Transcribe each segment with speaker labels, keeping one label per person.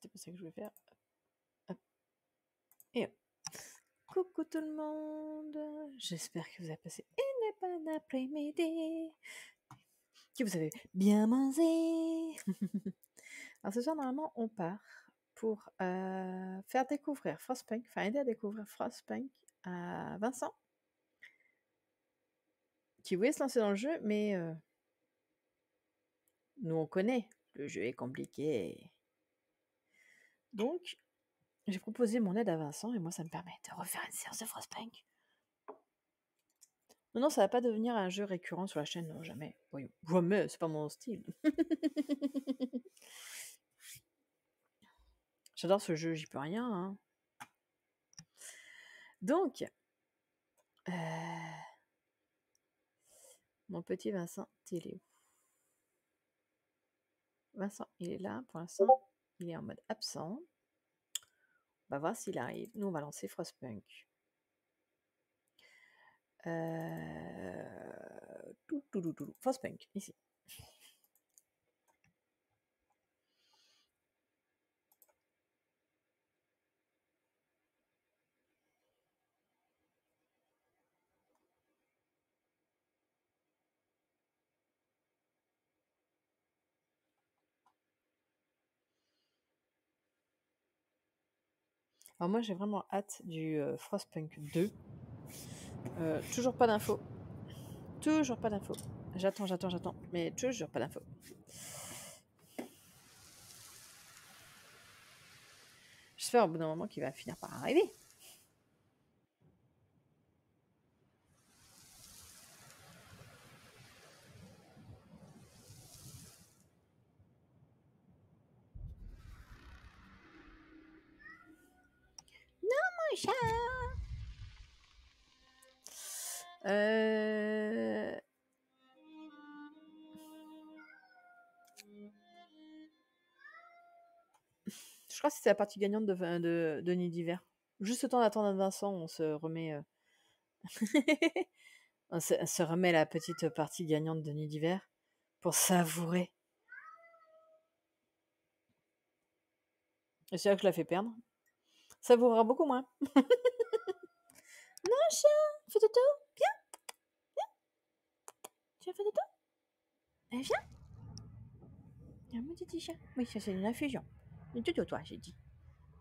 Speaker 1: c'était pas ça que je voulais faire. Et Coucou tout le monde, j'espère que vous avez passé une bonne après-midi, que vous avez bien
Speaker 2: mangé.
Speaker 1: Alors ce soir, normalement, on part pour euh, faire découvrir Frostpunk, enfin aider à découvrir Frostpunk à Vincent, qui voulait se lancer dans le jeu, mais euh, nous on connaît, le jeu est compliqué. Donc, j'ai proposé mon aide à Vincent et moi, ça me permet de refaire une séance de Frostpunk. Non, non, ça va pas devenir un jeu récurrent sur la chaîne, non, jamais. Voyons. c'est pas mon style. J'adore ce jeu, j'y peux rien. Hein. Donc, euh, mon petit Vincent, il est où Vincent, il est là pour l'instant. Il est en mode absent. On va voir s'il arrive. Nous, on va lancer Frostpunk. Euh, Frostpunk, ici. Alors moi j'ai vraiment hâte du euh, Frostpunk 2. Euh, toujours pas d'infos. Toujours pas d'infos. J'attends, j'attends, j'attends. Mais toujours pas d'infos. J'espère au bout d'un moment qu'il va finir par arriver. Euh, je crois que c'est la partie gagnante de, de, de Nuit d'hiver. Juste le temps d'attendre Vincent, on se remet. Euh, on, se, remet la petite partie gagnante de Nuit d'hiver pour savourer. Et c'est vrai que je la fais perdre. Savourera beaucoup moins. non,
Speaker 2: chat, fais tout tu fait de toi
Speaker 1: viens Un petit Oui, ça c'est une infusion. Une tuto, toi, j'ai dit.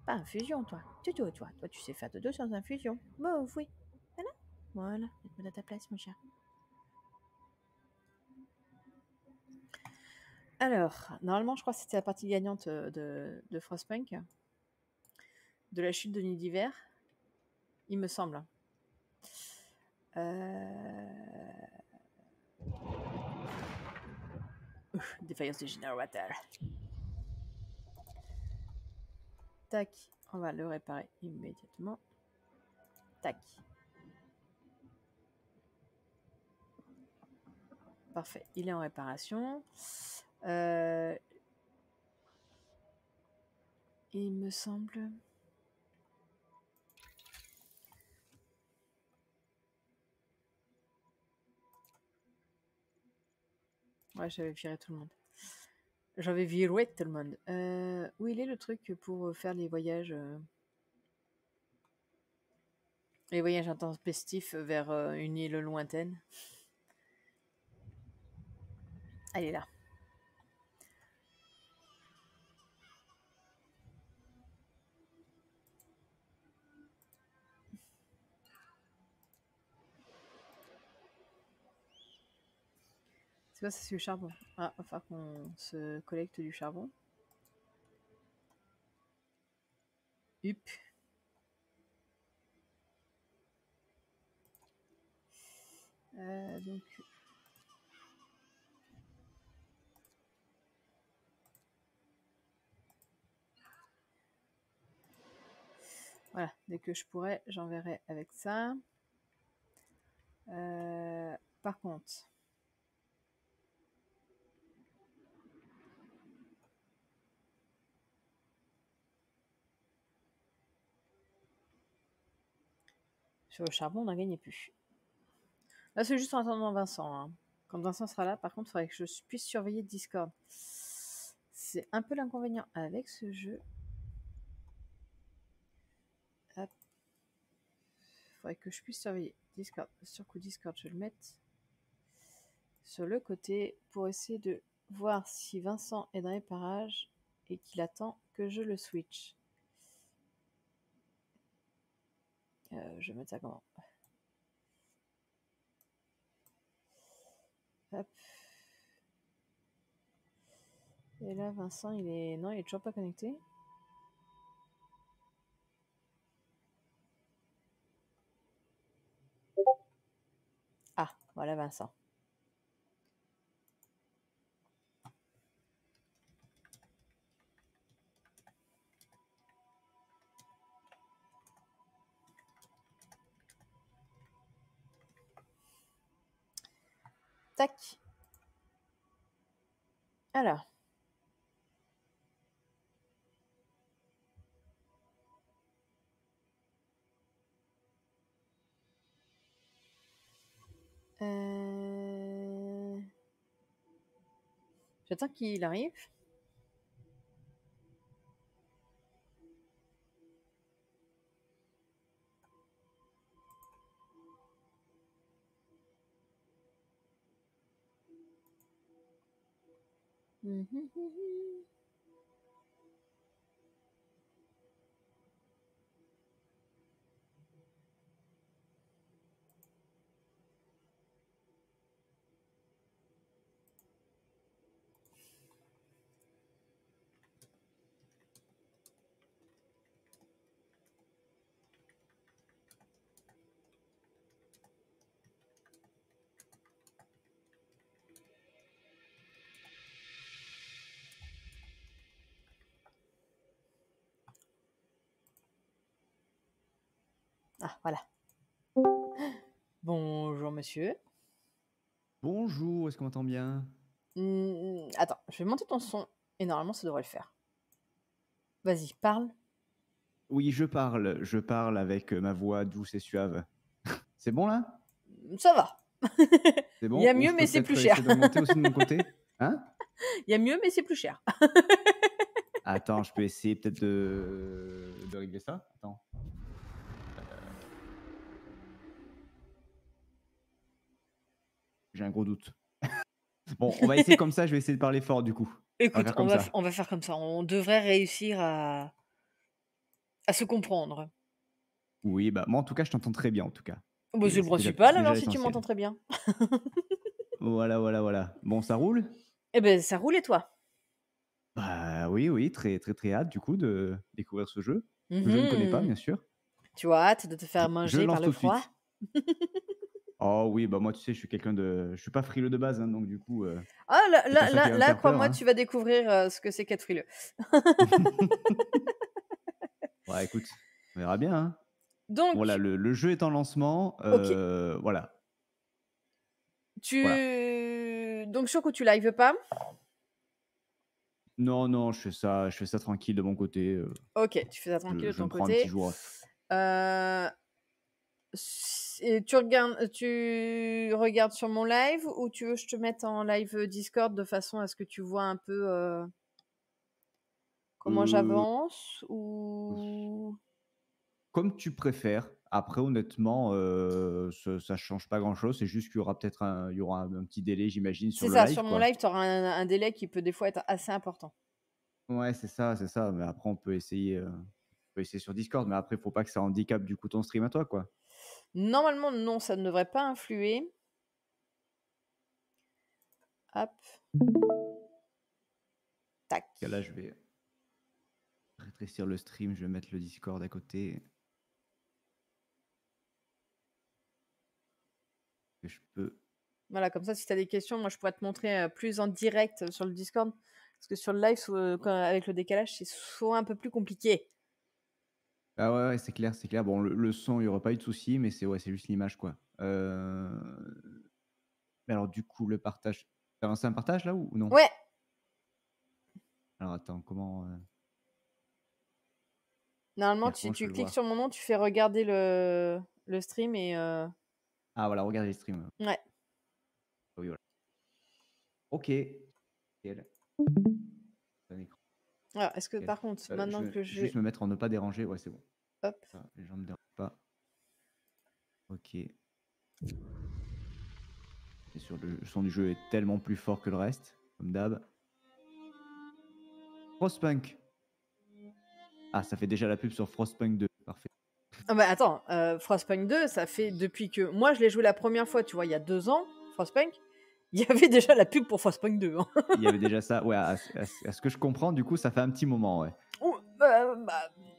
Speaker 1: Pas infusion, toi. Tuto, toi. Toi, tu sais faire de deux sans infusion. Bon, oui. Voilà. Voilà, mets-moi à ta place, mon chat Alors, normalement, je crois que c'était la partie gagnante euh, de, de Frostpunk, de la chute de nuit d'hiver, il me semble. Hein. Euh, Défaillance du générateur. Tac, on va le réparer immédiatement. Tac. Parfait, il est en réparation. Euh, il me semble... Ouais, j'avais viré tout le monde. J'avais viré tout le monde. Euh, où il est le truc pour euh, faire les voyages euh, Les voyages intempestifs vers une île lointaine Elle est là. C'est quoi, c'est du charbon. Ah, enfin qu'on se collecte du charbon. Hup. Euh, voilà, dès que je pourrais, j'enverrai avec ça. Euh, par contre. le charbon, on n'en gagnait plus. Là, c'est juste en attendant Vincent. Hein. Quand Vincent sera là, par contre, il faudrait que je puisse surveiller Discord. C'est un peu l'inconvénient avec ce jeu. faudrait que je puisse surveiller Discord. Sur coup Discord, je le mette sur le côté pour essayer de voir si Vincent est dans les parages et qu'il attend que je le switch. Euh, je vais mettre ça comment Hop. Et là, Vincent, il est. Non, il est toujours pas connecté. Ah, voilà Vincent. Tac. Alors.
Speaker 2: Euh.
Speaker 1: J'attends qu'il arrive.
Speaker 2: Mm-hmm.
Speaker 1: Voilà. Bonjour monsieur.
Speaker 3: Bonjour, est-ce qu'on m'entend bien
Speaker 1: hmm, Attends, je vais monter ton son et normalement ça devrait le faire. Vas-y, parle.
Speaker 3: Oui, je parle. Je parle avec euh, ma voix douce et suave. c'est bon là Ça va. c'est bon. Il y a mieux, mais c'est plus cher. aussi mon côté. Hein
Speaker 1: Il y a mieux, mais c'est plus cher.
Speaker 3: Attends, je peux essayer peut-être de... de régler ça. Attends. J'ai un gros doute. bon, on va essayer comme ça, je vais essayer de parler fort du coup. Écoute, on va,
Speaker 1: faire comme ça. On devrait réussir à, à se comprendre.
Speaker 3: Oui, bah moi en tout cas, je t'entends très bien en tout cas.
Speaker 1: Bah, c'est le pas là alors si tu m'entends très bien.
Speaker 3: voilà, voilà, voilà. Bon, ça roule
Speaker 1: Eh ben ça roule et toi
Speaker 3: Bah oui, oui, très très très hâte du coup de découvrir ce jeu.
Speaker 1: je ne connais pas mhm. bien sûr. Tu as hâte de te faire manger par le froid
Speaker 3: Oh oui, bah moi tu sais, je suis quelqu'un de, je suis pas frileux de base, hein, donc du coup.
Speaker 1: ah là là crois-moi, hein. tu vas découvrir euh, ce que c'est qu'être frileux.
Speaker 3: ouais, écoute, on verra bien. Hein. Donc voilà, le, jeu est en lancement. Euh, voilà.
Speaker 1: Tu donc Choco, tu live pas
Speaker 3: Non non, je fais ça, je fais ça tranquille de mon côté.
Speaker 1: ok, tu fais ça tranquille de ton côté. Prends tu regardes, euh, tu regardes sur mon live ou tu veux que je te mette en live euh, Discord de façon à ce que tu vois un peu euh, comment mmh. j'avance ou
Speaker 3: comme tu préfères. Après, honnêtement, ça, ça change pas grand-chose. C'est juste qu'il y aura peut-être un, il y aura un, petit délai, j'imagine, sur le live. C'est ça, sur mon live,
Speaker 1: tu auras un, délai qui peut des fois être assez important.
Speaker 3: Ouais, c'est ça, c'est ça. Mais après, on peut essayer, essayer sur Discord. Mais après, il faut pas que ça handicape du coup ton stream à toi, quoi.
Speaker 1: Normalement, non, ça ne devrait pas influer. Hop.
Speaker 3: Tac. Là, je vais rétrécir le stream, je vais mettre le Discord à côté.
Speaker 2: je peux.
Speaker 1: Voilà, comme ça, si tu as des questions, moi, je pourrais te montrer euh, plus en direct sur le Discord. Parce que sur le live, euh, avec le décalage, c'est souvent un peu plus compliqué.
Speaker 3: Ah ouais, c'est clair, c'est clair. Bon, le, son, il n'y aurait pas eu de souci, mais c'est ouais, c'est juste l'image, quoi. Euh, alors, du coup, le partage. as un partage là ou non? Ouais. Alors attends, comment euh
Speaker 1: Normalement, tu, cliques sur mon nom, tu fais regarder le, stream et. Euh
Speaker 3: ah voilà, regarder le stream. ouais. Oui, voilà. Ok.
Speaker 1: Alors, ah, est-ce que par contre, bah, maintenant que je. Juste me
Speaker 3: mettre en ne pas déranger, ouais, c'est bon. Hop. les ne me dérangent pas. Ok. Bien sûr, le son du jeu est tellement plus fort que le reste, comme d'hab. Frostpunk. Ah, ça fait déjà la pub sur Frostpunk 2. Parfait.
Speaker 1: Ah bah attends, euh, Frostpunk 2, ça fait depuis que moi je l'ai joué la première fois, tu vois, il y a deux ans, Frostpunk il y avait déjà la pub pour Frostpunk 2. Hein.
Speaker 3: il y avait déjà ça. Ouais, à, ce que je comprends, du coup, ça fait un petit moment, ouais.
Speaker 1: Bah, bah,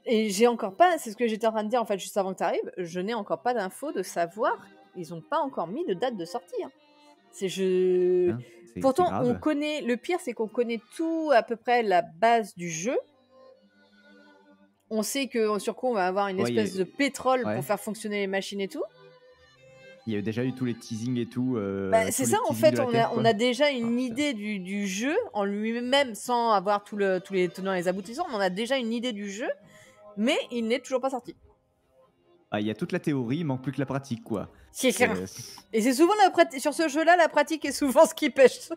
Speaker 1: et j'ai encore pas, c'est ce que j'étais en train de dire en fait juste avant que tu arrives, je n'ai encore pas d'infos de savoir, ils n'ont pas encore mis de date de sortie. Hein. C'est je. Hein, Pourtant, on connaît. Le pire, c'est qu'on connaît tout à peu près la base du jeu. On sait que sur quoi on va avoir une espèce de pétrole pour faire fonctionner les machines et tout
Speaker 3: il y a déjà eu tous les teasings et tout. Euh, bah, c'est ça, en fait, on, a,
Speaker 1: déjà une ah, idée du, jeu en lui-même, sans avoir le, tous les tenants et les aboutissants, mais on a déjà une idée du jeu, mais il n'est toujours pas sorti.
Speaker 3: Ah, il y a toute la théorie, il manque plus que la pratique, quoi. et c'est
Speaker 1: souvent la sur ce jeu-là, la pratique est souvent ce qui pêche.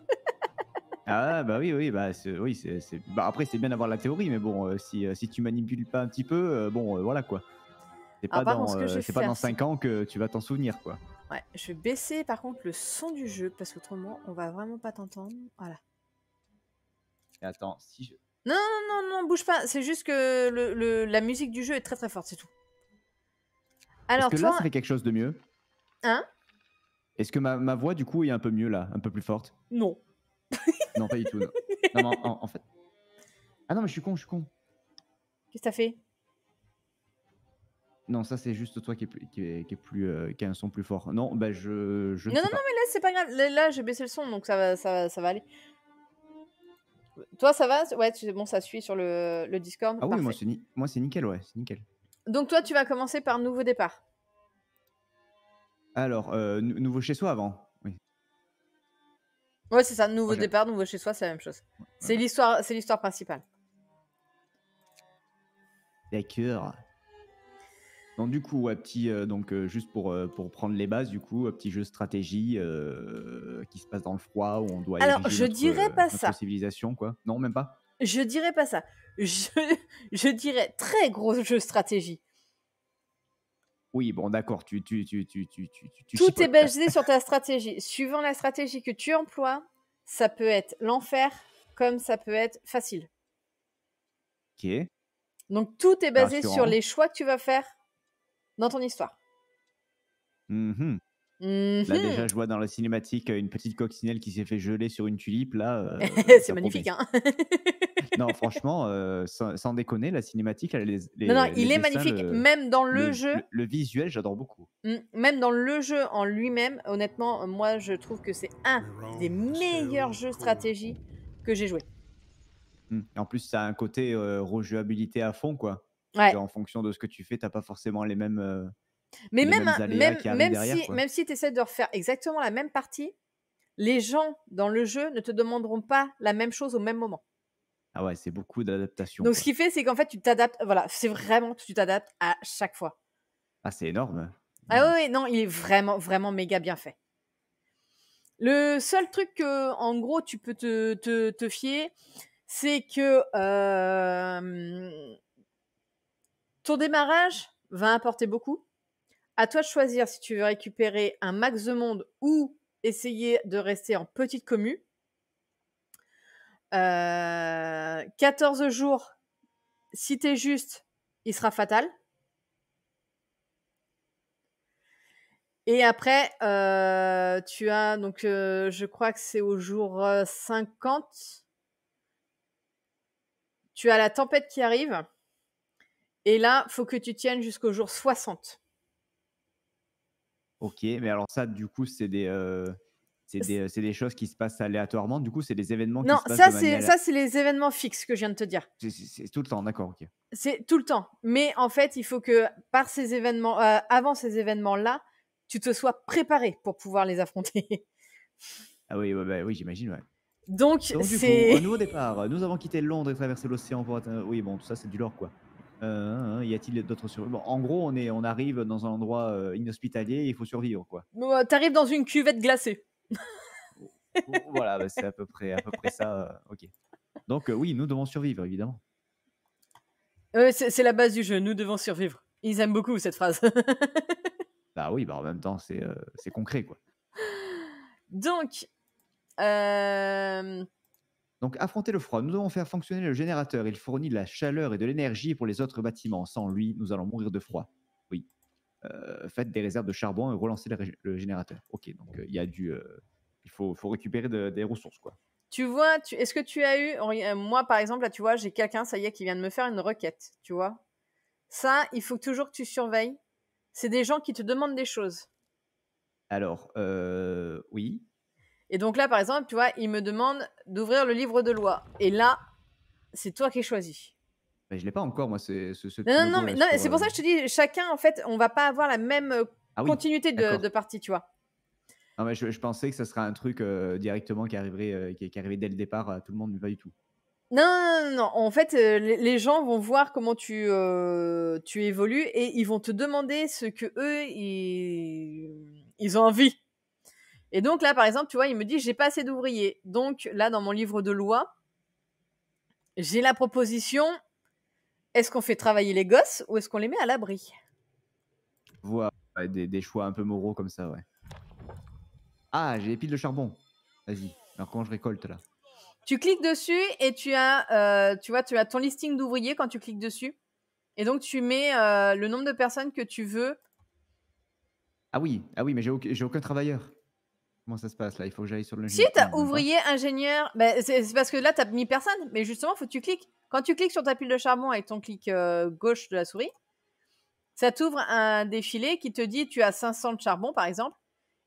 Speaker 3: ah, bah oui, oui, bah, oui, c'est, Bah, après, c'est bien d'avoir la théorie, mais bon, euh, euh, si, tu manipules pas un petit peu, bon, voilà, quoi. C'est pas, dans, pas dans 5 ans que tu vas t'en souvenir, quoi.
Speaker 1: Ouais, je vais baisser par contre le son du jeu parce qu'autrement on va vraiment pas t'entendre. Voilà.
Speaker 3: Attends, si je.
Speaker 1: Non, non, non, bouge pas. C'est juste que la musique du jeu est très très forte, c'est tout. Alors que toi... là, ça fait
Speaker 3: quelque chose de mieux. Hein Est-ce que ma, voix du coup est un peu mieux là, un peu plus forte Non. non, pas du tout. Non, non en, en, fait.
Speaker 2: Ah
Speaker 1: non,
Speaker 3: mais je suis con, je suis con. Qu'est-ce que t'as fait non, ça c'est juste toi qui, est euh, qui, a un son plus fort. Non, bah je. non, non, non, mais là
Speaker 1: c'est pas grave. Là, j'ai baissé le son donc ça va, ça, va, aller. Toi ça va Ouais, bon, ça suit sur le, le Discord. Ah oui,
Speaker 3: moi c'est nickel, ouais, c'est nickel.
Speaker 1: Donc toi tu vas commencer par nouveau départ.
Speaker 3: Alors, euh, nouveau chez soi avant. Oui.
Speaker 1: Ouais, c'est ça, nouveau départ, nouveau chez soi, c'est la même chose. C'est l'histoire, c'est l'histoire principale.
Speaker 3: D'accord. Donc du coup, petit, euh, donc euh, juste pour, euh, pour prendre les bases, du coup, un petit jeu stratégie qui se passe dans le froid où on doit. Alors je dirais pas ça. Civilisation quoi Non, même pas.
Speaker 1: Je dirais pas ça. Je, je dirais très gros jeu stratégie.
Speaker 3: Oui, bon, d'accord. Tu, tu, tu, tu, tu, tu,
Speaker 1: Tout est basé sur ta stratégie. Suivant la stratégie que tu emploies, ça peut être l'enfer comme ça peut être facile. Ok. Donc tout est basé sur les choix que tu vas faire dans ton histoire. Mmh là, mmh déjà, je
Speaker 3: vois dans la cinématique euh, une petite coccinelle qui s'est fait geler sur une tulipe. Là, euh, c'est
Speaker 1: magnifique. Hein.
Speaker 3: non, franchement, euh, sans, déconner, la cinématique, elle, il est magnifique. même dans le, jeu, le, visuel, j'adore beaucoup.
Speaker 1: Mmh, même dans le jeu en lui-même, honnêtement, moi, je trouve que c'est un des meilleurs jeux stratégie que j'ai joué.
Speaker 3: En plus, ça a un côté rejouabilité à fond, quoi. En fonction de ce que tu fais, tu n'as pas forcément les mêmes. mais même, si,
Speaker 1: si tu essaies de refaire exactement la même partie, les gens dans le jeu ne te demanderont pas la même chose au même moment.
Speaker 3: Ah ouais, c'est beaucoup d'adaptation.
Speaker 1: Donc ce qui fait, c'est qu'en fait, tu t'adaptes. Voilà, c'est vraiment, tu t'adaptes à chaque fois. Ah, c'est énorme. Ah oui, mmh. non, il est vraiment, vraiment méga bien fait. Le seul truc que, en gros, tu peux te, fier, c'est que euh, ton démarrage va importer beaucoup. À toi de choisir si tu veux récupérer un max de monde ou essayer de rester en petite commu. 14 euh, jours, si tu es juste, il sera fatal. Et après, euh, tu as, donc, euh, je crois que c'est au jour 50. Tu as la tempête qui arrive. Et là, faut que tu tiennes jusqu'au jour 60.
Speaker 3: Ok, mais alors ça, du coup, c'est des, euh, des, euh, des, choses qui se passent aléatoirement. Du coup, c'est des événements qui non, se passent ça, c'est ça, c'est
Speaker 1: les événements fixes que je viens de te dire.
Speaker 3: C'est tout le temps, d'accord, ok.
Speaker 1: C'est tout le temps. Mais en fait, il faut que par ces événements, euh, avant ces événements-là, tu te sois préparé pour pouvoir les affronter.
Speaker 3: ah oui, bah, oui, j'imagine,
Speaker 1: Donc, c'est. Nouveau
Speaker 3: départ. Nous avons quitté Londres et traversé l'océan pour atteindre. Oui, bon, tout ça, c'est du lore, quoi. Euh, hein, y a-t-il d'autres survivants en gros, on, est, on arrive dans un endroit euh, inhospitalier il faut survivre, quoi.
Speaker 2: Tu euh, T'arrives
Speaker 1: dans une cuvette glacée. Oh,
Speaker 3: oh, oh, voilà, bah, c'est à peu près, à peu près ça. ok. Donc oui, nous devons survivre, évidemment.
Speaker 1: c'est la base du jeu, nous devons survivre. Ils aiment beaucoup cette phrase.
Speaker 3: bah oui, bah, en même temps, c'est concret, quoi. Donc, donc affronter le froid, nous devons faire fonctionner le générateur, il fournit de la chaleur et de l'énergie pour les autres bâtiments, sans lui nous allons mourir de froid. Oui. Euh, faites des réserves de charbon et relancez le, générateur. Ok, donc euh, il y a du... Euh, il faut, récupérer des ressources, quoi.
Speaker 1: Tu vois, est-ce que tu as eu... Moi, par exemple, là, tu vois, j'ai quelqu'un, ça y est, qui vient de me faire une requête, tu vois. Ça, il faut toujours que tu surveilles. C'est des gens qui te demandent des choses.
Speaker 3: Alors, euh, oui.
Speaker 1: Et donc là, par exemple, tu vois, il me demande d'ouvrir le livre de loi. Et là, c'est toi qui choisis.
Speaker 3: choisi. je l'ai pas encore, moi, c'est Non, non, mais, c'est pour ça euh, que je
Speaker 1: te dis, chacun, en fait, on va pas avoir la même euh, ah continuité de, partie, tu vois.
Speaker 3: Non, mais je, pensais que ce serait un truc euh, directement qui arriverait, qui, qui dès le départ à tout le monde, mais pas du
Speaker 1: tout. Non, non, non, En fait, les, gens vont voir comment tu, tu évolues et ils vont te demander ce que eux, ils, ils ont envie. Et donc là, par exemple, tu vois, il me dit, j'ai pas assez d'ouvriers. Donc là, dans mon livre de loi, j'ai la proposition, est-ce qu'on fait travailler les gosses ou est-ce qu'on les met à l'abri
Speaker 3: Voilà, des, choix un peu moraux comme ça, ouais. Ah, j'ai piles de charbon. Vas-y, alors quand je récolte là
Speaker 1: Tu cliques dessus et tu as, euh, tu vois, tu as ton listing d'ouvriers quand tu cliques dessus. Et donc tu mets euh, le nombre de personnes que tu veux.
Speaker 3: Ah oui, ah oui, mais j'ai aucun travailleur. Comment ça se passe là Il faut que j'aille sur le. Si,
Speaker 1: t'as ouvrier, ingénieur. Ben, c'est parce que là, t'as mis personne, mais justement, faut que tu cliques. Quand tu cliques sur ta pile de charbon avec ton clic euh, gauche de la souris, ça t'ouvre un défilé qui te dit tu as 500 de charbon, par exemple,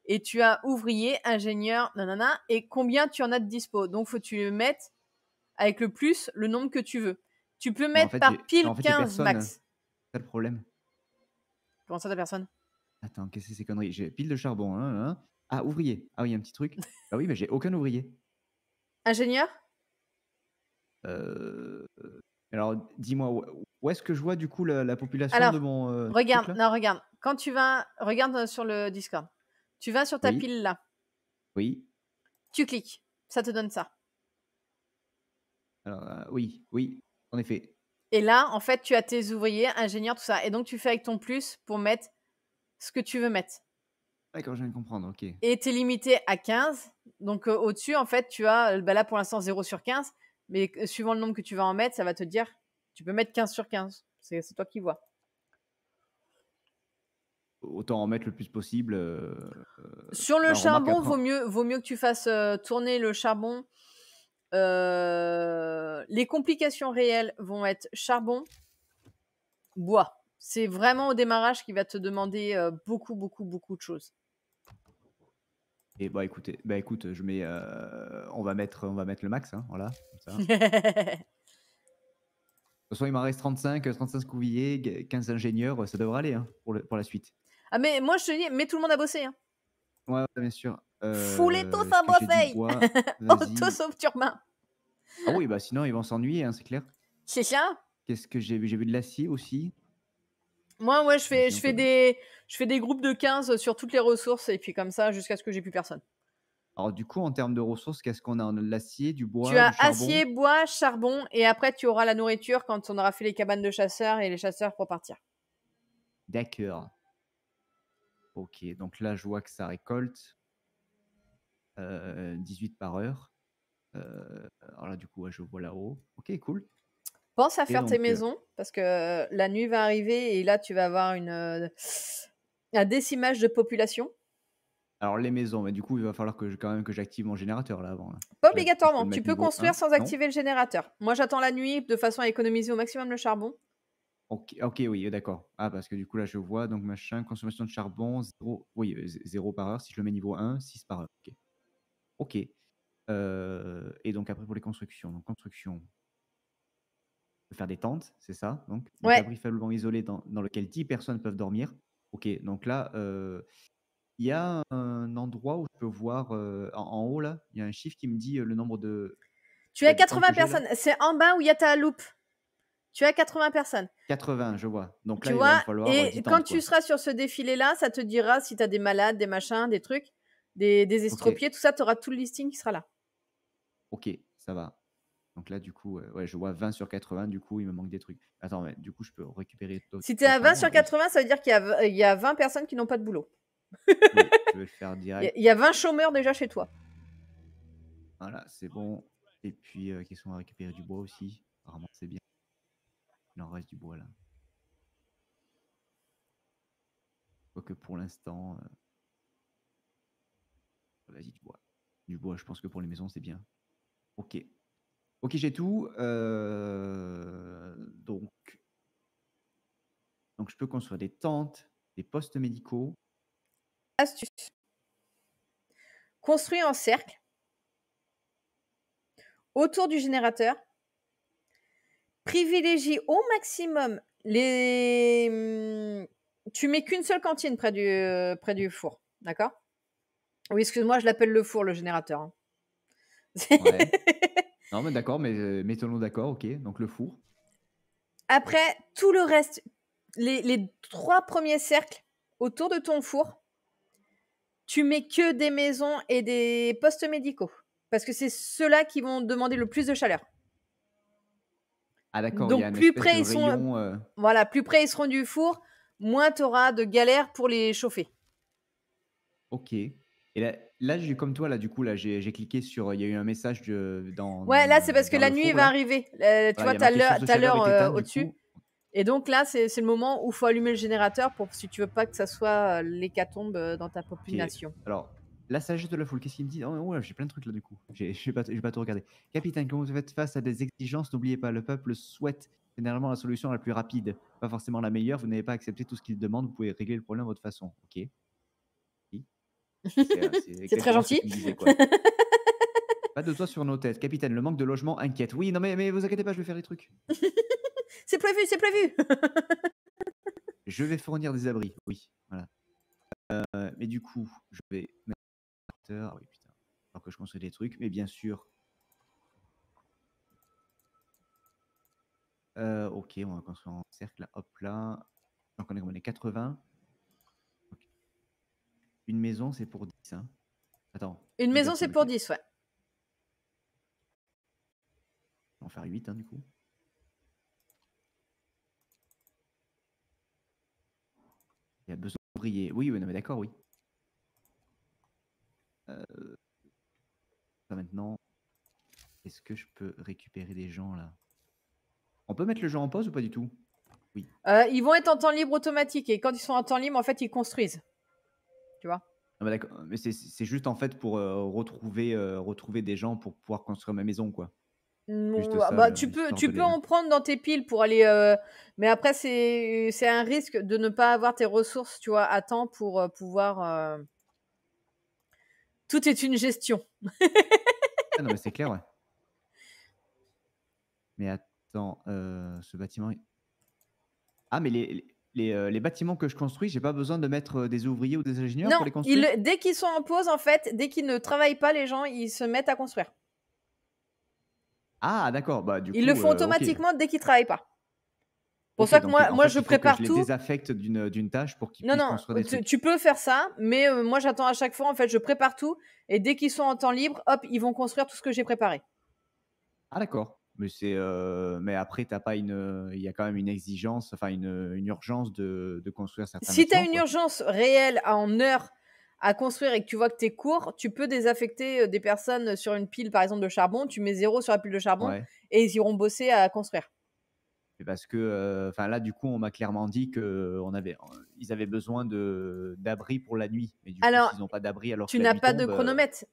Speaker 1: et tu as ouvrier, ingénieur, nanana, et combien tu en as de dispo. Donc, faut que tu le mettes avec le plus le nombre que tu veux. Tu peux mettre par pile 15 max. C'est
Speaker 2: euh,
Speaker 3: le problème.
Speaker 1: Comment ça, t'as personne
Speaker 3: Attends, qu'est-ce que c'est ces conneries J'ai pile de charbon, hein, hein, hein. Ah, ouvrier. Ah oui, un petit truc. Ah oui, mais j'ai aucun ouvrier. Ingénieur euh, euh, Alors, dis-moi, où est-ce que je vois du coup la, population de mon. Euh, regarde,
Speaker 1: non, regarde. Quand tu vas. Regarde sur le Discord. Tu vas sur ta pile là. Oui. Tu cliques. Ça te donne ça.
Speaker 3: Alors, oui, oui, en effet.
Speaker 1: Et là, en fait, tu as tes ouvriers, ingénieurs, tout ça. Et donc, tu fais avec ton plus pour mettre ce que tu veux mettre
Speaker 3: je viens comprendre,
Speaker 1: Et tu es limité à 15. Donc euh, au-dessus, en fait, tu as, euh, bah là pour l'instant 0 sur 15, mais euh, suivant le nombre que tu vas en mettre, ça va te dire, tu peux mettre 15 sur 15. C'est toi qui vois.
Speaker 3: Autant en mettre le plus possible. sur le charbon, vaut
Speaker 1: mieux, vaut mieux que tu fasses tourner le charbon. les complications réelles vont être charbon, bois. C'est vraiment au démarrage qui va te demander beaucoup, beaucoup, beaucoup de choses.
Speaker 3: Et bah écoutez, bah écoute, je mets, euh, on va mettre, on va mettre le max, hein, voilà. de
Speaker 2: toute
Speaker 3: façon, il m'en reste 35, 35 couvilliers 15 ingénieurs, ça devrait aller hein, pour, pour la suite.
Speaker 1: Ah mais moi je te dis, mais tout le monde a bossé. Hein.
Speaker 3: Ouais, bien sûr. Euh, Foulez tous un Auto sauf turmain. Ah oui, bah sinon ils vont s'ennuyer, c'est clair. C'est ça. Qu'est-ce que j'ai vu J'ai vu de l'acier aussi.
Speaker 1: Moi, je fais, je fais, des, je fais des groupes de 15 sur toutes les ressources et puis comme ça jusqu'à ce que j'ai plus personne.
Speaker 3: Alors, du coup, en termes de ressources, qu'est-ce qu'on a De l'acier, du bois charbon Tu as acier,
Speaker 1: bois, charbon et après tu auras la nourriture quand on aura fait les cabanes de chasseurs et les chasseurs pour partir.
Speaker 3: D'accord. Ok, donc là, je vois que ça récolte 18 euh, par heure. Euh, alors là, du coup, je vois là-haut. Ok, cool.
Speaker 1: Pense à faire tes euh, maisons parce que euh, la nuit va arriver et là tu vas avoir une euh, un décimage de population.
Speaker 3: Alors les maisons, mais du coup il va falloir que je, quand même que j'active mon générateur là avant.
Speaker 1: Pas obligatoirement, tu peux construire sans activer le générateur. Moi j'attends la nuit de façon à économiser au maximum le charbon.
Speaker 3: Ok, ok, oui, d'accord. Ah, parce que du coup, là, je vois, donc machin, consommation de charbon, 0 oui, zéro par heure. Si je le mets niveau 1, 6 par heure. Ok. et donc, après, pour les constructions. Donc, construction, faire des tentes, c'est ça Donc, un abri faiblement isolé dans, lequel 10 personnes peuvent dormir. Ok, donc là, euh, il y a un endroit où je peux voir euh, en, haut, là, il y a un chiffre qui me dit euh, le nombre de. Tu as 80 personnes.
Speaker 1: C'est en bas où il y a ta loupe. Tu as 80 personnes.
Speaker 3: 80, je vois. Donc tu là, il va falloir. Et quand tu seras
Speaker 1: sur ce défilé-là, ça te dira si tu as des malades, des machins, des trucs, des, des estropiés, tout ça, tu auras tout le listing qui sera là.
Speaker 3: Ok, ça va. Donc là, du coup, euh, je vois 20 sur 80, du coup, il me manque des trucs. Attends, mais du coup, je peux récupérer Si tu es à 20 sur
Speaker 1: 80, ça veut dire qu'il y, a, 20 euh, personnes qui n'ont pas de boulot.
Speaker 3: je faire direct. Il
Speaker 1: y, a 20 chômeurs déjà chez toi.
Speaker 3: Voilà, c'est bon. Et puis, euh, quest sont à récupérer du bois aussi. Apparemment, c'est bien. Il en reste du bois là. Quoique pour l'instant. Vas-y, du bois. Du bois, je pense que pour les maisons, c'est bien. Ok. Ok, j'ai tout. Euh, donc, donc, je peux construire des tentes, des postes médicaux.
Speaker 1: Astuce. Construis en cercle autour du générateur. Privilégie au maximum les. Tu mets qu'une seule cantine près du, euh, près du four, d'accord Oui, excuse-moi, je l'appelle le four, le générateur. Hein.
Speaker 3: Ouais. Non, mais d'accord, mais euh, mettons-le d'accord, ok. Donc le four.
Speaker 1: Après, tout le reste, les, trois premiers cercles autour de ton four, tu mets que des maisons et des postes médicaux. Parce que c'est ceux-là qui vont demander le plus de chaleur.
Speaker 3: Ah d'accord, Donc plus près ils rayon, euh.
Speaker 1: voilà, plus près ils seront du four, moins tu auras de galères pour les chauffer.
Speaker 3: OK. Et là, là, comme toi, là, du coup, là, j'ai cliqué sur. Il y a eu un message de, dans. Ouais, là, c'est parce que la nuit va
Speaker 1: arriver. tu vois, tu as l'heure euh, au-dessus. Et donc là, c'est le moment où il faut allumer le générateur pour si tu veux pas que ça soit euh, l'hécatombe euh, dans ta population. Alors,
Speaker 3: la sagesse de la foule, qu'est-ce qu'il me dit Oh, ouais, j'ai plein de trucs là du coup. J'ai vais pas tout regarder. Capitaine, quand vous faites face à des exigences, n'oubliez pas, le peuple souhaite généralement la solution la plus rapide, pas forcément la meilleure. Vous n'avez pas accepté tout ce qu'il demande, vous pouvez régler le problème à votre façon. Ok c'est euh, très gentil. pas de toit sur nos têtes. Capitaine, le manque de logement inquiète. Oui, non, mais, mais vous inquiétez pas, je vais faire des trucs.
Speaker 1: c'est prévu, c'est prévu.
Speaker 3: je vais fournir des abris, oui. Voilà. Euh, mais du coup, je vais mettre. Ah oui, putain. Alors que je construis des trucs, mais bien sûr. Euh, ok, on va construire en cercle Hop là. Donc on on est 80. Une maison, c'est pour 10. Hein. Attends.
Speaker 1: Une maison, c'est pour 10, ouais.
Speaker 3: On va en faire 8, hein, du coup. Il y a besoin de briller. Oui, oui, mais d'accord, oui. Euh, maintenant, est-ce que je peux récupérer des gens là On peut mettre le jeu en pause ou pas du tout
Speaker 1: Oui. Euh, ils vont être en temps libre automatique et quand ils sont en temps libre, en fait, ils construisent tu
Speaker 2: vois.
Speaker 3: Ah bah mais c'est juste en fait pour euh, retrouver, euh, retrouver des gens pour pouvoir construire ma maison, quoi.
Speaker 1: Ah bah, euh, tu peux, tu peux en prendre dans tes piles pour aller. Mais après, c'est un risque de ne pas avoir tes ressources, tu vois, à temps pour pouvoir. Tout est une gestion.
Speaker 3: Ah non, mais c'est clair, ouais. Mais attends, ce bâtiment. Ah, mais les... Euh, les, bâtiments que je construis, j'ai pas besoin de mettre euh, des ouvriers ou des ingénieurs pour les construire.
Speaker 1: dès qu'ils sont en pause, en fait, dès qu'ils ne travaillent pas, les gens, ils se mettent à construire.
Speaker 3: Ah, d'accord. Bah, ils le font euh, automatiquement
Speaker 1: dès qu'ils travaillent pas. Pour ça que moi, moi je prépare tout. je Les
Speaker 3: désaffecte d'une tâche pour qu'ils puissent construire des tu, tu
Speaker 1: peux faire ça, mais moi j'attends à chaque fois. En fait, je prépare tout et dès qu'ils sont en temps libre, hop, ils vont construire tout ce que j'ai préparé.
Speaker 3: Ah d'accord mais c'est euh, mais après t'as pas une euh, il y a quand même une exigence enfin une, urgence de, construire certains si tu
Speaker 1: as une urgence réelle en heure à construire et que tu vois que tu es court, tu peux désaffecter euh, des personnes sur une pile par exemple de charbon, tu mets zéro sur la pile de charbon et ils iront bosser à construire.
Speaker 3: parce que enfin là du coup on m'a clairement dit que on avait ils avaient besoin de d'abri pour la nuit alors, ils n'ont pas d'abri alors tu n'as pas de chronomètre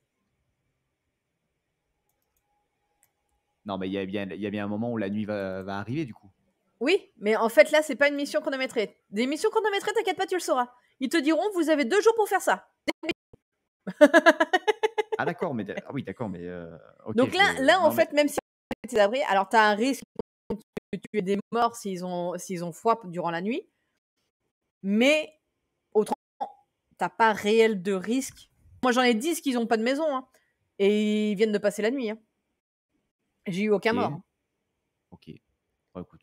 Speaker 3: Non, mais il y a bien, il y a un moment où la nuit va, arriver, du coup.
Speaker 1: Oui, mais en fait, là, c'est pas une mission chronométrée. Des missions chronométrées, t'inquiète pas, tu le sauras. Ils te diront, vous avez deux jours pour faire ça.
Speaker 3: ah, d'accord, mais. Ah, oui, d'accord, mais. Euh, Donc là, là en fait,
Speaker 1: même si tu abri, alors t'as un risque que tu aies des morts s'ils ont, s'ils ont durant la nuit. Mais, autrement, t'as pas réel de risque. Moi, j'en ai 10 qu'ils n'ont pas de maison. Hein, et ils viennent de passer la nuit. Hein. J'ai eu aucun mort.
Speaker 3: Ok. Bon, écoute.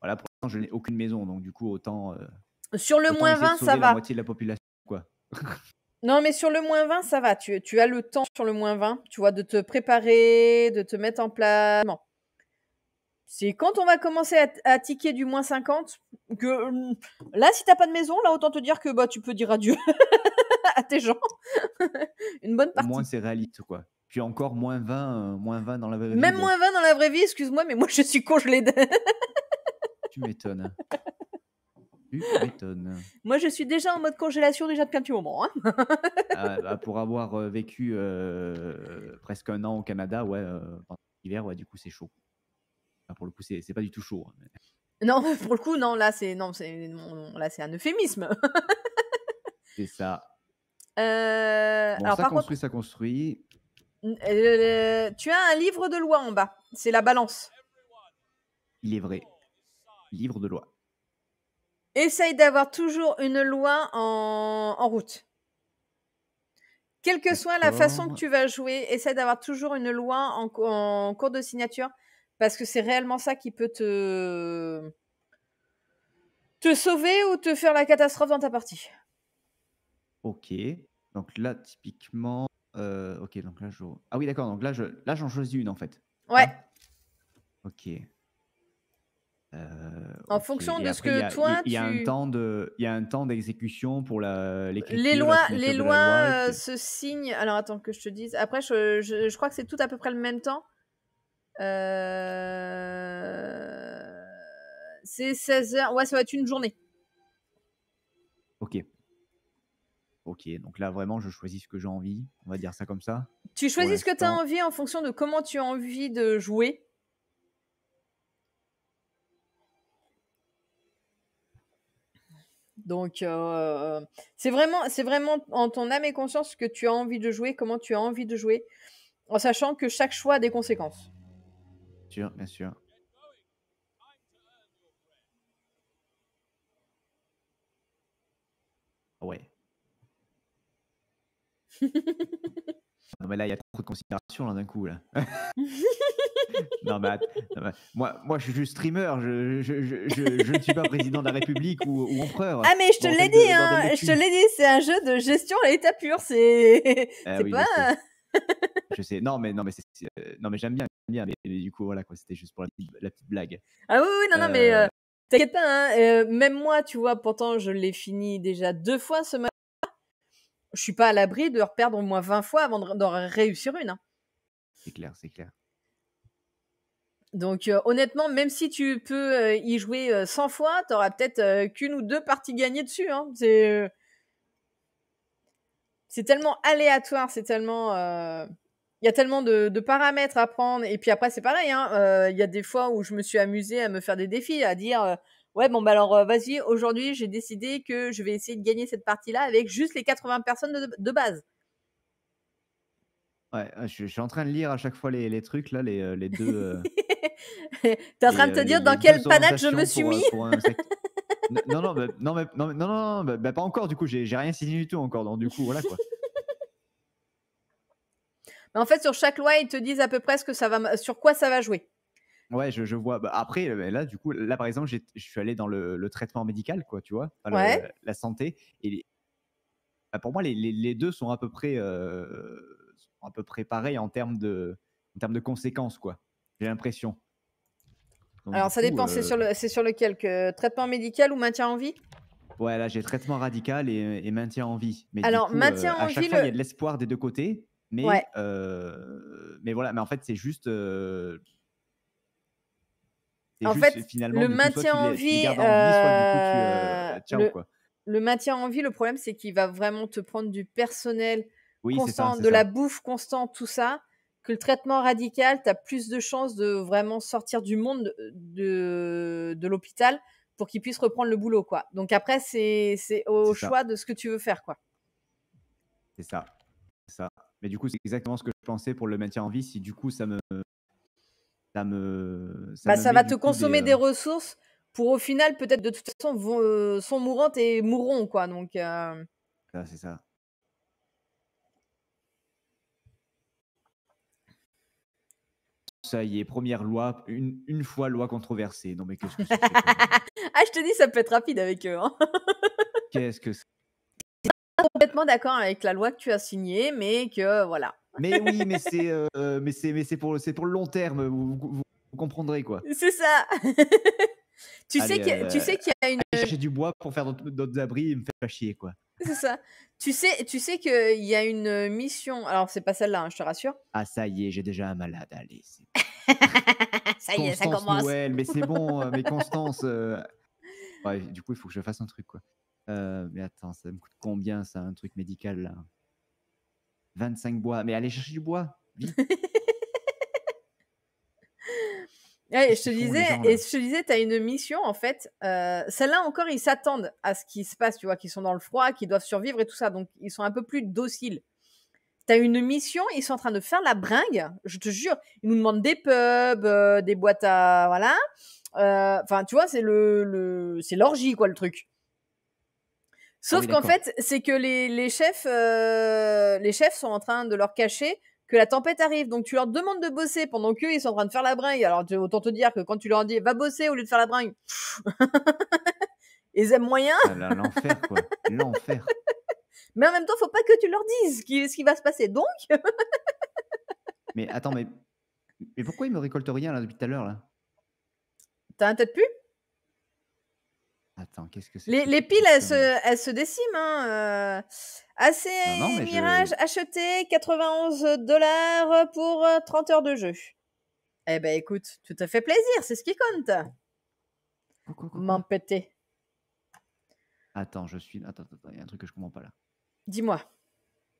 Speaker 3: Voilà, pour l'instant, je n'ai aucune maison, donc du coup, autant. Euh,
Speaker 1: sur le moins 20, de ça la va. moitié
Speaker 3: de la population, quoi.
Speaker 1: non, mais sur le moins 20, ça va. Tu, tu as le temps sur le moins 20, tu vois, de te préparer, de te mettre en place. C'est quand on va commencer à, à tiquer du moins 50 que mm, là, si t'as pas de maison, là, autant te dire que bah, tu peux dire adieu à tes gens. Une bonne partie. Au moins,
Speaker 3: c'est réaliste, quoi encore moins 20, euh, moins 20 dans la vraie vie. Même moins 20
Speaker 1: dans la vraie vie, excuse-moi, mais moi je suis congelé.
Speaker 3: tu m'étonnes. Tu m'étonnes.
Speaker 1: Moi je suis déjà en mode congélation déjà depuis un petit moment. Hein.
Speaker 3: Ah, bah, pour avoir euh, vécu euh, presque un an au Canada, ouais, pendant l'hiver, ouais, du coup c'est chaud. pour le coup, c'est pas du tout chaud. Hein,
Speaker 1: non, pour le coup, non, là c'est non, c'est là c'est un euphémisme. c'est ça. alors, ça construit,
Speaker 3: ça construit.
Speaker 1: Euh, euh, tu as un livre de loi en bas. C'est la balance.
Speaker 3: Il est vrai. Livre de loi.
Speaker 1: Essaye d'avoir toujours une loi en, en route. Quelle que soit la façon que tu vas jouer, essaie d'avoir toujours une loi en, en, cours de signature parce que c'est réellement ça qui peut te te sauver ou te faire la catastrophe dans ta partie.
Speaker 3: Ok, donc là typiquement, euh, ok, donc là, je... Ah oui, d'accord. Donc là, je... là, j'en choisis une, en fait. Ouais. Hein ok. Euh, en fonction de ce que toi, il y, a un temps de, il y a un temps d'exécution pour la l'écriture. Les lois, les lois euh,
Speaker 1: se signent. Alors attends que je te dise. Après, je, je, crois que c'est tout à peu près le même temps. Euh... C'est 16 h Ouais, ça va être une journée.
Speaker 3: Ok. Ok, donc là vraiment, je choisis ce que j'ai envie, on va dire ça comme ça. Tu choisis ce que tu as
Speaker 1: envie en fonction de comment tu as envie de jouer. Donc, euh, c'est vraiment, vraiment en ton âme et conscience que tu as envie de jouer, comment tu as envie de jouer, en sachant que chaque choix a des conséquences.
Speaker 3: Bien sûr, bien sûr. Ouais. non, mais là, il y a trop de considérations d'un coup. Là. non, mais, moi, moi, je suis juste streamer. Je, je, je, je, ne suis pas président de la République ou, empereur. Ah, mais je te l'ai dit, hein, je te l'ai
Speaker 1: dit, c'est un jeu de gestion à l'état pur. C'est eh pas.
Speaker 3: Je sais. Non, mais non, mais, euh, non, mais j'aime bien, bien. Mais, du coup, voilà, quoi. C'était juste pour la petite, blague.
Speaker 1: Ah oui, oui, non, non, mais euh. Euh, t'inquiète pas. Hein, même moi, tu vois, pourtant, je l'ai fini déjà deux fois ce matin je suis pas à l'abri de perdre au moins 20 fois avant d'en réussir une. Hein.
Speaker 3: C'est clair, c'est clair.
Speaker 1: Donc euh, honnêtement, même si tu peux euh, y jouer 100 euh, fois, tu auras peut-être qu'une ou deux parties gagnées dessus. Hein. C'est tellement aléatoire, c'est tellement il y a tellement de, paramètres à prendre. Et puis après, c'est pareil. Il hein, y a des fois où je me suis amusée à me faire des défis, à dire ouais, bon, ben alors euh, vas-y, aujourd'hui j'ai décidé que je vais essayer de gagner cette partie-là avec juste les 80 personnes de, base.
Speaker 3: Ouais, je, suis en train de lire à chaque fois les, les trucs, là, les, euh, les deux. Euh,
Speaker 1: T'es en train de te dire dans quelle panade je me suis mis
Speaker 3: Non, non, bah, non, mais, non, non, bah, pas encore, du coup, j'ai rien signé du tout encore, donc du coup, voilà quoi.
Speaker 1: Mais en fait, sur chaque loi, ils te disent à peu près que ça va, sur quoi ça va jouer.
Speaker 3: Ouais, je, vois. Bah, après, bah, là, du coup, là, par exemple, je suis allé dans le, traitement médical, quoi, tu vois, la santé. Et bah, pour moi, les, deux sont à peu près, euh, peu près pareils en termes de, en termes de conséquences, quoi. J'ai l'impression.
Speaker 1: Alors, ça dépend. Euh, c'est sur, lequel Traitement médical ou maintien en vie
Speaker 3: Ouais, là, j'ai traitement radical et, maintien en vie. Mais Alors, maintien euh, en à vie. Fois, il y a de l'espoir des deux côtés. Mais, euh, mais voilà, mais en fait, c'est juste
Speaker 1: en fait, le maintien en vie, euh, euh, le maintien en vie, le problème, c'est qu'il va vraiment te prendre du personnel
Speaker 2: constant, de la
Speaker 1: bouffe constante, tout ça. Que le traitement radical, tu as plus de chances de vraiment sortir du monde euh, de, de l'hôpital pour qu'il puisse reprendre le boulot, quoi. Donc après, c'est au choix de ce que tu veux faire, quoi.
Speaker 3: C'est ça. ça. Mais du coup, c'est exactement ce que je pensais pour le maintien en vie. Si du coup, ça me ça me. Ça, bah, va te consommer euh des,
Speaker 1: ressources pour au final peut-être de toute façon vont, euh, sont mourantes et mourront quoi donc euh...
Speaker 3: Ah, c'est ça ça y est première loi une, une fois loi controversée non mais qu'est-ce que
Speaker 1: ah je te dis ça peut être rapide avec eux hein. qu'est-ce que c'est complètement d'accord avec la loi que tu as signée mais que voilà
Speaker 3: mais oui, mais c'est euh, euh, mais c'est mais c'est pour pour le long terme. Vous, comprendrez quoi. C'est ça. tu sais qu'il tu euh, sais qu'il y a une. Chercher du bois pour faire d'autres abris et me faire pas chier quoi.
Speaker 1: C'est ça. Tu sais, tu sais qu'il y a une mission. Alors, c'est pas celle-là, hein, je te rassure.
Speaker 3: Ah, ça y est, j'ai déjà un malade. Allez.
Speaker 2: ça y est, ça commence. Noël, mais c'est bon, mais Constance.
Speaker 3: du coup, il faut que je fasse un truc, quoi. mais attends, ça me coûte combien, ça, un truc médical, là 25 bois. Mais allez chercher du bois, eh,
Speaker 1: je, te disais, et je disais, tu as une mission en fait. Euh, celles Celle-là encore, ils s'attendent à ce qui se passe, tu vois, qu'ils sont dans le froid, qu'ils doivent survivre et tout ça. Donc, ils sont un peu plus dociles. Tu as une mission, ils sont en train de faire la bringue, je te jure. Ils nous demandent des pubs, euh, des boîtes à. Voilà. Euh, enfin, tu vois, c'est l'orgie, le, quoi, le truc. Sauf qu'en fait, c'est que les, chefs, euh, les chefs sont en train de leur cacher que la tempête arrive. Donc tu leur demandes de bosser pendant qu'eux, ils sont en train de faire la bringue. Alors autant te dire que quand tu leur dis va bosser au lieu de faire la bringue, ils aiment moyen. Ah
Speaker 2: l'enfer, quoi. L'enfer.
Speaker 1: Mais en même temps, faut pas que tu leur dises ce qui, va se passer. Donc.
Speaker 3: mais attends, mais, mais pourquoi ils me récoltent rien là, depuis tout à l'heure là
Speaker 1: T'as un tête plus Attends, qu'est-ce que c'est les, piles, elles se, déciment. Hein. Mirage acheté 91 dollars pour 30 heures de jeu. Eh ben écoute, tout te fait plaisir, c'est ce qui compte. M'empêter.
Speaker 3: Attends, je suis. Attends, attends, il y a un truc que je comprends pas là. Dis-moi.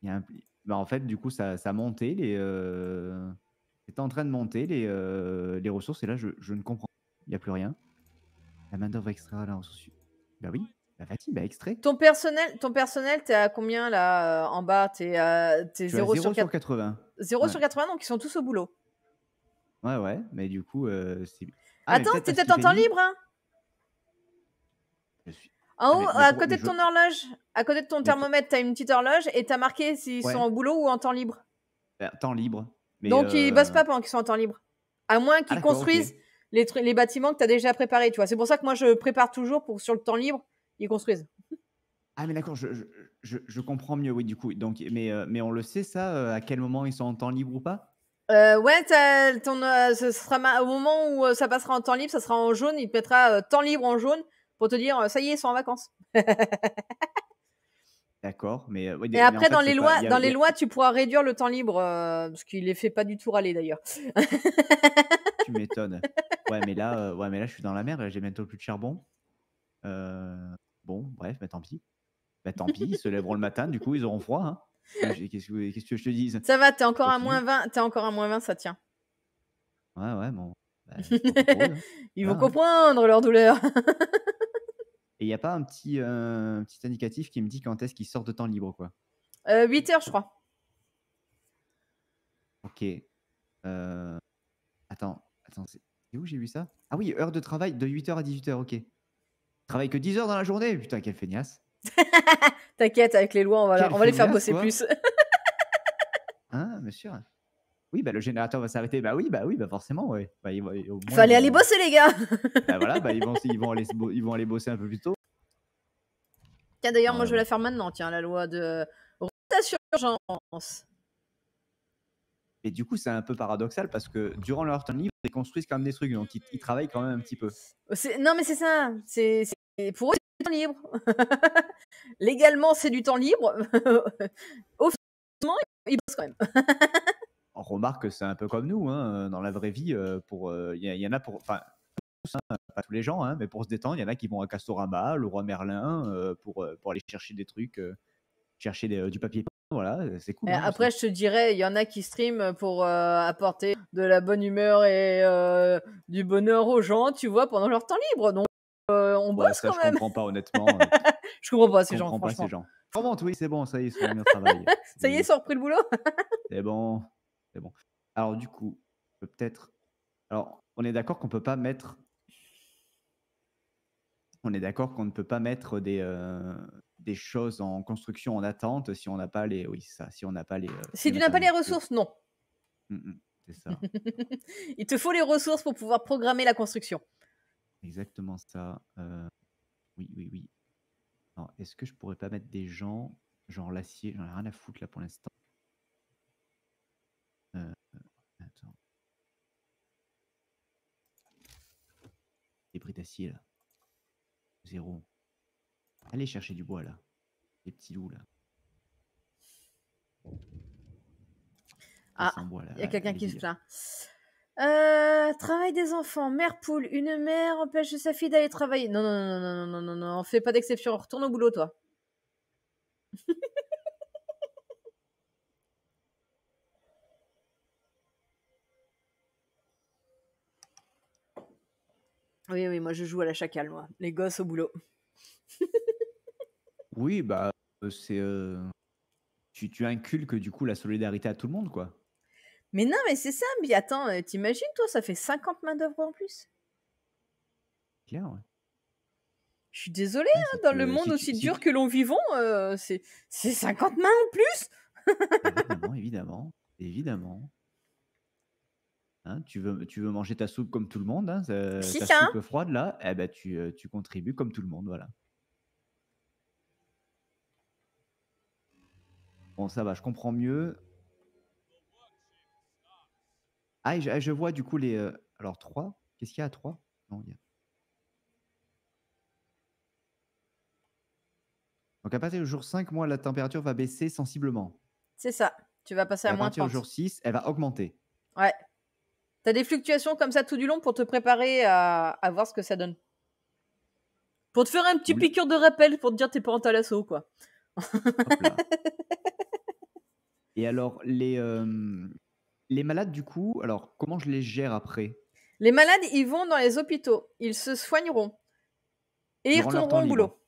Speaker 3: Bah, en fait, du coup, ça, ça monté. les. C'était en train de monter les, ressources et là, je, ne comprends. Il n'y a plus rien. La main d'oeuvre extra, là, en souci. Bah oui, bah vas bah extrait.
Speaker 1: Ton personnel, ton personnel, t'es à combien là euh, en bas T'es à 0,
Speaker 3: sur 80. 0 sur
Speaker 1: 80, donc ils sont tous au boulot.
Speaker 3: Ouais, ouais, mais du coup, euh, ah, Attends, t'es peut-être en temps libre,
Speaker 1: hein Je suis... En ah, haut, à côté de ton horloge, à côté de ton thermomètre, t'as une petite horloge et t'as marqué s'ils sont au boulot ou en temps libre.
Speaker 3: En bah, temps libre. donc ils euh, bossent pas
Speaker 1: pendant qu'ils sont en temps libre. À moins ah, qu'ils construisent les, bâtiments que tu as déjà préparés, tu vois. C'est pour ça que moi, je prépare toujours pour sur le temps libre, ils construisent.
Speaker 3: Ah mais d'accord, je, je, comprends mieux, oui, du coup. Donc, mais, euh, mais on le sait, ça, euh, à quel moment ils sont en temps libre ou pas
Speaker 1: euh, Ouais, ce sera au moment où ça passera en temps libre, ça sera en jaune, il te mettra temps libre en jaune pour te dire, ça y est, ils sont en vacances.
Speaker 3: d'accord, mais... Et après, dans, les lois, dans les lois,
Speaker 1: tu pourras réduire le temps libre, ce qui les fait pas du tout râler d'ailleurs.
Speaker 3: tu m'étonnes. Ouais, mais là, euh, ouais, mais là, je suis dans la merde. J'ai bientôt plus de charbon. Euh, bon, bref, mais bah, tant pis. Bah, tant pis, ils se lèveront le matin. Du coup, ils auront froid. Hein. Qu'est-ce que, je te dis Ça va,
Speaker 1: t'es encore, à moins 20, es encore à moins 20, ça tient. Ouais, ouais, bon. ils bah, vont hein. ah, comprendre leur douleur.
Speaker 3: Et il n'y a pas un petit, euh, petit indicatif qui me dit quand est-ce qu'ils sortent de temps libre, quoi
Speaker 1: 8 heures, je crois.
Speaker 3: Ok. Attends, c'est où j'ai vu ça Ah oui, heure de travail de 8h à 18h, ok. Travaille que 10 h dans la journée Putain, quelle feignasse.
Speaker 1: T'inquiète, avec les lois, on va, on va les faire bosser plus.
Speaker 3: Hein, monsieur Oui, bah, le générateur va s'arrêter. Bah oui, bah oui, bah forcément, ouais. Bah, il Fallait aller bosser, les gars Bah voilà, bah, ils, vont, aller, bosser un peu plus tôt.
Speaker 1: Tiens, d'ailleurs, moi, euh. je vais la faire maintenant, tiens, la loi de rotation d'urgence.
Speaker 3: Et du coup, c'est un peu paradoxal parce que durant leur temps construisent quand même des trucs. Donc, ils, travaillent quand même un petit peu.
Speaker 1: Non, mais c'est ça. C'est pour eux, c'est du temps libre. Légalement, c'est du temps libre. Officiellement, ils bossent quand même.
Speaker 3: On remarque que c'est un peu comme nous, hein, dans la vraie vie. Euh, pour euh, il y, en a pour, enfin, hein, pas tous les gens, hein, mais pour se détendre, il y en a qui vont à Castorama, le roi Merlin, euh, pour pour aller chercher des trucs, chercher du papier euh, c'est
Speaker 2: hein,
Speaker 1: après, je te dirais, il y en a qui stream pour euh, apporter de la bonne humeur et euh, du bonheur aux gens, tu vois, pendant leur temps libre. Donc, on quand même. Je
Speaker 3: comprends pas, honnêtement.
Speaker 1: je comprends pas ces gens. Comprends pas ces gens.
Speaker 3: oui, c'est bon, ça y est, ils sont
Speaker 1: ça y est, ils ont le
Speaker 2: boulot.
Speaker 3: c'est bon, c'est bon. Alors, du coup, peut-être. Alors, on est d'accord qu'on peut pas mettre. On est d'accord qu'on ne peut pas mettre des, des choses en construction, en attente, si on n'a pas les, oui, ça, si on n'a pas les. Euh,
Speaker 1: si tu n'as pas les ressources, non. Mm, mm, c'est ça. Il te faut les ressources pour pouvoir programmer la construction.
Speaker 3: Exactement ça. Euh, oui, oui, oui. est-ce que je pourrais pas mettre des gens, genre l'acier, j'en ai rien à foutre là pour l'instant. Euh... Des bris d'acier là. Zéro. Allez chercher du bois là. Les petits loups là.
Speaker 1: Ah, il y a quelqu'un qui se plaint. Euh, travail des enfants, mère poule, une mère empêche sa fille d'aller travailler. Non, non, non, non, non, non, non, non, on fait pas d'exception, retourne au boulot, toi. oui, oui, moi je joue à la chacal, moi. Les gosses au boulot.
Speaker 3: Oui, bah, c'est. tu, inculques du coup la solidarité à tout le monde, quoi.
Speaker 1: Mais non, mais c'est ça, mais attends, t'imagines, toi, ça fait 50 mains dœuvre en plus. Clair, Je suis désolée, hein, dans le monde aussi dur que l'on vivons, c'est 50 mains en plus
Speaker 3: Évidemment, évidemment. Hein, tu, veux, tu veux manger ta soupe comme tout le monde, hein, ta, soupe hein? froide là, eh ben tu, tu contribues comme tout le monde, voilà. Bon, ça va, je comprends mieux. Ah, je, ah, je vois du coup les. Euh, alors, 3 Qu'est-ce qu'il y a à 3 Non, Donc, à partir du jour 5, moi, la température va baisser sensiblement.
Speaker 1: C'est ça. Tu vas passer à, moins 30. À partir du jour
Speaker 3: 6, elle va augmenter.
Speaker 1: Ouais. Tu as des fluctuations comme ça tout du long pour te préparer à, voir ce que ça donne. Pour te faire un petit piqûre de rappel pour te dire t'es pas en l'assaut, quoi. Et
Speaker 3: alors, les, euh, les malades, du coup, alors comment je les gère après
Speaker 1: Les malades, ils vont dans les hôpitaux. Ils se soigneront. Et ils, retourneront au boulot.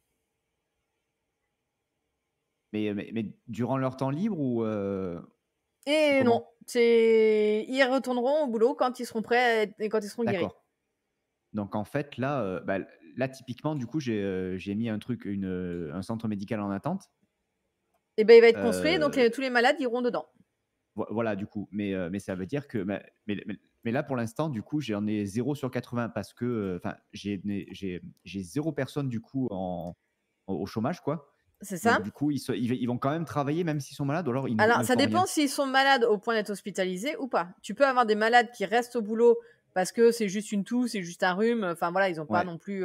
Speaker 3: Mais, mais, durant leur temps libre ou. Euh,
Speaker 1: et non, ils retourneront au boulot quand ils seront prêts et quand ils seront guéris.
Speaker 3: Donc en fait là, euh, bah, là typiquement du coup j'ai mis un truc, un centre médical en attente.
Speaker 1: Et eh ben, il va être construit, donc euh, tous les malades iront dedans.
Speaker 3: Voilà, du coup. Mais, euh, mais ça veut dire que. Mais, mais, là, pour l'instant, du coup, j'en ai 0 sur 80 parce que. Euh, enfin, j'ai, j'ai, j'ai 0 personne, du coup, en, au chômage, quoi. C'est ça. du coup, ils, ils, vont quand même travailler même s'ils sont malades. Alors, ça dépend
Speaker 1: s'ils sont malades au point d'être hospitalisés ou pas. Tu peux avoir des malades qui restent au boulot parce que c'est juste une toux, c'est juste un rhume. Enfin voilà, ils ont pas non plus,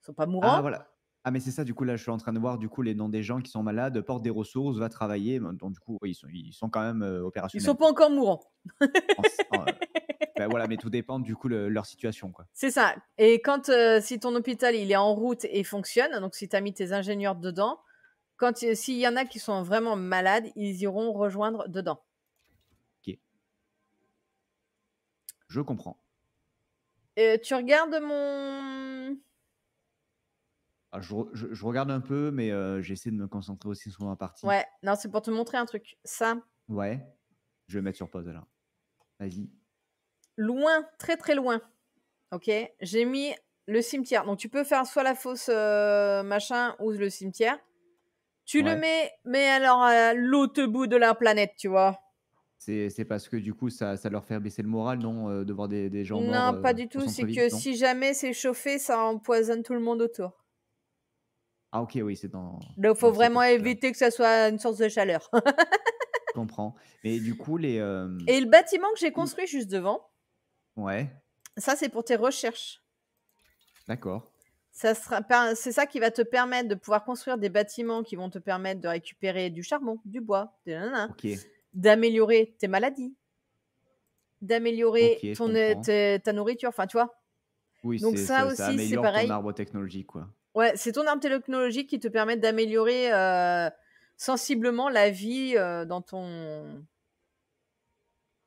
Speaker 1: sont pas mourants. Ah,
Speaker 3: voilà. Ah, mais c'est ça, du coup, là, je suis en train de voir, du coup, les noms des gens qui sont malades, portent des ressources, va travailler. Donc, du coup, ils, sont, ils sont quand même euh, opérationnels. Ils sont
Speaker 1: pas encore mourants.
Speaker 3: ben voilà, mais tout dépend, du coup, de leur situation, quoi.
Speaker 1: C'est ça. Et quand euh, si ton hôpital il est en route et fonctionne, donc si tu as mis tes ingénieurs dedans, quand euh, s'il y en a qui sont vraiment malades, ils iront rejoindre dedans.
Speaker 3: Ok. Je comprends.
Speaker 1: tu regardes mon
Speaker 3: ah, je, regarde un peu, mais euh, j'essaie de me concentrer aussi sur ma partie. Ouais,
Speaker 1: non, c'est pour te montrer un truc. Ça.
Speaker 3: Ouais. Je vais mettre sur pause là. Vas-y.
Speaker 1: Loin, très très loin. Ok. J'ai mis le cimetière. Donc tu peux faire soit la fosse euh, machin ou le cimetière. Tu le mets, mais alors à l'autre bout de la planète, tu vois.
Speaker 3: C'est parce que du coup, ça, leur fait baisser le moral, non euh, De voir des, gens. Non, pas du tout. C'est que si
Speaker 1: jamais c'est chauffé, ça empoisonne tout le monde autour.
Speaker 3: Ah ok, oui, c'est dans...
Speaker 1: Il faut vraiment éviter que ça soit une source de chaleur. Je
Speaker 3: comprends. Mais du coup, les...
Speaker 1: Et le bâtiment que j'ai construit juste devant. Ouais. Ça, c'est pour tes recherches. D'accord. c'est ça qui va te permettre de pouvoir construire des bâtiments qui vont te permettre de récupérer du charbon, du bois, okay. d'améliorer tes maladies, d'améliorer ta, nourriture, enfin, tu vois.
Speaker 3: Oui, Donc ça, aussi, c'est pareil. Ton arbre technologique, quoi.
Speaker 1: Ouais, c'est ton arme technologique qui te permet d'améliorer euh, sensiblement la vie euh, dans ton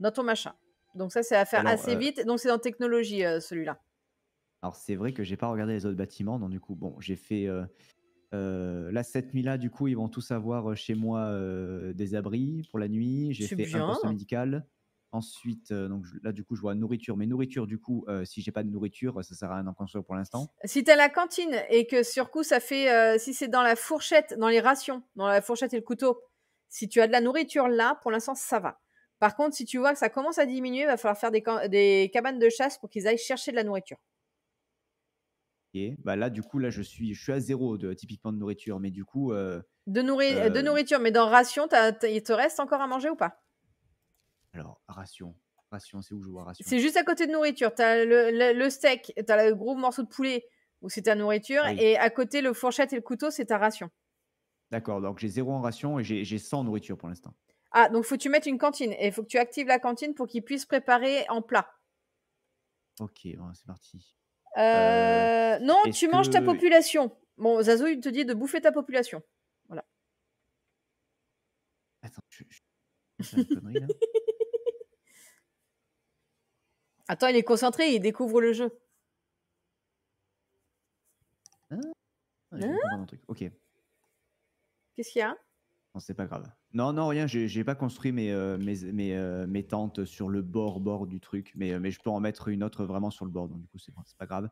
Speaker 1: dans ton machin. Donc ça, c'est à faire assez euh vite. Donc c'est dans technologie celui-là.
Speaker 3: Alors c'est vrai que j'ai pas regardé les autres bâtiments, donc du coup bon, j'ai fait là cette nuit-là, du coup ils vont tous avoir chez moi des abris pour la nuit. J'ai fait un poste médical. Ensuite, euh, donc là, du coup, je vois nourriture. Mais nourriture, du coup, euh, si j'ai pas de nourriture, ça sert à rien d'en pour l'instant.
Speaker 1: Si tu as la cantine et que sur coup, ça fait. Euh, si c'est dans la fourchette, dans les rations, dans la fourchette et le couteau, si tu as de la nourriture là, pour l'instant, ça va. Par contre, si tu vois que ça commence à diminuer, il va falloir faire des, cabanes de chasse pour qu'ils aillent chercher de la nourriture.
Speaker 3: Et bah là, du coup, là, je suis, je suis à zéro de, typiquement de nourriture. Mais du coup, De,
Speaker 1: de nourriture, mais dans ration, il te reste encore à manger ou pas
Speaker 3: alors, Ration. Ration, c'est où je vois Ration C'est
Speaker 1: juste à côté de nourriture. Tu as le, steak, tu as le gros morceau de poulet où c'est ta nourriture. Ah et à côté, le fourchette et le couteau, c'est ta ration.
Speaker 3: D'accord, donc j'ai zéro en ration et j'ai 100 nourriture pour l'instant.
Speaker 1: Ah, donc faut que tu mettes une cantine et il faut que tu actives la cantine pour qu'ils puissent préparer en plat.
Speaker 3: Ok, c'est parti. Euh, euh, non, tu manges ta
Speaker 1: population. Bon, Zazo, il te dit de bouffer ta population. Voilà. Attends, je... Attends, il est concentré, il découvre le jeu. Ah, hein truc. Ok. Qu'est-ce qu'il y a
Speaker 3: Non, c'est pas grave. Non, non, rien. J'ai pas construit mes, euh, mes, euh, mes, tentes sur le bord bord du truc, mais, euh, mais je peux en mettre une autre vraiment sur le bord. Donc du coup, c'est pas grave.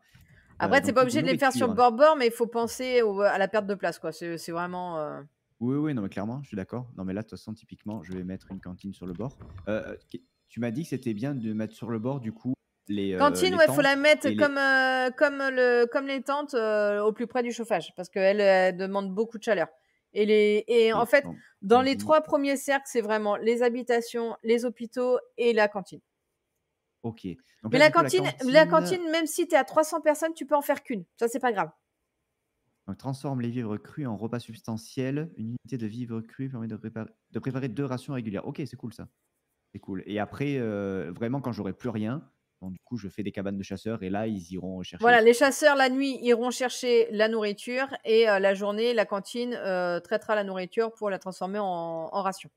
Speaker 3: Après, c'est pas obligé de les faire sur le bord
Speaker 1: bord, mais il faut penser à la perte de place, quoi. C'est vraiment.
Speaker 3: Oui, oui, non, mais clairement, je suis d'accord. Non, mais là, de toute façon, typiquement, je vais mettre une cantine sur le bord. Euh, tu m'as dit que c'était bien de mettre sur le bord, du coup, les. Euh, cantine, il faut la mettre comme, les...
Speaker 1: Euh, comme, le, comme les tentes euh, au plus près du chauffage, parce qu'elle demande beaucoup de chaleur. Et, les, et en fait, dans les mhm. trois premiers cercles, c'est vraiment les habitations, les hôpitaux et la cantine.
Speaker 3: Ok. Mais la, cantine, la, cantine,
Speaker 1: même si tu es à 300 personnes, tu peux en faire qu'une. Ça, c'est pas grave.
Speaker 3: transforme les vivres crus en repas substantiels. Une unité de vivres crus permet de, préparer de préparer deux rations régulières. Ok, c'est cool ça. C'est cool. Et après, euh, vraiment, quand j'aurai plus rien, du coup, je fais des cabanes de chasseurs et là, ils iront chercher. Voilà, les
Speaker 1: chasseurs, la nuit, iront chercher la nourriture et euh, la journée, la cantine euh, traitera la nourriture pour la transformer en, ration.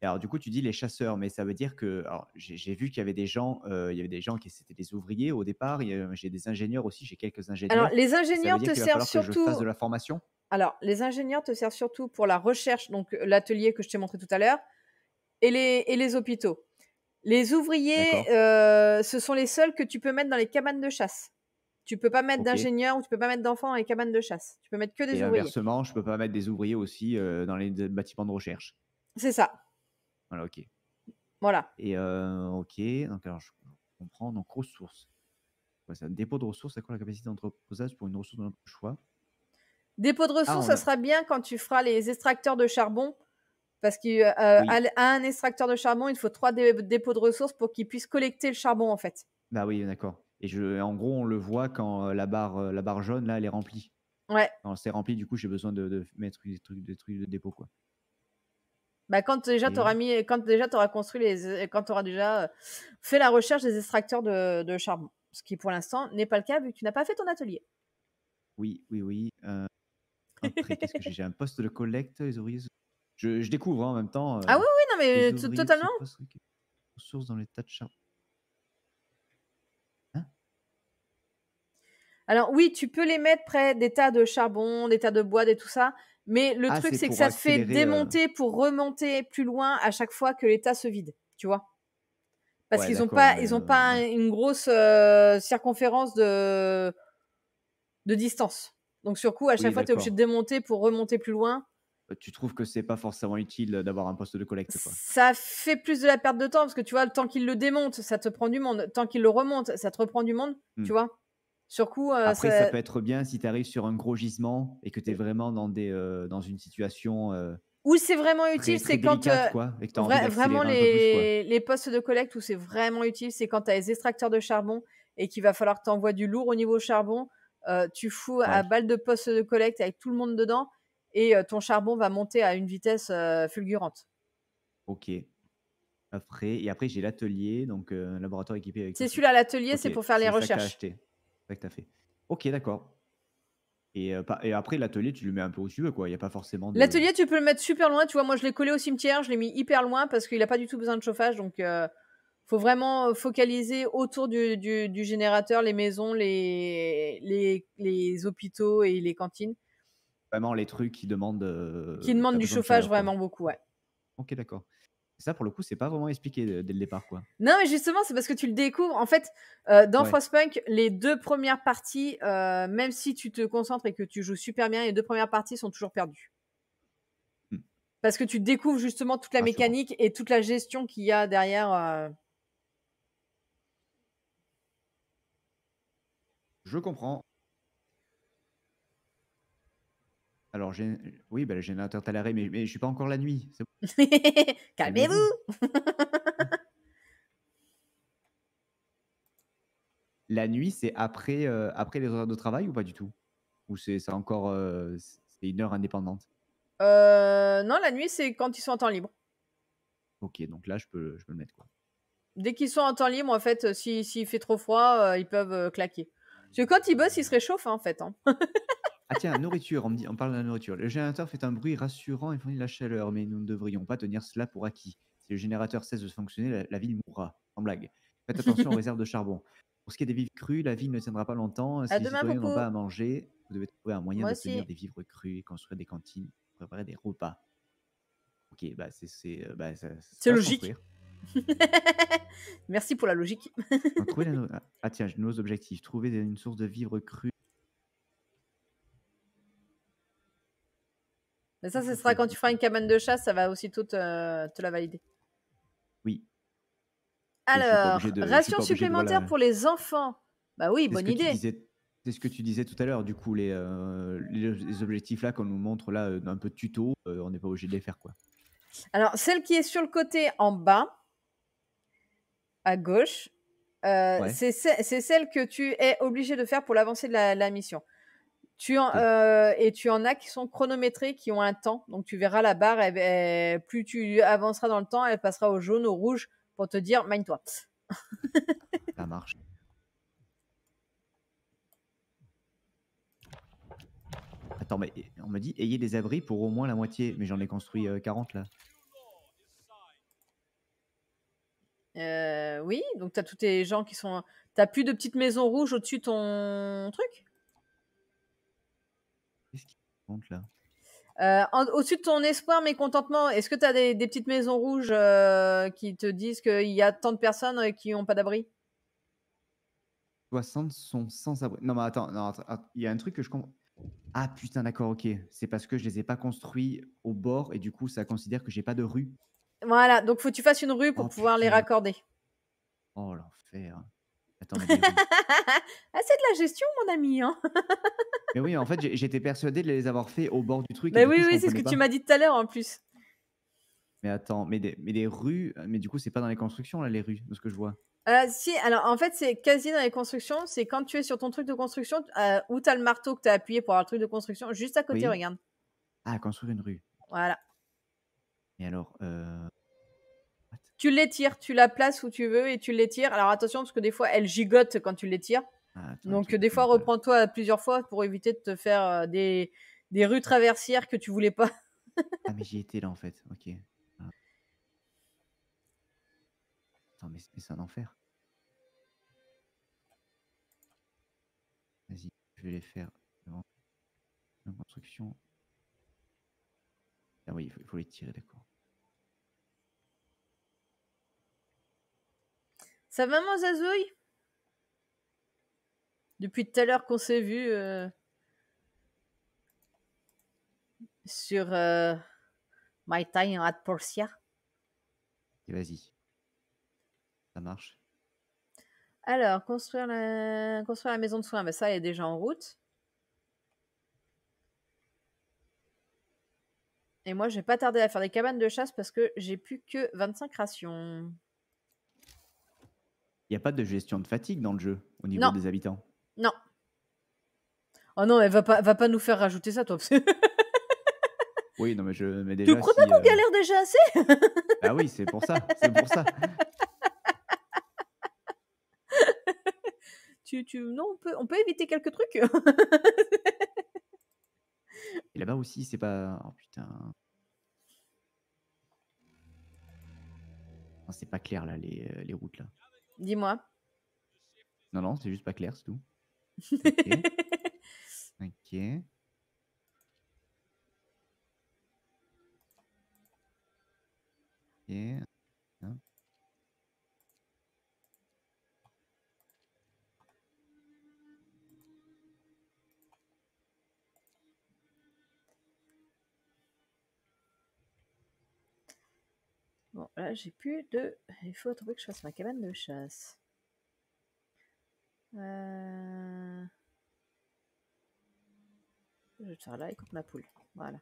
Speaker 3: alors, du coup, tu dis les chasseurs, mais ça veut dire que. j'ai vu qu'il y avait des gens, il y avait des gens qui étaient des ouvriers au départ. J'ai des ingénieurs aussi, j'ai quelques ingénieurs. Alors, les ingénieurs te servent surtout. Que je fasse de la formation
Speaker 1: alors, les ingénieurs te servent surtout pour la recherche, donc l'atelier que je t'ai montré tout à l'heure, et les, et les hôpitaux. Les ouvriers, euh, ce sont les seuls que tu peux mettre dans les cabanes de chasse. Tu peux pas mettre d'ingénieur d'ingénieurs ou tu peux pas mettre d'enfants dans les cabanes de chasse. Tu peux mettre que des et ouvriers.
Speaker 3: Inversement, je peux pas mettre des ouvriers aussi euh, dans les bâtiments de recherche. C'est ça. Voilà, ok. Voilà. Et euh, ok, donc alors je comprends. Donc ressources. un dépôt de ressources, c'est quoi la capacité d'entreposage pour une ressource de notre choix
Speaker 1: Dépôt de ah, ressources, ça sera bien quand tu feras les extracteurs de charbon parce qu'à euh, euh, un extracteur de charbon, il faut trois dépôts de ressources pour qu'il puisse collecter le charbon, en fait.
Speaker 3: Bah oui, d'accord. Et je, en gros, on le voit quand euh, la barre, la barre jaune, là, elle est remplie. Ouais. Quand c'est rempli, du coup, j'ai besoin de, mettre des trucs, trucs de dépôt, quoi.
Speaker 1: Bah quand déjà tu auras mis, quand déjà auras construit les, quand auras déjà fait la recherche des extracteurs de, charbon, ce qui pour l'instant n'est pas le cas vu que tu n'as pas fait ton atelier.
Speaker 3: Oui, oui, oui. qu'est-ce que j'ai un poste de collecte, les ouvriers je, découvre hein, en même temps. Euh, ah oui, oui, non, mais euh, totalement. Source dans de charbon.
Speaker 1: Hein Alors oui, tu peux les mettre près des tas de charbon, des tas de bois, des tout ça. Mais le ah, truc, c'est que ça te fait euh, démonter pour remonter plus loin à chaque fois que l'état se vide. tu vois.
Speaker 2: Parce qu'ils n'ont pas, ils
Speaker 1: ont pas une grosse circonférence de... de distance. Donc sur coup, à chaque fois, tu es obligé de démonter pour remonter plus loin.
Speaker 3: Euh, tu trouves que c'est pas forcément utile d'avoir un poste de collecte
Speaker 1: Ça fait plus de la perte de temps parce que tu vois, tant qu'il le démonte, ça te prend du monde. Tant qu'il le remonte, ça te reprend du monde. Tu hmm. vois Sur euh, Après, ça... peut
Speaker 3: être bien si tu arrives sur un gros gisement et que tu es vraiment dans, des, euh, dans une situation.
Speaker 1: où c'est vraiment utile, c'est quand. vraiment les... postes de collecte où c'est vraiment utile, c'est quand tu as les extracteurs de charbon et qu'il va falloir que tu envoies du lourd au niveau charbon. tu fous à balle de poste de collecte avec tout le monde dedans et ton charbon va monter à une vitesse fulgurante.
Speaker 3: Ok. Après, et après, j'ai l'atelier, donc un laboratoire équipé avec. C'est
Speaker 1: celui-là, l'atelier, c'est pour faire les recherches.
Speaker 3: C'est ça que tu as fait. Ok, d'accord. Et, après, l'atelier, tu le mets un peu où tu veux, quoi. Il n'y a pas forcément. L'atelier,
Speaker 1: tu peux le mettre super loin. Tu vois, moi, je l'ai collé au cimetière, je l'ai mis hyper loin parce qu'il n'a pas du tout besoin de chauffage. Donc, faut vraiment focaliser autour du, générateur, les maisons, les, hôpitaux et les cantines
Speaker 3: vraiment les trucs qui demandent. Euh, qui demandent du chauffage vraiment beaucoup, ouais. Ok, d'accord. Ça, pour le coup, c'est pas vraiment expliqué euh, dès le départ, quoi.
Speaker 1: Non, mais justement, c'est parce que tu le découvres. En fait, euh, dans Frostpunk, les deux premières parties, même si tu te concentres et que tu joues super bien, les deux premières parties sont toujours perdues. Hmm. Parce que tu découvres justement toute la ah, mécanique et toute la gestion qu'il y a derrière.
Speaker 3: Je comprends. Alors, oui, ben le générateur est mais, mais je suis pas encore la nuit.
Speaker 2: Calmez-vous.
Speaker 3: la nuit, c'est après, euh, après les heures de travail ou pas du tout Ou c'est, encore euh, une heure indépendante
Speaker 1: euh, Non, la nuit, c'est quand ils sont en temps libre.
Speaker 3: Ok, donc là, je peux, je le mettre.
Speaker 1: Dès qu'ils sont en temps libre, en fait, s'il si, si fait trop froid, ils peuvent claquer. Parce que quand ils bossent, ils se réchauffent, hein, en fait. Hein.
Speaker 3: Ah tiens, nourriture, on, dit, on parle de la nourriture. Le générateur fait un bruit rassurant et fournit la chaleur, mais nous ne devrions pas tenir cela pour acquis. Si le générateur cesse de fonctionner, la, ville mourra. En blague. Faites attention aux réserves de charbon. Pour ce qui est des vivres crus, la ville ne tiendra pas longtemps. Ah, si les citoyens n'ont pas à manger, vous devez trouver un moyen d'obtenir des vivres crus, construire des cantines, préparer des repas. Ok, bah c'est euh, bah, logique.
Speaker 1: Merci pour la logique.
Speaker 3: Ah, ah tiens, nos objectifs. Trouver une source de vivres crus
Speaker 1: Mais ça, ce sera quand tu feras une cabane de chasse, ça va aussi te, euh, te la valider. Oui.
Speaker 3: Alors, ration supplémentaire pour
Speaker 1: les enfants. Bah oui, bonne idée.
Speaker 3: C'est ce que tu disais tout à l'heure, du coup, les, euh, les objectifs là qu'on nous montre là, euh, un peu de tuto, on n'est pas obligé de les faire quoi.
Speaker 1: Alors, celle qui est sur le côté en bas, à gauche, c'est celle que tu es obligé de faire pour l'avancée de la, mission. Mmh. Euh, et tu en as qui sont chronométrés, qui ont un temps. Donc tu verras la barre, plus tu avanceras dans le temps, elle passera au jaune, au rouge pour te dire, mine-toi.
Speaker 3: Ça marche. Attends, mais on me dit, ayez des abris pour au moins la moitié, mais j'en ai construit 40 euh, là.
Speaker 1: Euh, oui, donc tu as tous tes gens qui sont... T'as plus de petites maisons rouges au-dessus de ton truc là. Euh, au-dessus de ton espoir, mécontentement, est-ce que tu as des, petites maisons rouges euh, qui te disent qu'il y a tant de personnes euh, qui n'ont pas d'abri
Speaker 3: 60 sont sans abri. Non, mais attends, il y a un truc que je comprends. Ah putain, d'accord, ok. C'est parce que je les ai pas construits au bord et du coup, ça considère que j'ai pas de rue.
Speaker 1: Voilà, donc faut que tu fasses une rue pour oh, pouvoir les raccorder.
Speaker 3: Oh l'enfer. Attends, ah,
Speaker 1: c'est de la gestion, mon ami. Hein.
Speaker 3: mais oui, en fait, j'étais persuadé de les avoir fait au bord du truc. Mais oui, oui, c'est ce que tu m'as
Speaker 1: dit tout à l'heure en plus.
Speaker 3: Mais attends, mais des, mais rues, euh, mais du coup, c'est pas dans les constructions, là, les rues, de ce que je vois.
Speaker 1: Euh, si, alors en fait, c'est quasi dans les constructions. C'est quand tu es sur ton truc de construction, euh, où t'as le marteau que tu as appuyé pour avoir le truc de construction, juste à côté, regarde.
Speaker 3: Ah, construire une rue. Voilà. Et alors,
Speaker 1: tu tires, tu la places où tu veux et tu tires. Alors attention, parce que des fois, elle gigote quand tu les tires. Ah, Donc des fois, reprends-toi plusieurs fois pour éviter de te faire euh, des, des rues traversières que tu voulais pas.
Speaker 3: ah, mais j'y étais là, en fait. Ok. Ah. Non, mais c'est un enfer. Vas-y, je vais les faire. La construction. Ah oui, il faut, faut les tirer, d'accord.
Speaker 1: Ça va, mon Zazouille Depuis tout à l'heure qu'on s'est vu euh, sur euh, My Time at Portia.
Speaker 3: vas-y. Ça marche.
Speaker 1: Alors, construire la, maison de soins, ben ça, est déjà en route. Et moi, je vais pas tarder à faire des cabanes de chasse parce que j'ai plus que 25 rations
Speaker 3: n'y a pas de gestion de fatigue dans le jeu au niveau des habitants.
Speaker 1: Non. Oh non, elle va pas, va pas nous faire rajouter ça, toi.
Speaker 3: oui, non, mais je. mets déjà, tu crois pas qu'on euh, galère déjà assez Ah oui,
Speaker 1: c'est pour ça. tu, tu... Non, on peut, éviter quelques trucs.
Speaker 3: Et là-bas aussi, c'est pas. Oh putain. C'est pas clair là, les euh, routes là. Dis-moi. Non, non, c'est juste pas clair, c'est tout.
Speaker 2: Ok. ok.
Speaker 1: là, j'ai plus de... Il faut trouver que je fasse ma cabane de chasse. Euh... Je faire là et ma poule. Voilà.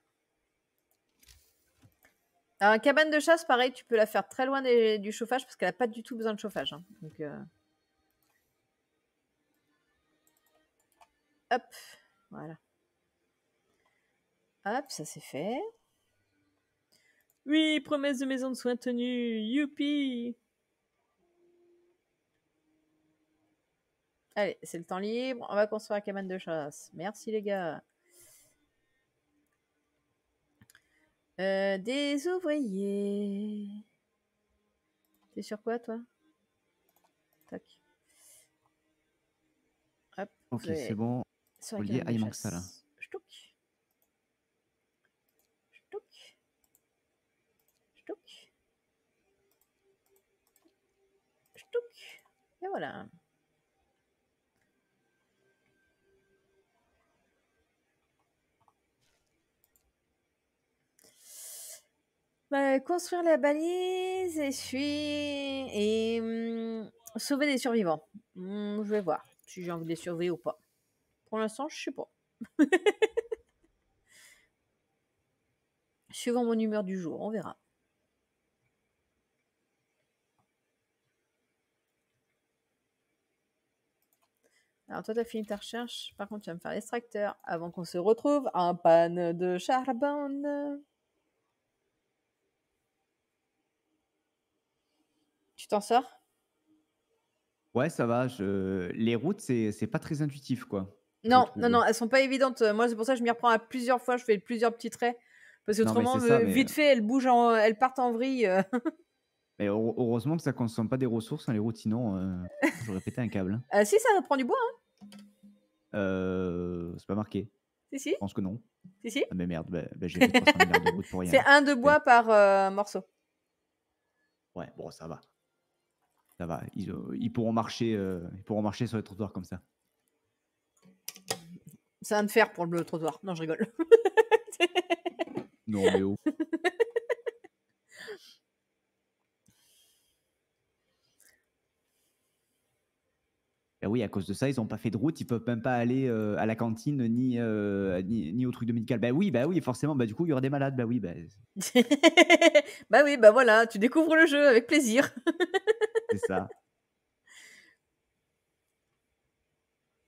Speaker 1: Alors, une cabane de chasse, pareil, tu peux la faire très loin du chauffage parce qu'elle n'a pas du tout besoin de chauffage. Hein. Donc, euh. Hop, voilà. Hop, ça c'est fait. Oui, promesse de maison de soins tenue. Youpi Allez, c'est le temps libre. On va construire la cabane de chasse. Merci les gars. Euh, des ouvriers. T'es sur quoi toi Tac. Hop. Ok, c'est bon. il manque ça là. Et voilà. Bah, construire la balise et et hum, sauver des survivants. Hum, je vais voir si j'ai envie de les surveiller ou pas. Pour l'instant, je sais pas. Suivant mon humeur du jour, on verra. Alors toi, t'as fini ta recherche. Par contre, tu vas me faire l'extracteur avant qu'on se retrouve. Un panne de charbon. Tu t'en sors
Speaker 3: Ouais, ça va. Je... Les routes, c'est pas très intuitif, quoi.
Speaker 1: Non, non, non, elles sont pas évidentes. Moi, c'est pour ça que je m'y reprends à plusieurs fois. Je fais plusieurs petits traits. Parce que autrement, euh, vite euh, fait, elles bougent, elles partent en vrille. Euh.
Speaker 3: mais heureusement que ça consomme pas des ressources, hein, les routes, sinon j'aurais pété un câble.
Speaker 1: ah si, ça prend du bois. Hein.
Speaker 3: Euh, c'est pas marqué. Si, si. Je pense que non.
Speaker 1: Si, si. Ah, mais merde, bah, bah, j'ai fait de route pour rien. C'est un de bois par euh, morceau.
Speaker 3: Ouais, bon, ça va. Ça va. Ils, ils pourront, marcher, euh, ils pourront marcher sur les trottoirs comme ça.
Speaker 1: C'est un de fer pour le trottoir. Non, je rigole.
Speaker 3: non, mais oh. Ben oui, à cause de ça, ils n'ont pas fait de route, ils peuvent même pas aller euh, à la cantine euh, ni, ni, au truc de médical. Ben oui, ben oui, forcément, du coup, il y aura des malades. Ben oui, ben.
Speaker 1: oui, ben voilà, tu découvres le jeu avec plaisir.
Speaker 3: C'est ça.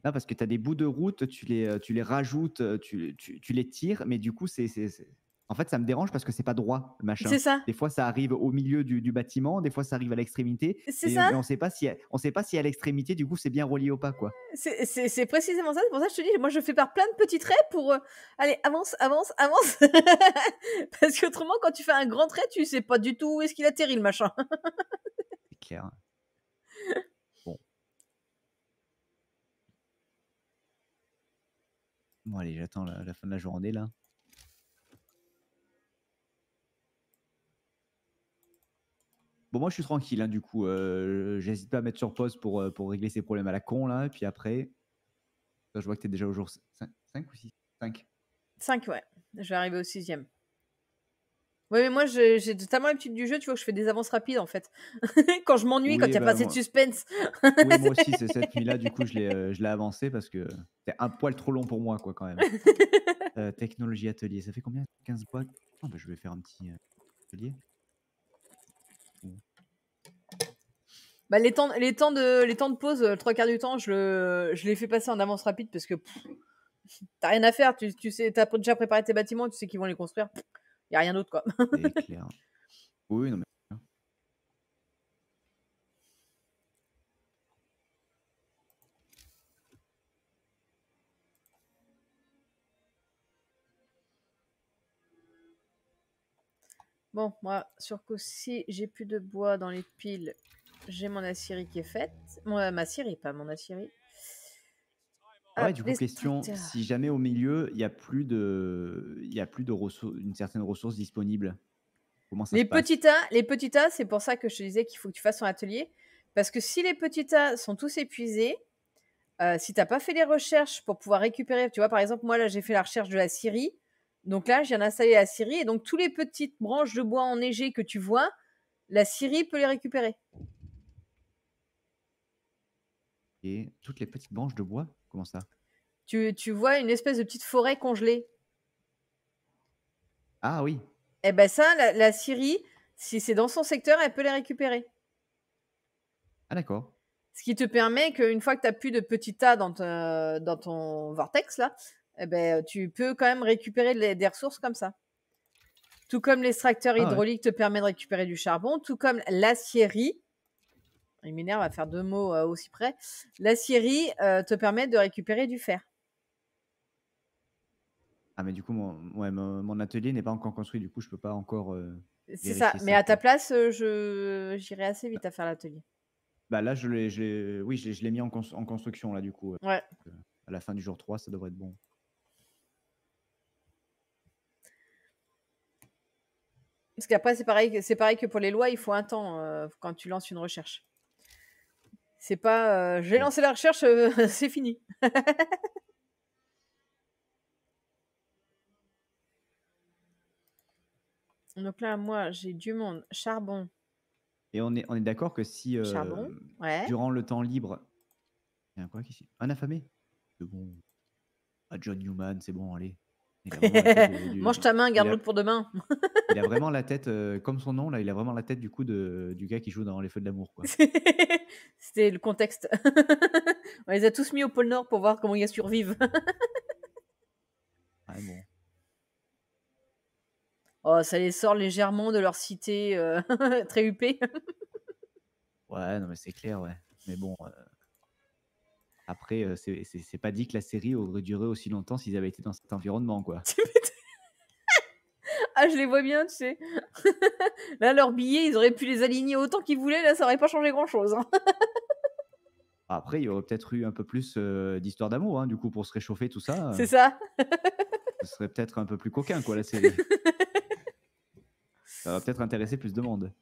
Speaker 3: Non, parce que tu as des bouts de route, tu les, euh, tu les rajoutes, tu, tu les tires, mais du coup, c'est en fait, ça me dérange parce que c'est pas droit, machin. C'est ça. Des fois, ça arrive au milieu du, bâtiment, des fois, ça arrive à l'extrémité. C'est ça. on sait pas si, on sait pas si à l'extrémité, du coup, c'est bien relié ou pas, quoi.
Speaker 1: C'est précisément ça. C'est pour ça que je te dis, moi, je fais par plein de petits traits pour, euh, allez, avance, avance, avance. parce qu'autrement, quand tu fais un grand trait, tu sais pas du tout où est-ce qu'il atterrit, le machin. c'est clair. Bon.
Speaker 3: Bon, allez, j'attends la fin de la journée, là. Bon, moi, je suis tranquille, hein, du coup. Euh, j'hésite pas à mettre sur pause pour, euh, pour régler ces problèmes à la con, là. Et puis après, je vois que tu es déjà au jour 5, ou 6 5
Speaker 1: 5, ouais. Je vais arriver au sixième. Oui, mais moi, j'ai totalement l'habitude du jeu, tu vois, que je fais des avances rapides, en fait. quand je m'ennuie, quand il n'y a bah, pas assez de suspense. oui,
Speaker 2: moi aussi, c'est cette nuit-là, du
Speaker 3: coup, je l'ai euh, avancé parce que c'est un poil trop long pour moi, quoi, quand même. Euh, technologie atelier, ça fait combien 15 boîtes ah, bah, Je vais faire un petit atelier.
Speaker 1: Bah, les, temps, les, temps de, les temps de pause, euh, trois quarts du temps, je, les fais passer en avance rapide parce que t'as rien à faire. Tu, tu sais, t'as déjà préparé tes bâtiments, tu sais qu'ils vont les construire. Il y a rien d'autre, quoi.
Speaker 3: Oui, non, mais.
Speaker 1: Bon, moi, sur si j'ai plus de bois dans les piles j'ai mon assyrie qui est faite. Moi, euh, ma syrie, pas mon Ah Ouais, du coup, question, si
Speaker 3: jamais au milieu, il n'y a plus de, il a plus de ressources, une certaine ressource disponible, comment ça les petits
Speaker 1: A, Les petits tas, c'est pour ça que je te disais qu'il faut que tu fasses ton atelier, parce que si les petits tas sont tous épuisés, euh, si tu n'as pas fait les recherches pour pouvoir récupérer, tu vois, par exemple, moi là, j'ai fait la recherche de la Syrie, donc là, j'ai installé installé la Syrie, et donc tous les petites branches de bois enneigées que tu vois, la Syrie peut les récupérer
Speaker 3: et toutes les petites branches de bois. Comment ça
Speaker 1: tu, vois une espèce de petite forêt congelée. Ah oui. Eh ben ça, la, la Syrie, si c'est dans son secteur, elle peut les récupérer. Ah d'accord. Ce qui te permet qu'une fois que tu n'as plus de petits tas dans, dans ton vortex, là, eh ben, tu peux quand même récupérer des ressources comme ça. Tout comme l'extracteur ah hydraulique te permet de récupérer du charbon, tout comme l'acierie il m'énerve à faire deux mots euh, aussi près, la scierie euh, te permet de récupérer du fer.
Speaker 3: Ah, mais du coup, mon, mon, atelier n'est pas encore construit, du coup, je peux pas encore. Euh, c'est ça, mais à
Speaker 1: ta place, j'irai assez vite bah à faire l'atelier.
Speaker 3: Bah là, je l'ai, oui, je mis en, construction, là, du coup. à la fin du jour 3, ça devrait être bon.
Speaker 1: Parce qu'après, c'est pareil, pareil que pour les lois, il faut un temps quand tu lances une recherche. C'est pas euh, j'ai lancé la recherche, euh, c'est fini. Donc là, moi, j'ai du monde, charbon.
Speaker 3: Et on est, on est d'accord que si euh, charbon, ouais. durant le temps libre, il y a un quoi Un affamé C'est bon. À John Newman, c'est bon, allez.
Speaker 1: Mange ta main, garde l'autre pour demain.
Speaker 3: il a vraiment la tête, comme son nom, là, il a vraiment la tête du coup de, du gars qui joue dans Les Feux de l'amour.
Speaker 1: C'était le contexte. on les a tous mis au pôle Nord pour voir comment ils survivent. ah bon. Oh, ça les sort légèrement de leur cité euh, très huppée. ouais, non, mais c'est clair, ouais. Mais bon,
Speaker 2: euh,
Speaker 3: après, euh, c'est pas dit que la série aurait duré aussi longtemps s'ils avaient été dans cet environnement, quoi.
Speaker 1: ah, je les vois bien, tu sais. là, leurs billets, ils auraient pu les aligner autant qu'ils voulaient, là, ça aurait pas changé grand-chose. Hein.
Speaker 3: Après, il y aurait peut-être eu un peu plus euh, d'histoires d'histoire d'amour, hein, du coup, pour se réchauffer, tout ça. C'est ça. ce serait peut-être un peu plus coquin, quoi, la série. ça va peut-être intéressé plus de monde.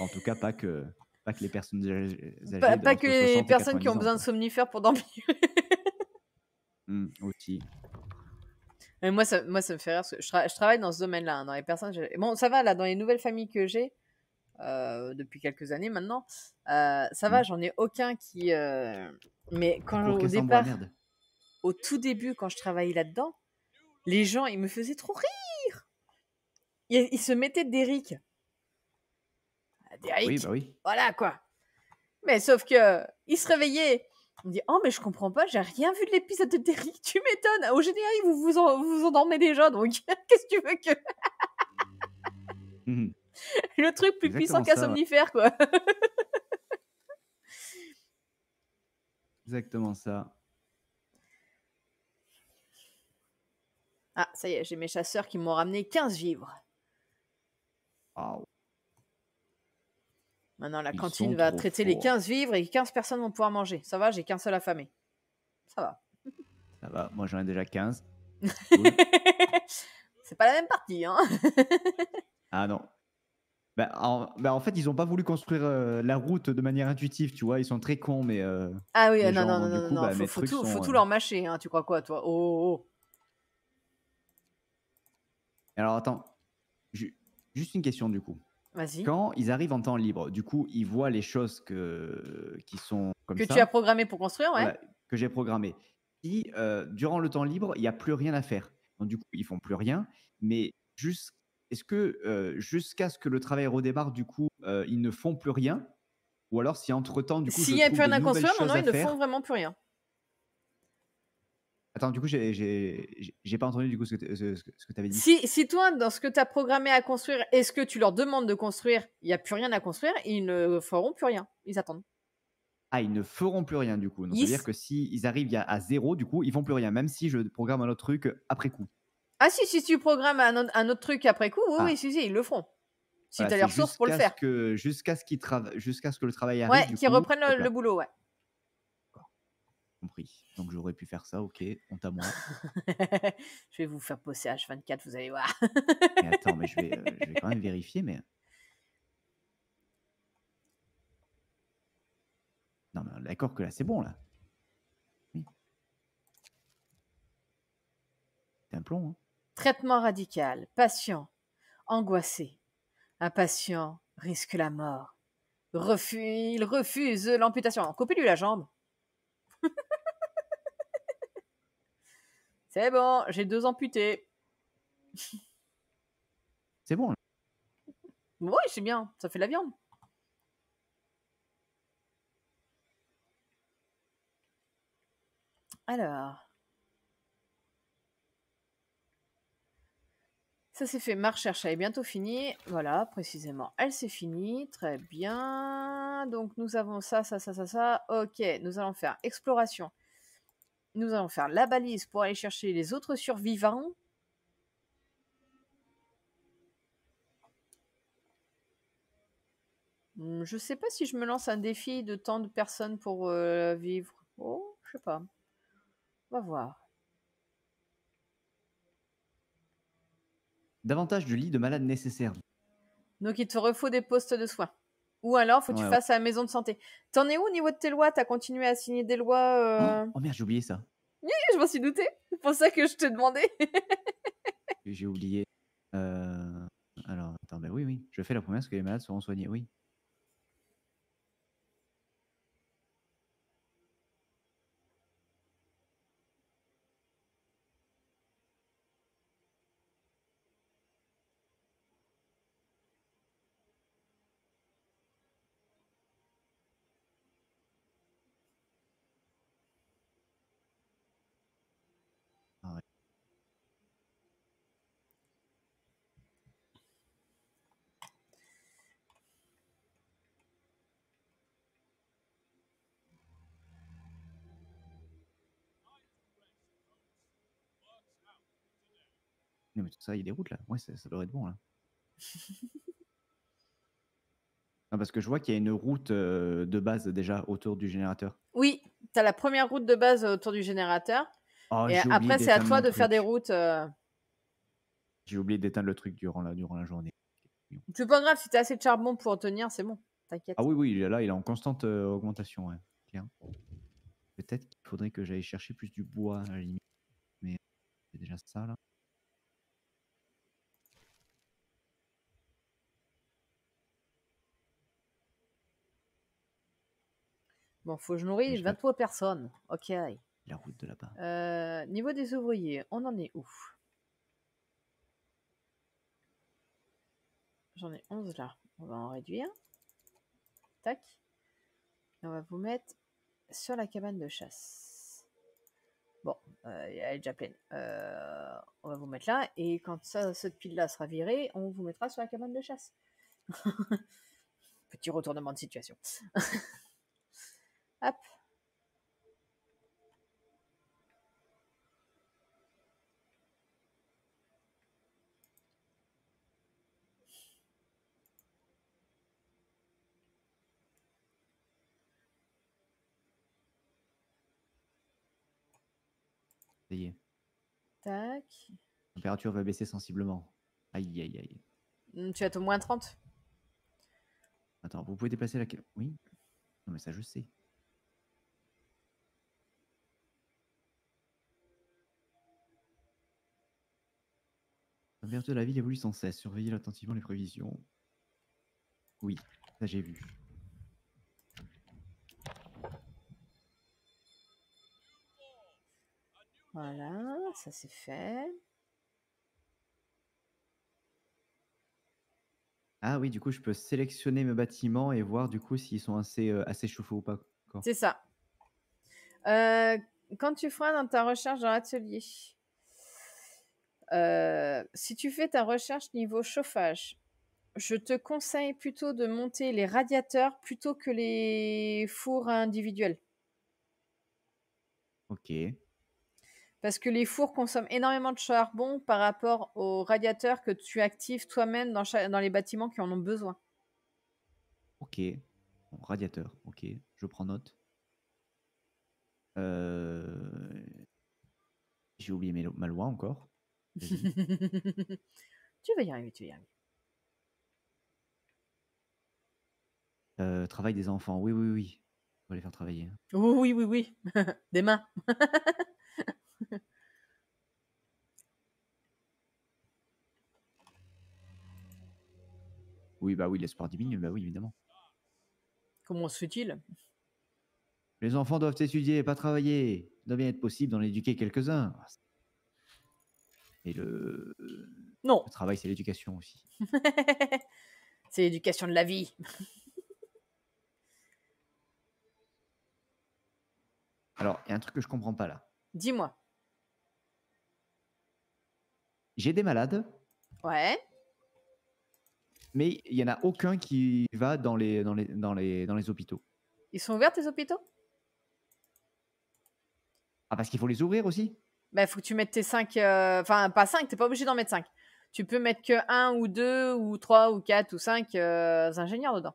Speaker 3: En tout cas, pas que, pas que les personnes âgées. Pas, que les personnes qui ont besoin
Speaker 1: de somnifères pour dormir.
Speaker 3: Hum, aussi
Speaker 1: moi, ça, moi, ça me fait rire parce que je, travaille dans ce domaine-là, hein, dans les personnes. Bon, ça va, là, dans les nouvelles familles que j'ai, euh, depuis quelques années maintenant, euh, ça va, mm. j'en ai aucun qui. Euh, mais quand au départ, au tout début, quand je travaillais là-dedans, les gens, ils me faisaient trop rire. Ils, se mettaient d'Eric. Ah, D'Eric. Bah voilà, quoi. Mais sauf que, ils se réveillaient on dit oh mais je comprends pas, j'ai rien vu de l'épisode de Derry, tu m'étonnes. Au générique vous vous, vous endormez déjà donc qu'est-ce que tu veux que mmh. le truc plus puissant qu'un somnifère quoi.
Speaker 3: Exactement ça.
Speaker 1: Ah ça y est, j'ai mes chasseurs qui m'ont ramené 15 vivres. Oh. Maintenant, la cantine va traiter les 15 vivres et 15 personnes vont pouvoir manger. Ça va, j'ai qu'un seul affamé. Ça va.
Speaker 3: Ça va, moi j'en ai déjà 15.
Speaker 1: c'est pas la même partie, hein
Speaker 3: Ah non. Ben, ben, en, fait, ils n'ont pas voulu construire euh, la route de manière intuitive, tu vois. Ils sont très cons, mais. Euh, ah oui,
Speaker 1: non, non, non, non, bah, faut, tout, euh, leur mâcher, hein. Tu crois quoi, toi oh, oh, oh.
Speaker 3: Alors attends, juste une question du coup. Quand ils arrivent en temps libre, du coup, ils voient les choses que, qui sont que tu as
Speaker 1: programmé pour construire, ouais.
Speaker 3: que j'ai programmé. Et euh, durant le temps libre, il n'y a plus rien à faire, du coup, ils font plus rien. Mais est-ce que euh, jusqu'à ce que le travail redémarre, du coup, euh, ils ne font plus rien Ou alors si entre-temps, du coup, s'il y a plus rien à construire, ils ne font vraiment plus rien. Attends, du coup, j'ai pas entendu du coup ce que, ce, que tu avais dit.
Speaker 1: Si, si, toi, dans ce que tu as programmé à construire, est-ce que tu leur demandes de construire, il n'y a plus rien à construire, ils ne feront plus rien. Ils attendent.
Speaker 3: Ah, ils ne feront plus rien du coup. Donc, C'est-à-dire que s'ils arrivent à, zéro, du coup, ils font plus rien, même si je programme un autre truc euh, après coup.
Speaker 1: Ah si, si tu programmes un, autre truc après coup, oui, ah. oui, si, si, ils le feront. Si tu as les ressources pour le faire.
Speaker 3: Jusqu'à ce, ce, que le travail arrive. Ouais, qu'ils reprennent le boulot, ouais. Donc j'aurais pu faire ça, ok, on à moi.
Speaker 1: je vais vous faire poser H24, vous allez voir. attends, mais euh, je vais, quand
Speaker 3: même vérifier, mais. Non, mais d'accord que là, c'est bon, là.
Speaker 1: C'est un plomb, hein. Traitement radical, patient, angoissé. Un patient risque la mort. Refus, il refuse l'amputation. Coupez-lui la jambe. C'est bon, j'ai deux amputés. C'est bon. Oui, c'est bien, ça fait de la viande. Alors. Ça s'est fait, ma recherche est bientôt finie. Voilà, précisément, elle s'est finie. Très bien. Donc nous avons ça, ça, ça, ça, ça. Ok, nous allons faire exploration. Nous allons faire la balise pour aller chercher les autres survivants. Hmm, je sais pas si je me lance un défi de tant de personnes pour euh, vivre. Oh, je sais pas. On va voir.
Speaker 3: Davantage de lits de malades nécessaires.
Speaker 1: Donc il te refaut des postes de soins. Ou alors, faut que tu fasses à la maison de santé. T'en es où au niveau de tes lois T'as continué à signer des lois euh? oh,
Speaker 3: oh, merde, j'ai oublié ça.
Speaker 1: Oui, je m'en suis douté. C'est pour ça que je te demandais.
Speaker 3: j'ai oublié. Euh, alors, attends, ben oui, oui. Je fais la promesse que les malades seront soignés. Oui. mais ça, il y a des routes là. Ouais, ça, devrait être bon là. non, parce que je vois qu'il y a une route euh, de base déjà autour du générateur.
Speaker 1: Oui, tu as la première route de base euh, autour du générateur.
Speaker 3: Oh, et après, c'est à toi de faire des
Speaker 1: routes. Euh.
Speaker 3: J'ai oublié d'éteindre le truc durant la, durant la journée.
Speaker 1: C'est pas grave, si tu as assez de charbon pour tenir, c'est bon. T'inquiète. Ah oui, oui,
Speaker 3: là, il est en constante augmentation. Ouais. Peut-être qu'il faudrait que j'aille chercher plus du bois à la limite. Mais c'est déjà ça là.
Speaker 1: Bon, faut que je nourrisse 23 personnes. Ok. La route de là-bas. Euh, niveau des ouvriers, on en est où J'en ai 11 là. On va en réduire. Tac. Et on va vous mettre sur la cabane de chasse. Bon, euh, elle est déjà pleine. Euh, on va vous mettre là. Et quand ça, cette pile-là sera virée, on vous mettra sur la cabane de chasse. Petit retournement de situation. Hop. Tac.
Speaker 3: La température va baisser sensiblement. Aïe, aïe, aïe.
Speaker 1: Hmm, tu as au moins 30.
Speaker 3: Attends, vous pouvez déplacer la... Oui Non mais ça je sais. La vertu de la ville évolue sans cesse. Surveillez attentivement les prévisions. Oui, ça j'ai vu.
Speaker 1: Voilà, ça c'est fait.
Speaker 3: Ah oui, du coup, je peux sélectionner mes bâtiments et voir du coup s'ils sont assez, euh, assez chauffés ou pas.
Speaker 1: C'est ça. Euh, quand tu feras dans ta recherche dans l'atelier, euh, si tu fais ta recherche niveau chauffage, je te conseille plutôt de monter les radiateurs plutôt que les fours individuels. Ok. Parce que les fours consomment énormément de charbon par rapport aux radiateurs que tu actives toi-même dans, les bâtiments qui en ont besoin.
Speaker 3: Ok. radiateur, ok. Je prends note. Euh, j'ai oublié ma loi encore.
Speaker 1: tu vas y arriver, tu vas y arriver.
Speaker 3: Euh, travail des enfants, oui, oui, oui. On va les faire travailler.
Speaker 1: Oui, oui, oui, oui. des mains.
Speaker 3: oui, bah oui, l'espoir diminue, bah oui, évidemment.
Speaker 1: Comment se fait-il
Speaker 3: Les enfants doivent étudier, pas travailler. Il doit bien être possible d'en éduquer quelques-uns. Mais euh, le, travail, c'est l'éducation aussi.
Speaker 1: c'est l'éducation de la vie.
Speaker 3: Alors, il y a un truc que je comprends pas là. Dis-moi. J'ai des malades. Ouais. Mais il n'y en a aucun qui va dans les, dans les, dans les, dans les hôpitaux.
Speaker 1: Ils sont ouverts, tes hôpitaux
Speaker 3: Ah, parce qu'il faut les ouvrir aussi
Speaker 1: il bah, faut que tu mettes tes 5, euh, enfin, pas 5, t'es pas obligé d'en mettre 5. Tu peux mettre que 1 ou 2 ou 3 ou 4 ou 5 euh, ingénieurs dedans.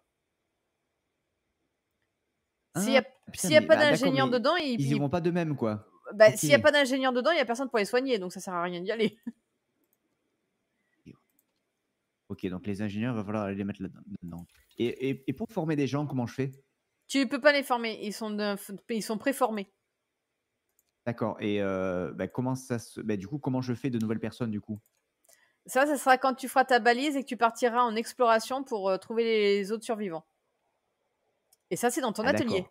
Speaker 1: S'il n'y a, ah, a pas bah, d'ingénieur d'ingénieurs dedans, ils, ils, vont
Speaker 3: pas de même quoi.
Speaker 1: Bah, s'il n'y a pas d'ingénieur dedans, il n'y a personne pour les soigner, donc ça sert à rien d'y aller.
Speaker 3: Ok, donc les ingénieurs, il va falloir les mettre là-dedans. Et, et, et, pour former des gens, comment je fais
Speaker 1: Tu peux pas les former, ils sont, ils sont préformés.
Speaker 3: D'accord. Et bah, comment ça se... Bah, du coup, comment je fais de nouvelles personnes du coup
Speaker 1: Ça, ce sera quand tu feras ta balise et que tu partiras en exploration pour trouver les autres survivants. Et ça, c'est dans ton ah, atelier.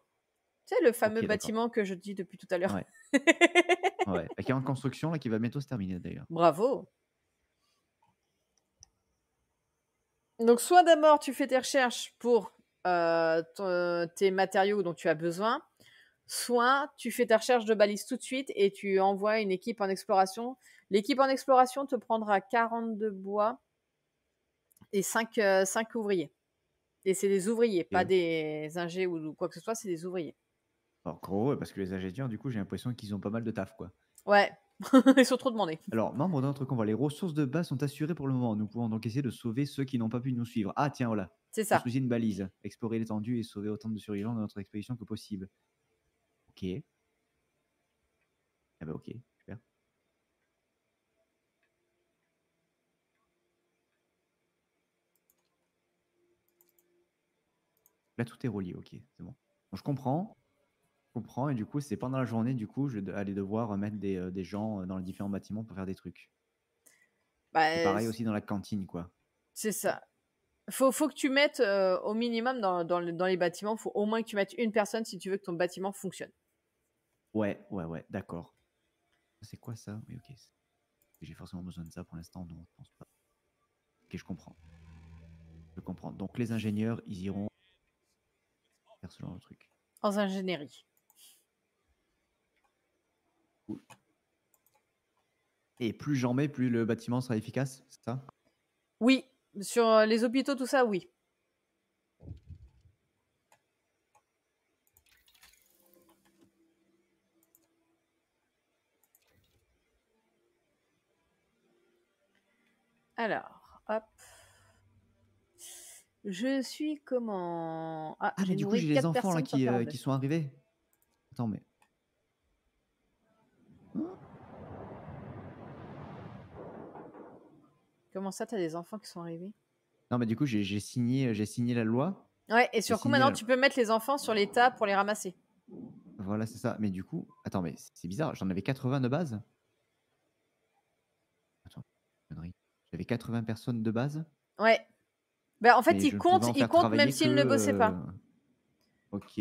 Speaker 1: Tu sais, le fameux bâtiment que je dis depuis tout à l'heure. Ouais.
Speaker 3: ouais. Bah, qui est en construction, et qui va bientôt se terminer d'ailleurs.
Speaker 1: Bravo. Donc, soit d'abord, tu fais tes recherches pour tes matériaux dont tu as besoin. Soit tu fais ta recherche de balises tout de suite et tu envoies une équipe en exploration. L'équipe en exploration te prendra 42 bois et 5, euh, ouvriers. Et c'est des ouvriers, pas des ingés ou quoi que ce soit, c'est des ouvriers.
Speaker 3: En gros, parce que les ingénieurs, du coup, j'ai l'impression qu'ils ont pas mal de taf, quoi.
Speaker 1: Ouais, ils sont trop demandés.
Speaker 3: Alors, membres d'un autre les ressources de base sont assurées pour le moment. Nous pouvons donc essayer de sauver ceux qui n'ont pas pu nous suivre. Ah, tiens, voilà. C'est ça. une balise. Explorer l'étendue et sauver autant de survivants de notre expédition que possible. Ok. Ah bah ok, Là, tout est relié, ok, c'est bon. Je comprends. Je comprends. Et du coup, c'est pendant la journée, du coup, je vais aller devoir euh, mettre des, euh, gens euh, dans les différents bâtiments pour faire des trucs.
Speaker 1: Bah, pareil aussi
Speaker 3: dans la cantine, quoi.
Speaker 1: C'est ça. Faut, faut que tu mettes au minimum dans, dans les bâtiments, faut au moins que tu mettes une personne si tu veux que ton bâtiment fonctionne.
Speaker 3: Ouais, ouais, ouais, d'accord. C'est quoi ça Oui, ok. J'ai forcément besoin de ça pour l'instant, non, je pense pas. Ok, je comprends. Je comprends. Donc les ingénieurs, ils iront faire ce genre de truc.
Speaker 1: En ingénierie.
Speaker 3: Et plus j'en mets, plus le bâtiment sera efficace, c'est ça
Speaker 1: Oui, sur euh, les hôpitaux, tout ça, oui. Alors, hop. Je suis comment Ah, ah mais du coup, j'ai les enfants là, euh, qui, sont
Speaker 3: arrivés. Attends, mais. Hein?
Speaker 1: Comment ça, t'as des enfants qui sont arrivés
Speaker 3: Non, mais du coup, j'ai signé, euh, j'ai signé la loi.
Speaker 1: Ouais, et surtout maintenant, tu peux mettre les enfants sur l'état pour les ramasser.
Speaker 3: Voilà, c'est ça. Mais du coup, attends, mais c'est bizarre. J'en avais 80 de base. Attends, j'avais 80 personnes de base.
Speaker 1: Ouais. Bah, en fait, ils comptent, ils comptent même s'ils ne bossaient pas.
Speaker 3: Euh, ok.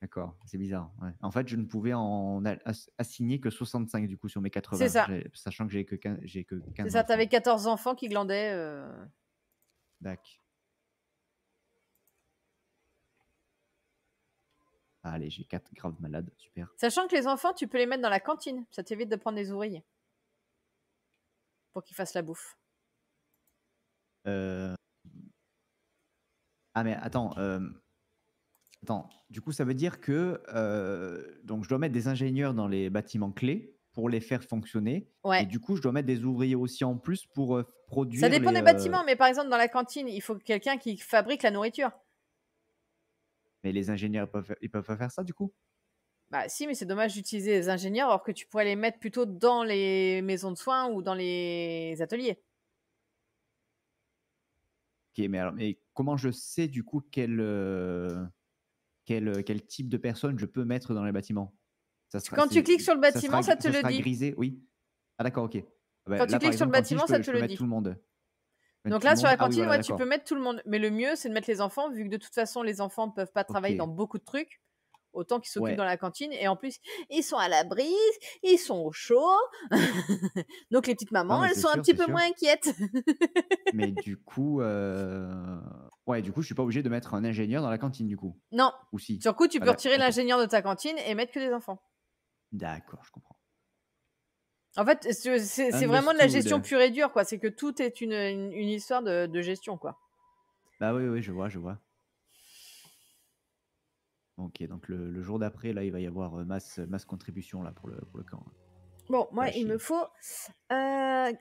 Speaker 3: D'accord, c'est bizarre. En fait, je ne pouvais en assigner que 65 du coup sur mes 80. Sachant que j'ai que 15, 15
Speaker 1: C'est ça, tu avais 14 enfants qui glandaient. Euh...
Speaker 3: D'accord. Allez, j'ai 4 graves malades, super.
Speaker 1: Sachant que les enfants, tu peux les mettre dans la cantine, ça t'évite de prendre des ouvriers pour qu'ils fassent la bouffe.
Speaker 3: Euh, ah mais euh, attends, Du coup, ça veut dire que euh, donc je dois mettre des ingénieurs dans les bâtiments clés pour les faire fonctionner. Et du coup, je dois mettre des ouvriers aussi en plus pour produire. Ça dépend des bâtiments,
Speaker 1: mais par exemple dans la cantine, il faut quelqu'un qui fabrique la nourriture.
Speaker 3: Mais les ingénieurs, ils peuvent, ils peuvent faire ça du coup
Speaker 1: bah si, mais c'est dommage d'utiliser les ingénieurs alors que tu pourrais les mettre plutôt dans les maisons de soins ou dans les ateliers.
Speaker 3: Ok, mais alors, mais comment je sais du coup quel, euh, euh, quel, type de personne je peux mettre dans les bâtiments Quand tu cliques sur le bâtiment, ça, te ça le sera dit. Grisé, oui. Ah d'accord, ok. Bah, quand tu cliques sur le bâtiment, ça te le dit. Tout le monde. Donc là, sur la ah cantine, tu peux
Speaker 1: mettre tout le monde. Mais le mieux, c'est de mettre les enfants, vu que de toute façon, les enfants ne peuvent pas travailler dans beaucoup de trucs autant qu'ils s'occupent dans la cantine. Et en plus, ils sont à la brise, ils sont au chaud. Donc les petites ah, mamans, elles sont un petit peu moins inquiètes.
Speaker 3: mais du coup, euh... ouais, du coup, je suis pas obligé de mettre un ingénieur dans la cantine du coup. Non. Ou Sur coup, tu ah, peux retirer
Speaker 1: l'ingénieur de ta cantine et mettre que des enfants.
Speaker 3: D'accord, je comprends.
Speaker 1: En fait, c'est vraiment de la gestion pure et dure, quoi. C'est que tout est une, histoire de, de gestion, quoi.
Speaker 3: Bah oui, oui, je vois, je vois. Ok, donc le, jour d'après, là, il va y avoir euh, masse, euh, masse contribution là, pour, le, camp. Hein.
Speaker 1: Bon, moi, il me faut euh,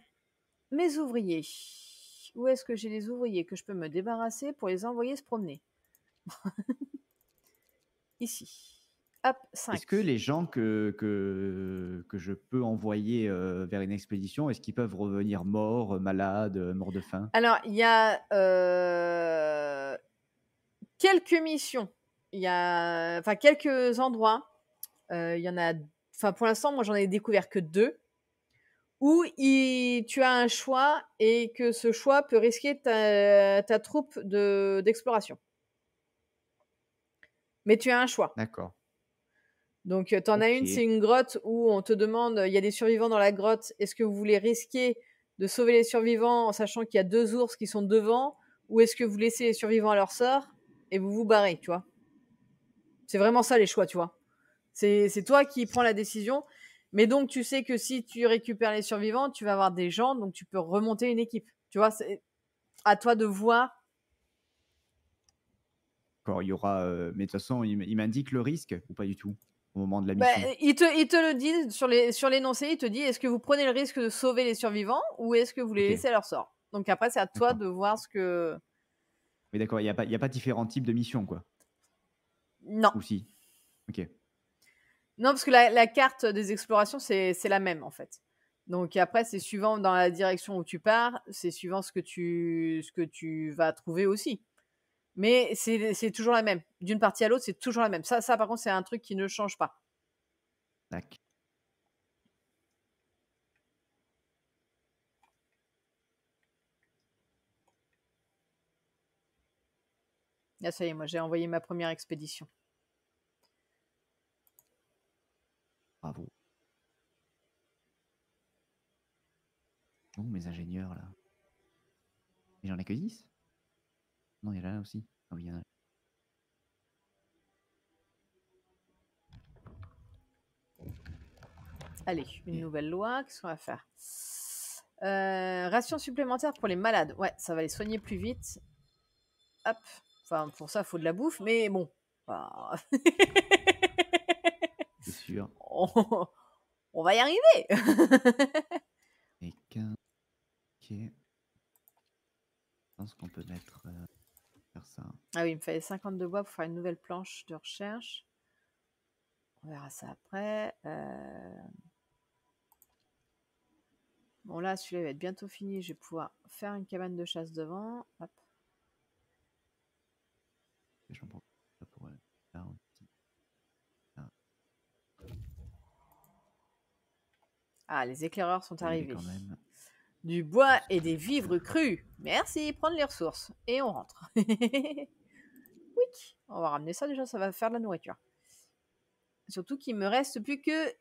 Speaker 1: mes ouvriers. Où est-ce que j'ai les ouvriers que je peux me débarrasser pour les envoyer se promener Ici. Hop, 5. Est-ce que les
Speaker 3: gens que, que, je peux envoyer vers une expédition, est-ce qu'ils peuvent revenir morts, malades, morts de faim
Speaker 1: Alors, il y a quelques missions il y a enfin quelques endroits. Euh, il y en a, enfin pour l'instant, moi j'en ai découvert que deux où tu as un choix et que ce choix peut risquer ta, troupe d'exploration. Mais tu as un choix. D'accord. Donc, euh, tu en as une, c'est une grotte où on te demande, il y a des survivants dans la grotte, est-ce que vous voulez risquer de sauver les survivants en sachant qu'il y a deux ours qui sont devant, ou est-ce que vous laissez les survivants à leur sort et vous vous barrez, tu vois c'est vraiment ça les choix, tu vois. C'est toi qui prends la décision. Mais donc, tu sais que si tu récupères les survivants, tu vas avoir des gens, donc tu peux remonter une équipe. Tu vois, c'est à toi de voir.
Speaker 3: D'accord, il y aura. Euh, mais de toute façon, il m'indique le risque ou pas du tout au moment de la bah, mission.
Speaker 1: il, te, il, te, le dit sur l'énoncé, il te dit est-ce que vous prenez le risque de sauver les survivants ou est-ce que vous les laissez à leur sort Donc après, c'est à toi de voir ce que.
Speaker 3: Mais d'accord, il n'y a, a, pas différents types de missions, quoi. Non. Ok.
Speaker 1: Non, parce que la, carte des explorations, c'est la même, en fait. Donc après, c'est suivant dans la direction où tu pars, c'est suivant ce que, tu, ce que tu vas trouver aussi. Mais c'est toujours la même. D'une partie à l'autre, c'est toujours la même. Ça, ça par contre, c'est un truc qui ne change pas. Tac. là ah, ça y est, moi j'ai envoyé ma première expédition.
Speaker 3: mes ingénieurs là. j'en ai que 10 Non, il y en a là aussi. Ah il y en a.
Speaker 1: Allez, une nouvelle loi, qu'est-ce qu'on va faire euh, Ration supplémentaire pour les malades. Ouais, ça va les soigner plus vite. Hop. Enfin, pour ça, il faut de la bouffe, mais bon. C'est sûr. On va y arriver
Speaker 3: Je pense qu'on peut mettre. Euh, faire ça.
Speaker 1: Ah oui, il me fallait de bois pour faire une nouvelle planche de recherche. On verra ça après. Euh, bon, là, celui-là va être bientôt fini. Je vais pouvoir faire une cabane de chasse devant. Hop. Ah. ah. les éclaireurs sont arrivés. Quand même. Du bois et des vivres crus. Merci, prendre les ressources. Et on rentre. oui, on va ramener ça déjà, ça va faire de la nourriture. Surtout qu'il me reste plus que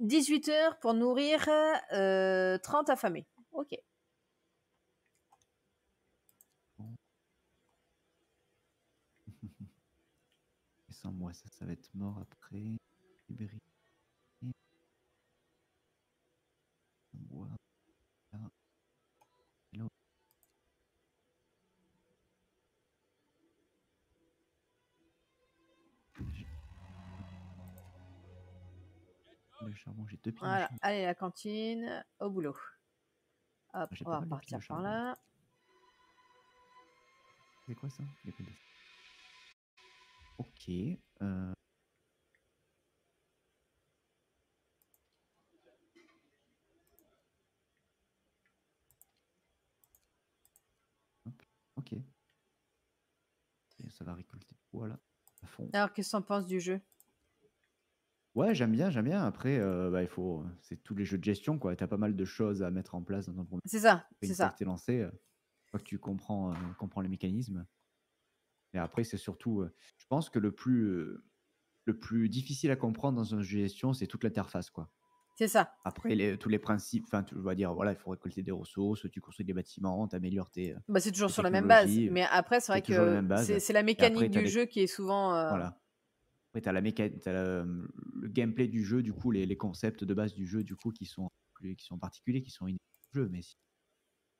Speaker 1: 18 heures pour nourrir 30 euh, affamés. Ok.
Speaker 3: sans moi, ça, va être mort après. ibérique Le j'ai deux
Speaker 1: allez, la cantine, au boulot. Hop, ah, on va repartir par là.
Speaker 3: C'est quoi ça Ok. Euh... ok. ça va récolter. Voilà.
Speaker 1: Alors, qu'est-ce qu'on pense du jeu
Speaker 3: Ouais, j'aime bien, j'aime bien. Après, euh, bah, il faut c'est tous les jeux de gestion, quoi. Tu as pas mal de choses à mettre en place dans ton C'est ça, c'est ça. tu lancé, euh. que tu comprends, euh, les mécanismes. Et après, c'est surtout, je pense que le plus, le plus difficile à comprendre dans un jeu de gestion, c'est toute l'interface, quoi.
Speaker 1: C'est ça. Après
Speaker 3: tous les principes, enfin, tu dire, voilà, il faut récolter des ressources, tu construis des bâtiments, tu améliores tes, bah, c'est toujours sur la même base, mais
Speaker 1: après c'est vrai que c'est la mécanique du jeu qui est souvent, Voilà.
Speaker 3: Après, t'as la méca... as euh, le gameplay du jeu, du coup, les... les, concepts de base du jeu, du coup, qui sont, qui sont particuliers, qui sont in jeu. Mais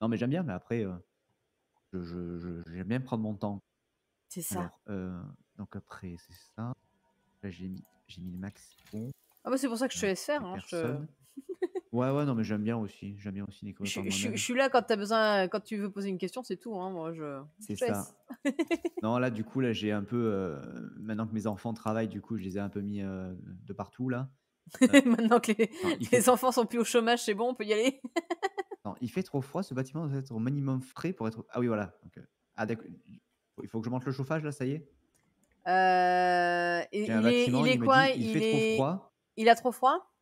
Speaker 3: Non, mais j'aime bien, mais après, euh, j'aime je, bien prendre mon temps. C'est ça. Euh, donc après, c'est ça. Là, j'ai mis, mis le max.
Speaker 1: Ah bah c'est pour ça que je te laisse faire. Hein,
Speaker 3: ouais, ouais, non, mais j'aime bien aussi. J'aime bien aussi Je, suis
Speaker 1: là quand as besoin, quand tu veux poser une question, c'est tout. Hein, moi, je. C'est ça.
Speaker 3: non, là, du coup, là, j'ai un peu. Euh, maintenant que mes enfants travaillent, du coup, je les ai un peu mis euh, de partout, là.
Speaker 1: Euh, maintenant que les, enfants sont plus au chômage, c'est bon, on peut y aller.
Speaker 3: non, il fait trop froid, ce bâtiment doit être au minimum frais pour être. Ah oui, voilà. Ah, il faut que je monte le chauffage, là, ça y est.
Speaker 1: il, est, quoi il, fait trop froid. il a trop froid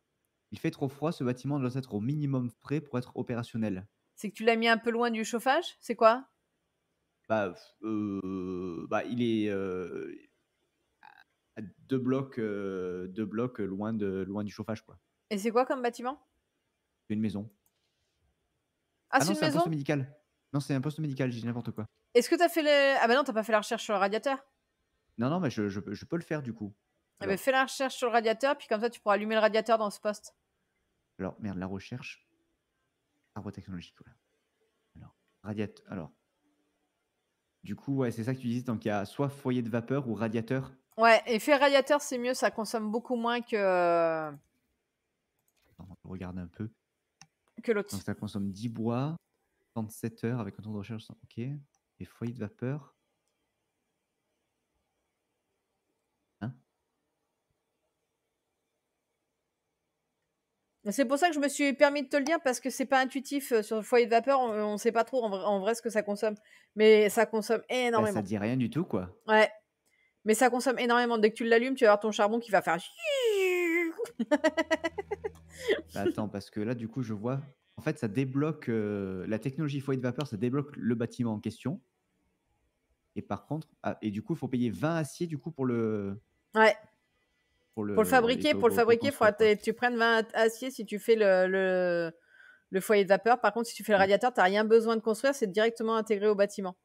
Speaker 3: Il fait trop froid, ce bâtiment doit être au minimum frais pour être opérationnel.
Speaker 1: C'est que tu l'as mis un peu loin du chauffage C'est quoi
Speaker 3: bah, bah, il est à deux blocs, blocs loin, de, loin du chauffage. Quoi.
Speaker 1: Et c'est quoi comme bâtiment une maison. Ah, ah c'est un poste
Speaker 3: médical. Non, c'est un poste médical, j'ai n'importe quoi.
Speaker 1: Est-ce que tu as fait les... Ah bah non, t'as pas fait la recherche sur le radiateur
Speaker 3: Non, non, mais je, peux le faire du coup.
Speaker 1: Eh ben, fais la recherche sur le radiateur, puis comme ça tu pourras allumer le radiateur dans ce poste.
Speaker 3: Alors, merde, la recherche. Arbre technologique, voilà. Alors, radiateur. Alors, du coup, ouais, c'est ça que tu disais, donc il y a soit foyer de vapeur ou radiateur.
Speaker 1: Ouais, effet radiateur, c'est mieux, ça consomme beaucoup moins que. Euh,
Speaker 3: Attends, regarde un peu. Que l'autre. Donc ça consomme 10 bois, 37 heures avec un temps de recherche. Ok. Et foyer de vapeur.
Speaker 1: C'est pour ça que je me suis permis de te le dire parce que c'est pas intuitif euh, sur le foyer de vapeur, on, sait pas trop en vrai, ce que ça consomme, mais ça consomme bah, énormément. ça dit
Speaker 3: rien du tout quoi.
Speaker 1: Ouais, mais ça consomme énormément. Dès que tu l'allumes, tu vas avoir ton charbon qui va faire.
Speaker 2: Bah, attends
Speaker 3: parce que là du coup je vois, en fait ça débloque euh, la technologie foyer de vapeur, ça débloque le bâtiment en question. Et par contre, ah, et du coup il faut payer 20 aciers du coup pour le. Ouais pour le, fabriquer. Pour, le fabriquer,
Speaker 1: faut tu prennes 20 acier si tu fais le, foyer de vapeur. Par contre, si tu fais le mm. radiateur, tu n'as rien besoin de construire, c'est directement intégré au bâtiment.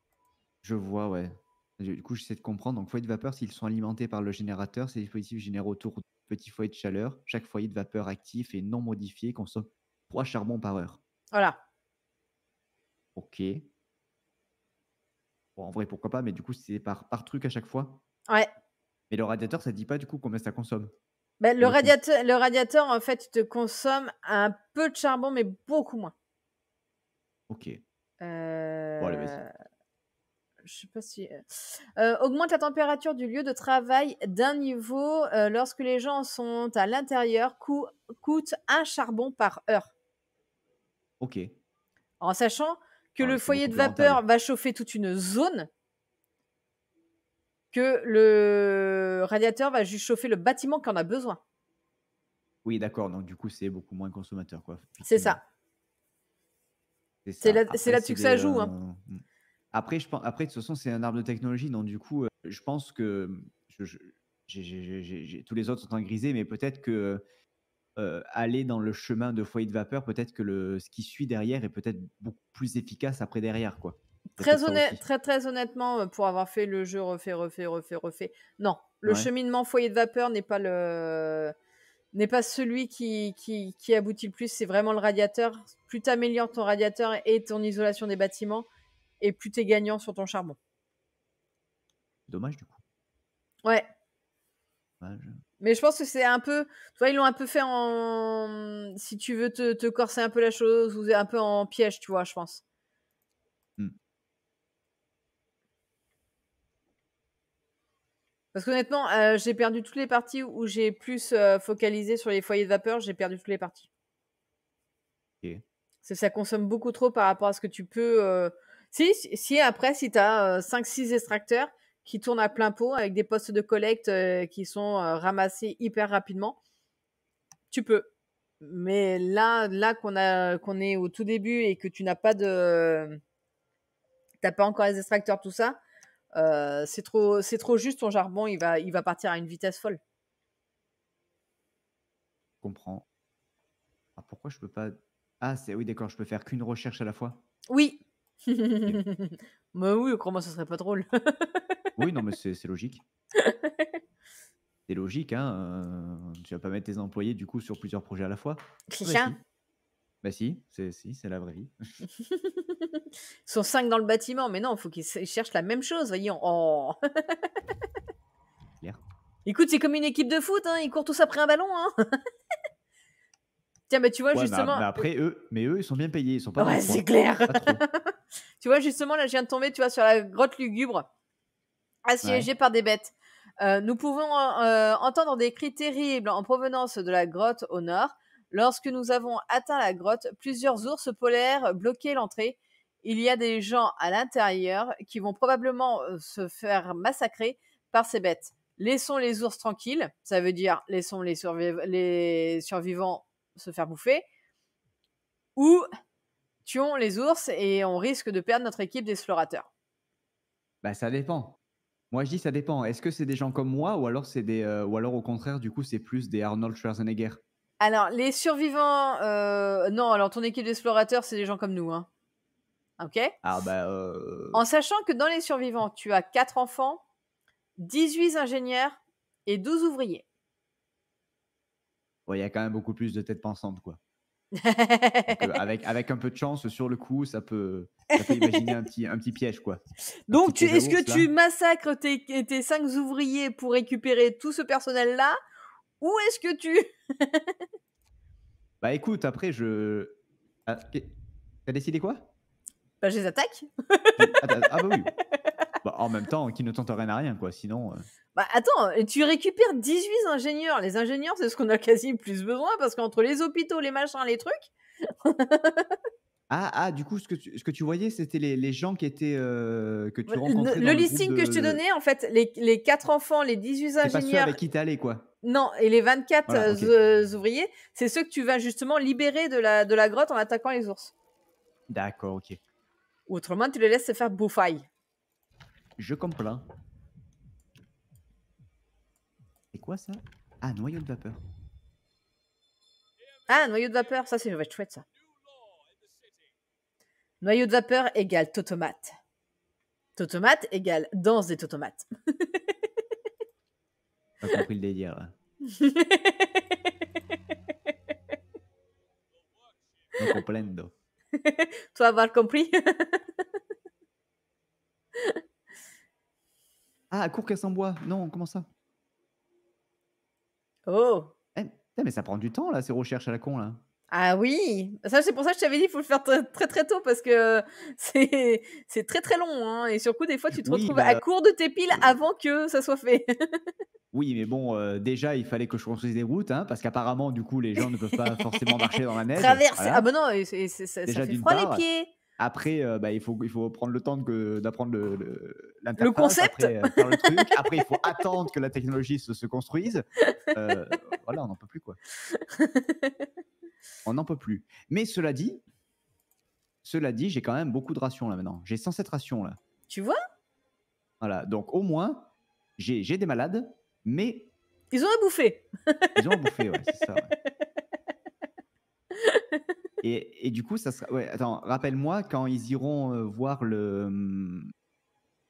Speaker 3: Je vois, ouais. Du coup, j'essaie de comprendre. Donc, foyer de vapeur, s'ils sont alimentés par le générateur, ces dispositifs génèrent autour de petits foyers de chaleur. Chaque foyer de vapeur actif et non modifié consomme 3 charbons par heure. Voilà. Ok. en vrai, pourquoi pas, mais du coup, c'est par, par truc à chaque fois Ouais. Et le radiateur, ça ne dit pas du coup combien ça consomme.
Speaker 1: Bah, le, radiateur, le radiateur, en fait, te consomme un peu de charbon, mais beaucoup moins. Ok. Euh, je sais pas si. Euh, euh, augmente la température du lieu de travail d'un niveau lorsque les gens sont à l'intérieur, coûte un charbon par heure. Ok. En sachant que ah le foyer de vapeur va chauffer toute une zone que le radiateur va juste chauffer le bâtiment qu'on a besoin.
Speaker 3: Oui, d'accord. Donc, du coup, c'est beaucoup moins consommateur. quoi. C'est ça. C'est là-dessus que ça joue. Hein. Euh, hmm. Après, je pense, après, de toute façon, c'est un arbre de technologie. Donc, du coup, euh, je pense que tous les autres sont en grisé, mais peut-être que euh, aller dans le chemin de foyer de vapeur, peut-être que ce qui suit derrière est peut-être beaucoup plus efficace après derrière. quoi. Très,
Speaker 1: très, très honnêtement, euh, pour avoir fait le jeu refait, refait, refait, refait, non, le cheminement foyer de vapeur n'est pas le n'est pas celui qui, qui, aboutit le plus, c'est vraiment le radiateur. Plus tu améliores ton radiateur et ton isolation des bâtiments, et plus tu es gagnant sur ton charbon. Dommage du coup. Ouais. Mais je pense que c'est un peu. Tu vois, ils l'ont un peu fait en. Si tu veux te, te, corser un peu la chose, ou un peu en piège, tu vois, je pense. Parce qu'honnêtement, euh, j'ai perdu toutes les parties où j'ai plus euh, focalisé sur les foyers de vapeur, j'ai perdu toutes les parties. C'est ça consomme beaucoup trop par rapport à ce que tu peux. Euh, si, si, après, si tu as 5-6 extracteurs qui tournent à plein pot avec des postes de collecte qui sont ramassés hyper rapidement, tu peux. Mais là, là qu'on a, est au tout début et que tu n'as pas de, pas encore les extracteurs, tout ça, euh, c'est trop, c'est trop juste. Ton jargon. il va, il va partir à une vitesse folle.
Speaker 3: Je comprends. Ah, pourquoi je peux pas Ah, c'est oui, d'accord. Je peux faire qu'une recherche à la fois.
Speaker 1: Oui. mais oui, comment ce serait pas drôle
Speaker 3: Oui, non, mais c'est logique. c'est logique, hein. Euh, tu vas pas mettre tes employés du coup sur plusieurs projets à la fois. C'est ça. Bah si, c'est la vraie vie. Ils
Speaker 1: sont cinq dans le bâtiment, mais non, il faut qu'ils cherchent la même chose, voyons. Oh Claire. Écoute, c'est comme une équipe de foot, hein, ils courent tous après un ballon. Hein. Tiens, mais bah, tu vois, justement. Mais, après,
Speaker 3: eux, mais eux, ils sont bien payés,
Speaker 1: ils sont pas. Ouais, c'est hein. clair Tu vois, justement, là, je viens de tomber, tu vois, sur la grotte lugubre, assiégée par des bêtes. Euh, nous pouvons euh, entendre des cris terribles en provenance de la grotte au nord. Lorsque nous avons atteint la grotte, plusieurs ours polaires bloquaient l'entrée. Il y a des gens à l'intérieur qui vont probablement euh, se faire massacrer par ces bêtes. Laissons les ours tranquilles, ça veut dire laissons les, survivants se faire bouffer, ou tuons les ours et on risque de perdre notre équipe d'explorateurs.
Speaker 3: Bah ça dépend. Moi je dis ça dépend. Est-ce que c'est des gens comme moi ou alors des euh, ou alors au contraire du coup c'est plus des Arnold Schwarzenegger
Speaker 1: alors, les survivants, euh, non, alors ton équipe d'explorateurs, c'est des gens comme nous. Hein. Ok
Speaker 3: ah, bah, euh.
Speaker 1: En sachant que dans les survivants, tu as 4 enfants, 18 ingénieurs et 12 ouvriers.
Speaker 3: Il y a quand même beaucoup plus de têtes pensantes, quoi. Euh, avec, un peu de chance, sur le coup, ça peut, imaginer un petit, piège, quoi. Donc, est-ce que tu
Speaker 1: massacres tes, tes 5 ouvriers pour récupérer tout ce personnel-là où est-ce que tu.
Speaker 3: bah écoute, après, je. Ah, t'as décidé quoi
Speaker 1: Bah, je les attaque.
Speaker 3: ah, ah bah oui. Bah, en même temps, qui ne tente rien à rien, quoi. Sinon. Euh.
Speaker 1: Bah attends, tu récupères 18 ingénieurs. Les ingénieurs, c'est ce qu'on a quasi plus besoin parce qu'entre les hôpitaux, les machins, les trucs.
Speaker 3: Ah, ah, du coup, ce que tu, ce que tu voyais, c'était les, gens qui étaient euh, que tu rencontrais. Le, listing que je te donnais,
Speaker 1: en fait, les, les 4 enfants, les 18 ingénieurs. C'est pas ceux avec
Speaker 3: qui allé, quoi.
Speaker 1: Non, et les 24 euh, euh, ouvriers, c'est ceux que tu vas justement libérer de la, de la grotte en attaquant les ours.
Speaker 3: D'accord, ok.
Speaker 1: Autrement, tu les laisses se faire bouffaille.
Speaker 3: Je comprends. Et quoi ça Ah, noyau de vapeur.
Speaker 1: Ah, noyau de vapeur, ça, c'est une chouette, ça. Noyau de vapeur égale totomate. Totomate égale danse des totomates.
Speaker 3: T'as compris le délire. là. Tu
Speaker 1: Toi avoir compris Ah, court casse en bois. Non, comment ça
Speaker 3: Oh eh, Mais ça prend du temps là, ces recherches à la con là.
Speaker 1: Ah oui, ça c'est pour ça que je t'avais dit, il faut le faire très très tôt parce que c'est très très long hein. et surtout des fois tu te retrouves à bah court de tes piles avant que ça soit fait.
Speaker 3: oui, mais bon, déjà il fallait que je construise des routes hein, parce qu'apparemment du coup les gens ne peuvent pas forcément marcher dans la neige. Traverser, ah ben non,
Speaker 1: c'est, ça, fait
Speaker 3: froid les pieds. Après, bah, il, faut, il faut prendre le temps de, d'apprendre le, le concept. Euh, après, il faut attendre que la technologie se, se construise. voilà, on n'en peut plus quoi. On n'en peut plus. Mais cela dit, cela dit, j'ai quand même beaucoup de rations là maintenant. J'ai 107 rations là. Tu vois Voilà, donc au moins, j'ai des malades, mais. Ils ont à bouffer Ils ont à bouffer, ouais, c'est ça. Et, du coup, ça sera. attends, rappelle-moi quand ils iront euh, voir le. Hum,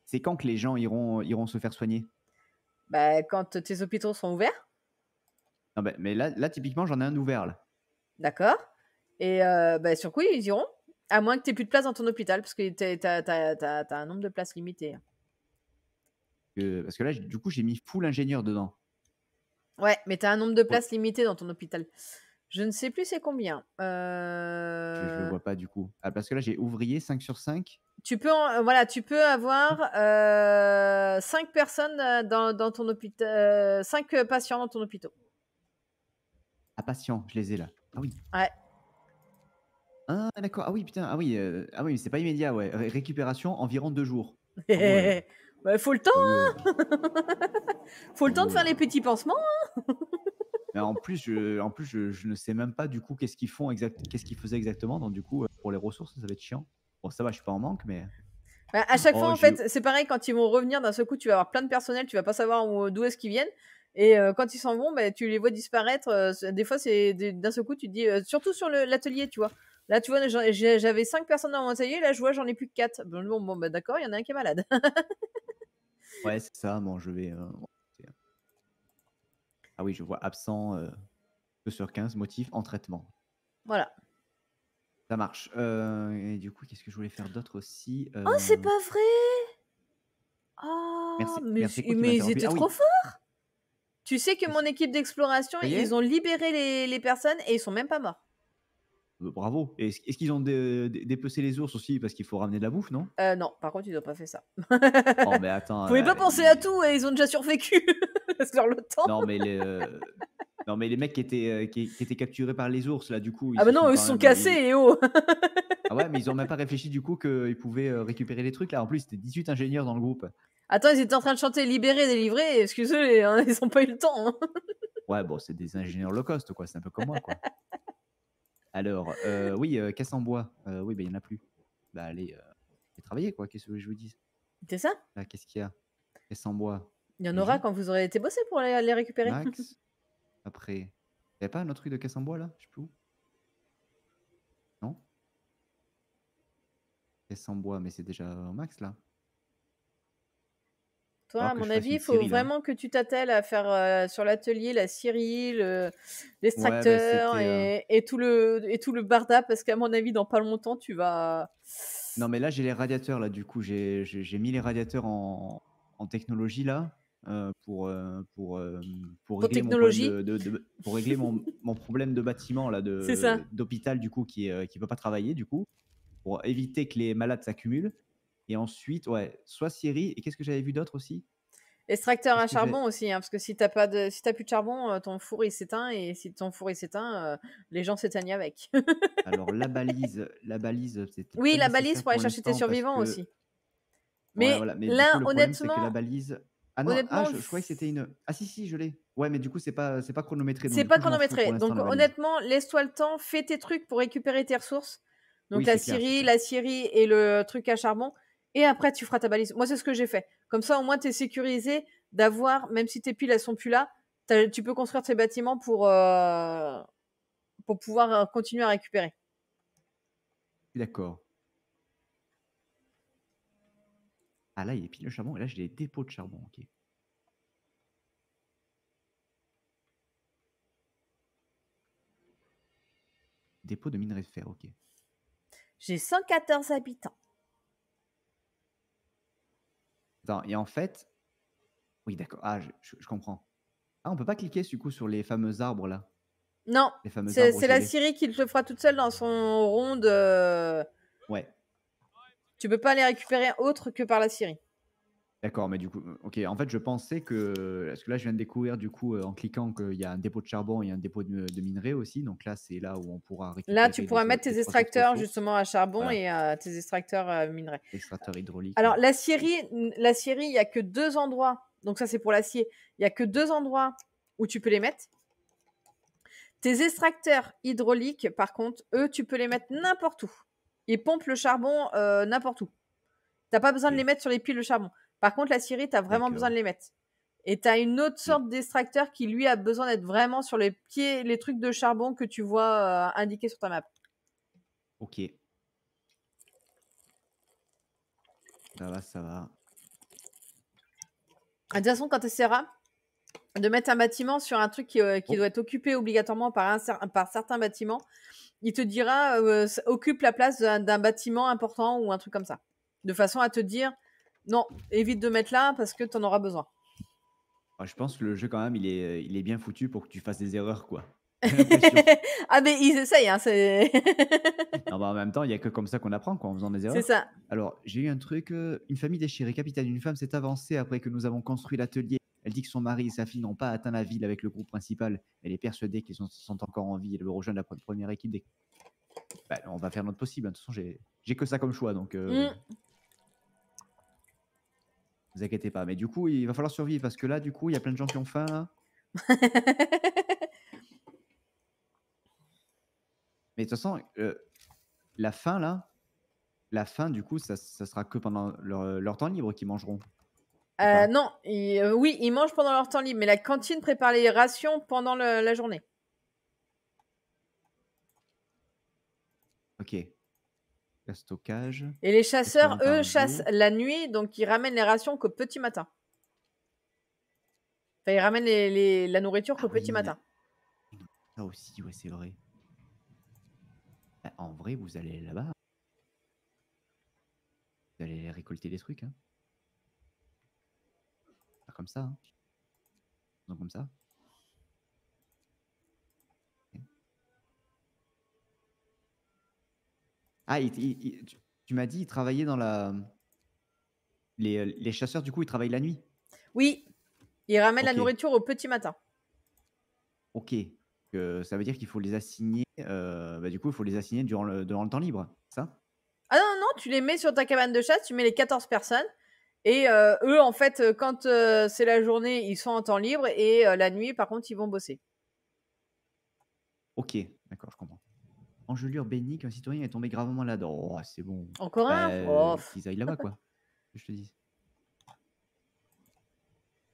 Speaker 3: c'est quand que les gens iront, iront se faire soigner
Speaker 1: Bah, quand tes hôpitaux sont ouverts.
Speaker 3: Non, mais là, là typiquement, j'en ai un ouvert là.
Speaker 1: D'accord. Et euh, bah, sur quoi ils iront À moins que tu plus de place dans ton hôpital, parce que tu as, un nombre de places limité.
Speaker 3: parce que là, du coup, j'ai mis full ingénieur dedans.
Speaker 1: Ouais, mais tu as un nombre de places limitées limité dans ton hôpital. Je ne sais plus c'est combien. Je ne le euh vois
Speaker 3: pas du coup. Ah, parce que là, j'ai ouvrier 5 sur 5.
Speaker 1: Tu peux, voilà, tu peux avoir 5 euh, personnes dans, ton hôpital, 5 patients dans ton hôpital.
Speaker 3: Ah, patients, je les ai là. Ah oui.
Speaker 1: Ouais. Ah d'accord. Ah oui,
Speaker 3: putain. Ah oui, euh, ah oui, c'est pas immédiat, ouais. récupération environ deux jours.
Speaker 1: Ah bah, faut le temps. Ah hein faut le temps de ah faire les petits pansements. Hein
Speaker 3: Mais en plus, je, en plus je, ne sais même pas du coup qu'est-ce qu'ils font exact, qu'est-ce qu'ils faisaient exactement. Donc du coup, euh, pour les ressources, ça va être chiant. Bon, ça va, je suis pas en manque, mais.
Speaker 1: Bah, à chaque oh, fois, en fait, c'est pareil quand ils vont revenir d'un seul coup, tu vas avoir plein de personnel, tu vas pas savoir d'où est-ce qu'ils viennent. Et euh, quand ils s'en vont, bah, tu les vois disparaître. Euh, des fois, c'est d'un seul coup, tu te dis, euh, surtout sur l'atelier, tu vois. Là, tu vois, j'avais 5 personnes dans mon atelier, là, je vois, j'en ai plus que 4. Bon, bon, bah, d'accord, il y en a un qui est malade.
Speaker 3: ouais, c'est ça, bon, je vais. Ah oui, je vois absent 2 sur 15 motifs en traitement. Voilà. Ça marche. et du coup, qu'est-ce que je voulais faire d'autre aussi Oh, c'est pas
Speaker 1: vrai Oh, mais, ils étaient ah trop forts tu sais que mon équipe d'exploration, ils ont libéré les, personnes et ils sont même pas morts.
Speaker 3: Bah, bravo. Est-ce qu'ils ont dépecé les ours aussi parce qu'il faut ramener de la bouffe, non
Speaker 1: euh, Non, par contre, ils n'ont pas fait ça. oh,
Speaker 3: mais attends. Vous pouvez euh, pas
Speaker 1: penser à tout et ils ont déjà survécu. parce le temps. Non, mais
Speaker 3: les, euh, non, mais les mecs qui étaient, qui, étaient capturés par les ours, là, du coup. ah, bah non, ils se sont cassés, et oh Ah ouais, mais ils ont même pas réfléchi du coup qu'ils pouvaient euh, récupérer les trucs là. En plus, c'était 18 ingénieurs dans le groupe.
Speaker 1: Attends, ils étaient en train de chanter libérer, délivrer. Excusez, hein, ils n'ont pas eu le temps. Hein.
Speaker 3: ouais, bon, c'est des ingénieurs low cost, quoi. C'est un peu comme moi, quoi. Alors, euh, oui, euh, casse en bois. oui, ben il n'y en a plus. Bah, allez, travailler, quoi. Qu'est-ce que je vous dis C'est ça ah, qu'est-ce qu'il y a Casse en bois.
Speaker 1: Il y en aura quand vous aurez été bossé pour les, les récupérer. Max.
Speaker 3: Après, il n'y a pas un autre truc de casse en bois, là Je sais plus où. sans bois, mais c'est déjà au max là.
Speaker 1: Toi, à mon avis, il faut vraiment que tu t'attelles à faire euh, sur l'atelier la scierie, l'extracteur bah, euh, et, tout le, et tout le barda, parce qu'à mon avis, dans pas longtemps, tu vas.
Speaker 3: Non, mais là, j'ai les radiateurs, là, du coup, j'ai mis les radiateurs en, en technologie, là, euh, pour, pour, pour, régler mon pour, régler, mon, problème de bâtiment, là, de, d'hôpital, du coup, qui ne qui peut pas travailler, du coup pour éviter que les malades s'accumulent. Et ensuite, ouais, soit Siri, et qu'est-ce que j'avais vu d'autre aussi
Speaker 1: Extracteur à charbon aussi, hein, parce que si t'as pas de, si plus de charbon, euh, ton four il s'éteint et si ton four il s'éteint, euh, les gens s'éteignent avec.
Speaker 3: Alors la balise, la balise, Oui, la balise pour aller chercher tes survivants aussi.
Speaker 1: Mais, l'un là, honnêtement, que la
Speaker 3: balise. Ah non, ah, honnêtement, je, croyais que c'était une. Ah si si, je l'ai. Ouais, mais du coup c'est pas, c'est pas chronométré. C'est pas chronométré. Donc honnêtement,
Speaker 1: laisse-toi le temps, fais tes trucs pour récupérer tes ressources. Donc la Syrie, la Syrie et le truc à charbon. Et après, tu feras ta balise. Moi, c'est ce que j'ai fait. Comme ça, au moins, tu es sécurisé d'avoir, même si tes piles, elles sont plus là, tu peux construire tes bâtiments pour, euh, pour pouvoir euh, continuer à récupérer.
Speaker 3: D'accord. Ah là, il y pile de charbon et là, j'ai des dépôts de charbon. Ok. Dépôt de minerai de fer, ok.
Speaker 1: J'ai 114 habitants.
Speaker 3: et en fait. Oui, d'accord. Ah, je, comprends. Ah, on peut pas cliquer du coup sur les fameux arbres là
Speaker 1: Non. C'est la Syrie qui le fera toute seule dans son ronde. Euh. Ouais. Tu peux pas les récupérer autre que par la Syrie.
Speaker 3: D'accord, mais du coup, euh, ok. En fait, je pensais que, parce que là, je viens de découvrir du coup euh, en cliquant qu'il y a un dépôt de charbon et un dépôt de, de minerais aussi. Donc là, c'est là où on pourra. récupérer Là, tu pourras mettre tes extracteurs justement
Speaker 1: à charbon et tes extracteurs à euh, minerais. Extracteurs hydrauliques. Alors la scierie, la il y a que deux endroits. Donc ça, c'est pour l'acier. Il y a que deux endroits où tu peux les mettre. Tes extracteurs hydrauliques, par contre, eux, tu peux les mettre n'importe où. Ils pompent le charbon n'importe où. T'as pas besoin de les mettre sur les piles de charbon. Par contre, la Syrie, tu as vraiment besoin de les mettre. Et tu as une autre mm. sorte d'extracteur qui, lui, a besoin d'être vraiment sur les pieds, les trucs de charbon que tu vois euh, indiqués sur ta map.
Speaker 3: Ok. Ça va, ça ah, va.
Speaker 1: De toute façon, quand tu de mettre un bâtiment sur un truc qui, euh, oh. doit être occupé obligatoirement par, certains bâtiments, il te dira euh, occupe la place d'un bâtiment important ou un truc comme ça. De façon à te dire non, évite de mettre là parce que tu en auras besoin.
Speaker 3: Ah, je pense que le jeu, quand même, il est, il est bien foutu pour que tu fasses des erreurs, quoi.
Speaker 1: ah, mais ils essayent, hein,
Speaker 3: en même temps, il n'y a que comme ça qu'on apprend, quoi, en faisant des erreurs. C'est ça. Alors, j'ai eu un truc. Euh, une famille déchirée, capitaine, une femme s'est avancée après que nous avons construit l'atelier. Elle dit que son mari et sa fille n'ont pas atteint la ville avec le groupe principal. Elle est persuadée qu'ils sont, encore en vie et veut rejoindre la première équipe des. Bah, on va faire notre possible. Hein. De toute façon, j'ai que ça comme choix, donc. Euh, mm vous inquiétez pas. Mais du coup, il va falloir survivre parce que là, du coup, il y a plein de gens qui ont faim. Mais de toute façon, euh, la faim, là, la faim, du coup, ça, ça sera que pendant leur, temps libre qu'ils mangeront.
Speaker 1: Euh, non, euh, oui, ils mangent pendant leur temps libre, mais la cantine prépare les rations pendant la journée. Ok. Et les chasseurs, eux, chassent la nuit, donc ils ramènent les rations qu'au petit matin. Enfin, ils ramènent la nourriture qu'au ah petit matin.
Speaker 3: Ça aussi, ouais, c'est vrai. Bah, en vrai, vous allez là-bas. Vous allez récolter des trucs. Hein. Pas comme ça. Hein. comme ça. Ah, tu, m'as dit, ils travaillaient dans la. Euh, euh, les, chasseurs, du coup, ils travaillent la nuit.
Speaker 1: Oui, ils ramènent la nourriture au petit matin.
Speaker 3: Ok. Euh, ça veut dire qu'il faut les assigner. bah, du coup, il faut les assigner durant le, le temps libre, ça
Speaker 1: Ah non, non, tu les mets sur ta cabane de chasse, tu mets les 14 personnes. Et eux, en fait, quand c'est la journée, ils sont en temps libre. Et la nuit, par contre, ils vont bosser.
Speaker 3: Ok, d'accord, je comprends. Enjolure bénie qu'un citoyen est tombé gravement là-dedans. Oh, c'est bon. Encore un bah, oh. Euh, aillent là-bas, quoi. je te dis.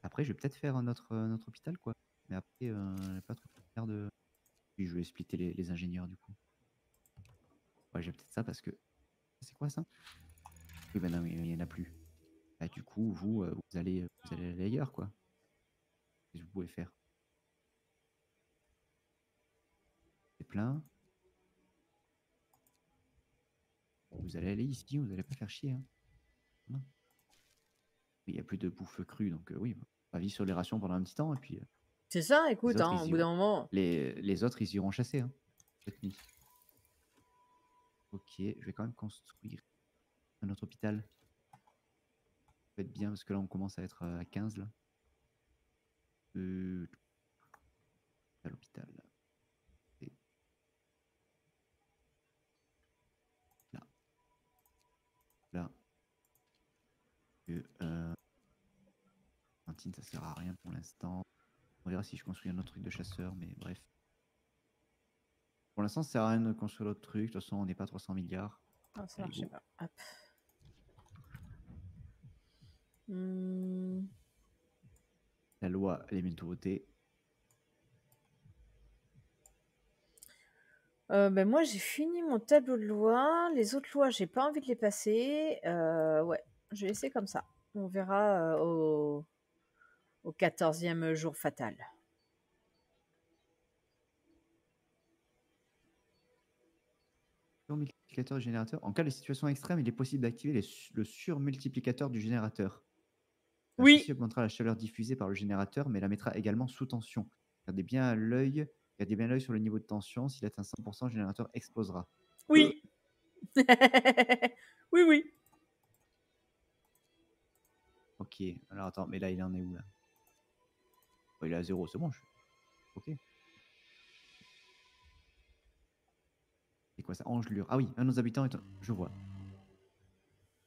Speaker 3: Après, je vais peut-être faire un autre euh, hôpital, quoi. Mais après, euh, pas trop faire de. Puis je vais splitter les, ingénieurs, du coup. Ouais, j'ai peut-être ça parce que. C'est quoi ça Oui, ben non, il n'y en a plus. Bah, du coup, vous, euh, vous, allez, vous allez ailleurs, quoi. Qu'est-ce que vous pouvez faire C'est plein. Vous allez aller ici, vous allez pas faire chier. Hein. Il n'y a plus de bouffe crue, donc euh, oui, on va vivre sur les rations pendant un petit temps. Et puis, euh,
Speaker 1: c'est ça, écoute, hein, au bout d'un moment.
Speaker 3: Les, autres, ils iront chasser hein, Ok, je vais quand même construire un autre hôpital. Faites bien, parce que là, on commence à être euh, à 15 là. Euh... À l'hôpital. Euh, Antine ça sert à rien pour l'instant. On verra si je construis un autre truc de chasseur, mais bref. Pour l'instant, ça sert à rien de construire l'autre truc. De toute façon, on n'est pas 300 milliards.
Speaker 2: ça marche pas. Hmm.
Speaker 3: La loi, elle est tout votée.
Speaker 1: Euh, ben moi j'ai fini mon tableau de loi, les autres lois j'ai pas envie de les passer. Euh, ouais, je vais laisser comme ça. On verra euh, au, 14e jour fatal.
Speaker 3: multiplicateur générateur. En cas de situation extrême, il est possible d'activer le surmultiplicateur du générateur. oui. Ceci augmentera la chaleur diffusée par le générateur, mais la mettra également sous tension. Regardez bien l'œil, regardez bien l'œil sur le niveau de tension. S'il atteint 100%, le générateur explosera.
Speaker 2: Euh. Oui. oui, oui.
Speaker 3: Ok, alors attends, mais là il en est où là oh, Il est à zéro, c'est bon, je... Ok. C'est quoi ça Angelure. Ah oui, un de nos habitants est... Je vois.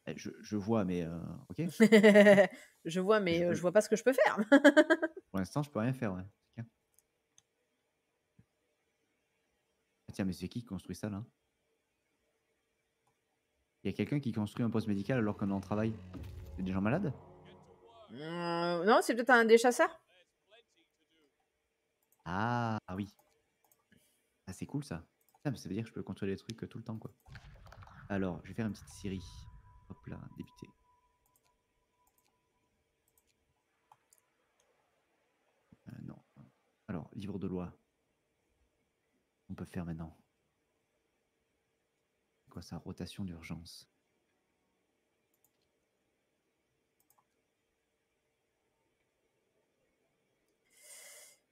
Speaker 3: Eh, je, vois, mais... Euh... ok
Speaker 1: Je vois, mais euh, je, vois pas ce que je peux faire.
Speaker 3: Pour l'instant, je peux rien faire, ouais. Tiens, ah, tiens mais c'est qui qui construit ça là il y a quelqu'un qui construit un poste médical alors qu'on est en travail. C'est des gens malades
Speaker 1: euh, non, c'est peut-être un des chasseurs.
Speaker 3: Ah, ah oui. Ah, c'est cool ça. ça. veut dire que je peux contrôler les trucs euh, tout le temps quoi. Alors, je vais faire une petite série. Hop là, débuter. Euh, non. Alors, livre de loi. On peut faire maintenant. Quoi ça Rotation d'urgence.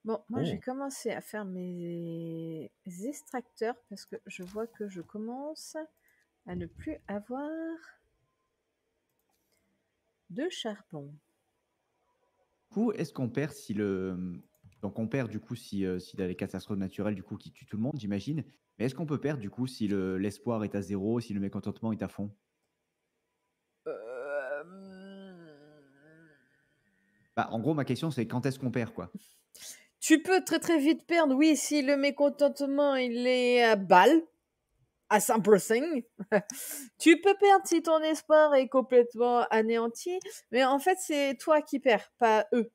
Speaker 1: Bon, moi, j'ai oh. commencé à faire mes extracteurs parce que je vois que je commence à ne plus avoir de charbon.
Speaker 3: Du coup, est-ce qu'on perd si le. Donc, on perd du coup si, euh, y a les catastrophes naturelles du coup qui tuent tout le monde, j'imagine. Mais est-ce qu'on peut perdre du coup si l'espoir est à zéro, si le mécontentement est à fond
Speaker 1: Euh, hmm.
Speaker 3: bah, En gros, ma question c'est quand est-ce qu'on perd quoi
Speaker 1: Tu peux très très vite perdre, oui, si le mécontentement il est à balle, à 100%. tu peux perdre si ton espoir est complètement anéanti, mais en fait c'est toi qui perds, pas eux.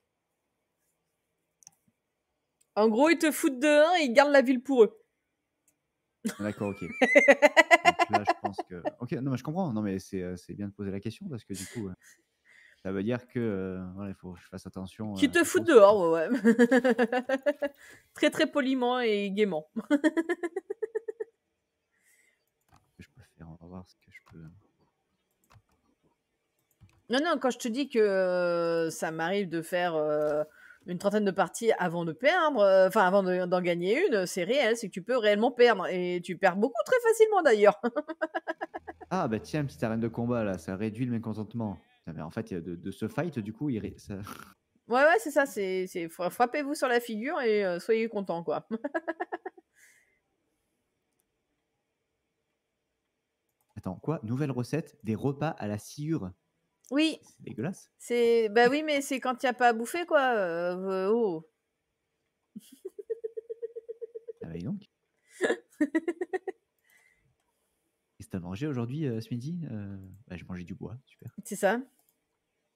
Speaker 1: En gros, ils te foutent de 1 et ils gardent la ville pour eux.
Speaker 3: D'accord, ok.
Speaker 1: là, je pense que.
Speaker 3: Ok, non, mais je comprends. Non, mais c'est euh, bien de poser la question parce que du coup, euh, ça veut dire que euh, il faut que je fasse attention. Qui euh, te foutent dehors, ouais.
Speaker 1: très très poliment et gaiement.
Speaker 3: je préfère on va voir ce que je
Speaker 2: peux.
Speaker 1: Non, non, quand je te dis que euh, ça m'arrive de faire une trentaine de parties avant de perdre, enfin avant d'en gagner une, c'est réel, c'est que tu peux réellement perdre. Et tu perds beaucoup très facilement d'ailleurs.
Speaker 3: ah, bah tiens, petite arène de combat là, ça réduit le mécontentement. Ah, en fait, de, de, ce fight, du coup, il,
Speaker 1: Ouais, ouais, c'est ça. C'est, frappez-vous sur la figure et euh, soyez content, quoi. Attends,
Speaker 3: quoi Nouvelle recette Des repas à la sciure Oui. C'est dégueulasse.
Speaker 1: C'est... Bah oui, mais c'est quand il n'y a pas à bouffer, quoi. Euh, euh, oh.
Speaker 3: ah bah donc. Qu'est-ce mangé aujourd'hui euh, ce midi euh, bah, J'ai mangé du bois, super.
Speaker 1: C'est ça.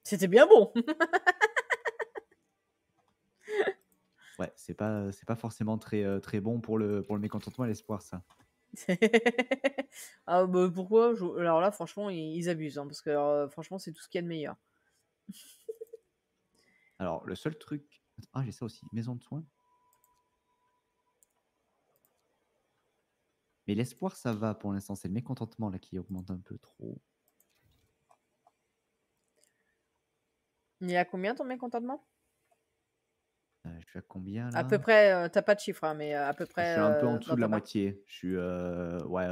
Speaker 1: C'était bien bon.
Speaker 3: ouais, c'est pas, c'est pas forcément très, euh, très bon pour le, pour le mécontentement et l'espoir, ça.
Speaker 1: ah bah, pourquoi Alors là, franchement, ils, abusent, hein, parce que euh, franchement, c'est tout ce qu'il y a de meilleur.
Speaker 3: alors, le seul truc. Ah, j'ai ça aussi, maison de soins. Mais l'espoir, ça va pour l'instant. C'est le mécontentement là qui augmente un peu trop.
Speaker 1: Il y a combien ton mécontentement
Speaker 3: euh, Je suis à combien là À peu
Speaker 1: près, euh, t'as pas de chiffre, hein, mais euh, à peu près. Je suis un peu en dessous de la
Speaker 3: moitié. Je suis ouais,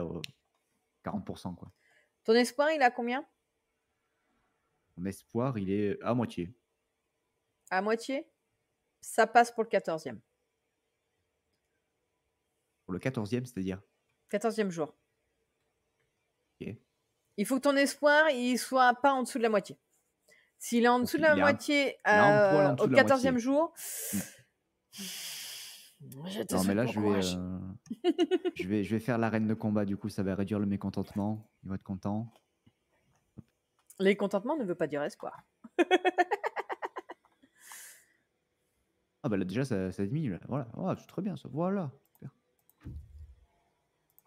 Speaker 3: 40% quoi.
Speaker 1: Ton espoir, il a combien
Speaker 3: Mon espoir, il est à moitié.
Speaker 1: À moitié Ça passe pour le 14e.
Speaker 3: Pour le 14e, c'est-à-dire
Speaker 1: 14e jour. Il faut que ton espoir il soit pas en dessous de la moitié. S'il est en dessous de la moitié euh, au 14e
Speaker 2: jour, hmm. non, mais là,
Speaker 3: je vais, euh, je, vais, je vais faire l'arène de combat. Du coup, ça va réduire le mécontentement. Il va être content.
Speaker 1: Les ne veut pas dire espoir.
Speaker 3: ah, bah là, déjà, ça, ça diminue. Ah, c'est très bien ça. Voilà.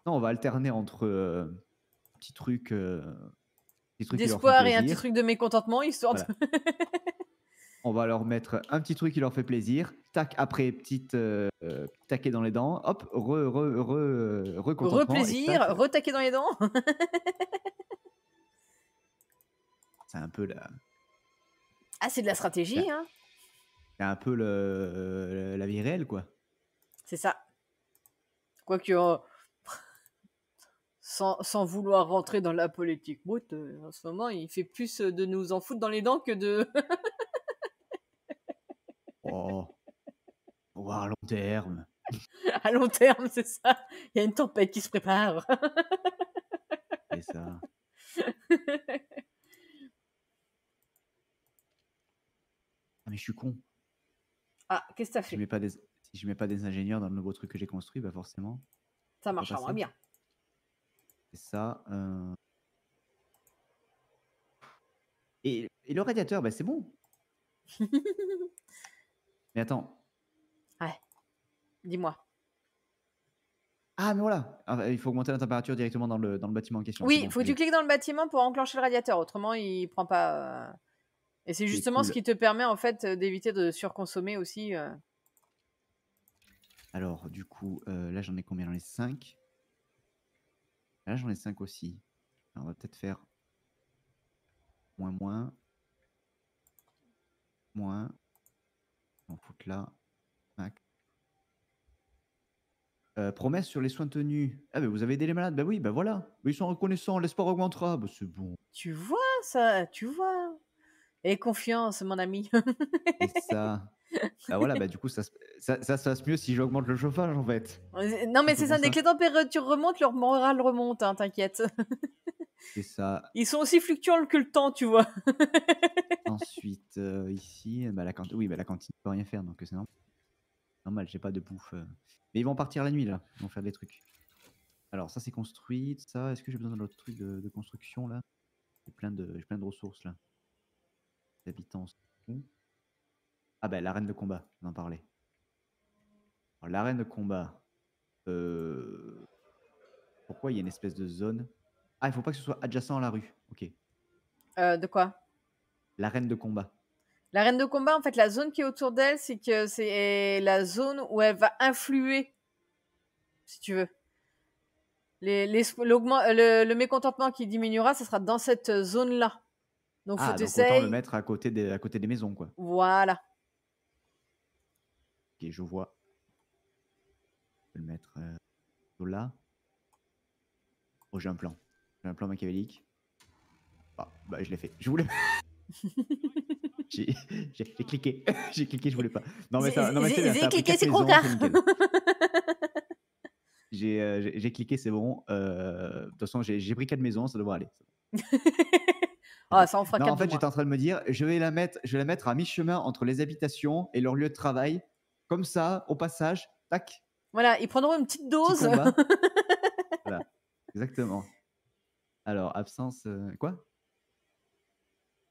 Speaker 3: Non, on va alterner entre euh, un petit truc. D'espoir et un petit truc
Speaker 1: de mécontentement, histoire
Speaker 3: on va leur mettre un petit truc qui leur fait plaisir. Tac, après, petite euh, dans les dents. Hop, re, re, re, re, re plaisir,
Speaker 1: retaquer dans les dents.
Speaker 3: c'est un peu la.
Speaker 1: Ah, c'est de la stratégie, hein.
Speaker 3: C'est un peu le, la vie réelle, quoi.
Speaker 1: C'est ça. Quoique, euh, sans, vouloir rentrer dans la politique brute, euh, en ce moment, il fait plus euh, de nous en foutre dans les dents que de.
Speaker 3: oh. à long terme.
Speaker 1: à long terme, c'est ça. Il y a une tempête qui se prépare. c'est ça. mais je suis con. Ah, qu'est-ce que t'as fait si je, mets pas
Speaker 3: je mets pas des ingénieurs dans le nouveau truc que j'ai construit, bah forcément.
Speaker 2: Ça marchera moins bien
Speaker 3: ça. Et, le radiateur, bah, c'est bon. mais attends.
Speaker 1: Ouais. Dis-moi.
Speaker 3: Ah, mais voilà. Ah, bah, il faut augmenter la température directement dans le, dans le bâtiment en question. Oui, il faut que tu
Speaker 1: cliques dans le bâtiment pour enclencher le radiateur. Autrement, il prend pas. Et c'est justement ce qui te permet en fait d'éviter de surconsommer aussi.
Speaker 3: Alors, du coup, là, j'en ai combien dans les 5. Là, j'en ai 5 aussi. on va peut-être faire moins, moins, moins. On fout là. Mac. Euh, promesse sur les soins tenus. Ah mais vous avez aidé les malades. Ben oui, ben voilà. Ils sont reconnaissants, l'espoir augmentera. Ben c'est bon. Tu vois
Speaker 1: ça, tu vois. Et confiance, mon ami. c'est
Speaker 3: ça. bah voilà, bah du coup, ça, ça, se passe mieux si j'augmente le chauffage en fait.
Speaker 1: Non, mais c'est ça, dès que les températures remontent, leur moral remonte, hein, t'inquiète. C'est ça. Ils sont aussi fluctuants que le temps, tu vois. Ensuite, euh,
Speaker 3: ici, bah, la cantine, oui, bah, la cantine peut rien faire, donc euh, c'est normal. Normal, j'ai pas de bouffe. Euh. Mais ils vont partir la nuit là, ils vont faire des trucs. Alors ça c'est construit, ça. Est-ce que j'ai besoin d'un trucs truc de, construction là J'ai plein de, plein de ressources là. D'habitants. Ah ben, l'arène de combat, on en parlait. L'arène de combat, euh, pourquoi il y a une espèce de zone Ah, il faut pas que ce soit adjacent à la rue. Ok. Euh, de quoi L'arène de combat.
Speaker 1: L'arène de combat, en fait, la zone qui est autour d'elle, c'est que c'est la zone où elle va influer, si tu veux. Les, euh, le, mécontentement qui diminuera, ce sera dans cette zone-là. Donc, ah, faut donc autant le mettre
Speaker 3: à côté des, à côté des maisons, quoi.
Speaker 1: Voilà
Speaker 3: je vois. Je le mettre euh, là. Oh, j'ai un plan. J'ai un plan machiavélique. Ah, bah, je l'ai fait. Je voulais. j'ai cliqué. j'ai cliqué, je voulais pas. Non, mais ça. J'ai cliqué, c'est trop tard. Euh, j'ai cliqué, c'est bon. Euh, de toute façon, j'ai pris 4 maisons, ça devrait aller.
Speaker 1: Ah, ça en fera En fait, j'étais en
Speaker 3: train de me dire, je vais la mettre, je vais la mettre à mi-chemin entre les habitations et leur lieu de travail comme ça, au passage, tac.
Speaker 1: Voilà, ils prendront une petite dose.
Speaker 3: voilà, exactement. Alors, absence. Euh, quoi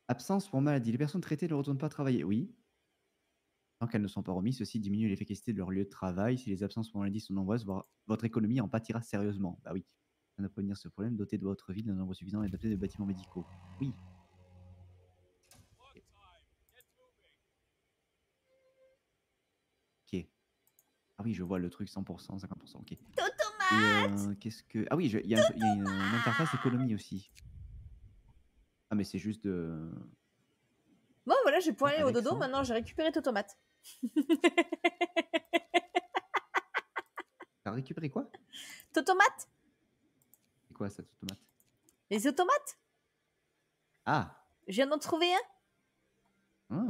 Speaker 3: Absence pour maladie. Les personnes traitées ne retournent pas travailler. Oui. Tant qu'elles ne sont pas remises, ceci diminue l'efficacité de leur lieu de travail. Si les absences pour maladie sont nombreuses, votre économie en pâtira sérieusement. Bah oui. On a venir ce problème, doter de votre ville d'un nombre suffisant et d'adapter de bâtiments médicaux. Oui. Ah oui, je vois le truc 100%, 50%, ok. Euh, qu'est-ce que... Ah oui, il y, a une interface économie aussi. Ah mais c'est juste de...
Speaker 1: Bon voilà, j'ai pouvoir aller au dodo, maintenant j'ai récupéré Totomate.
Speaker 3: T'as récupéré quoi Totomate C'est quoi ça, Totomate
Speaker 1: Les automates Ah Je viens d'en trouver
Speaker 3: un. Ah.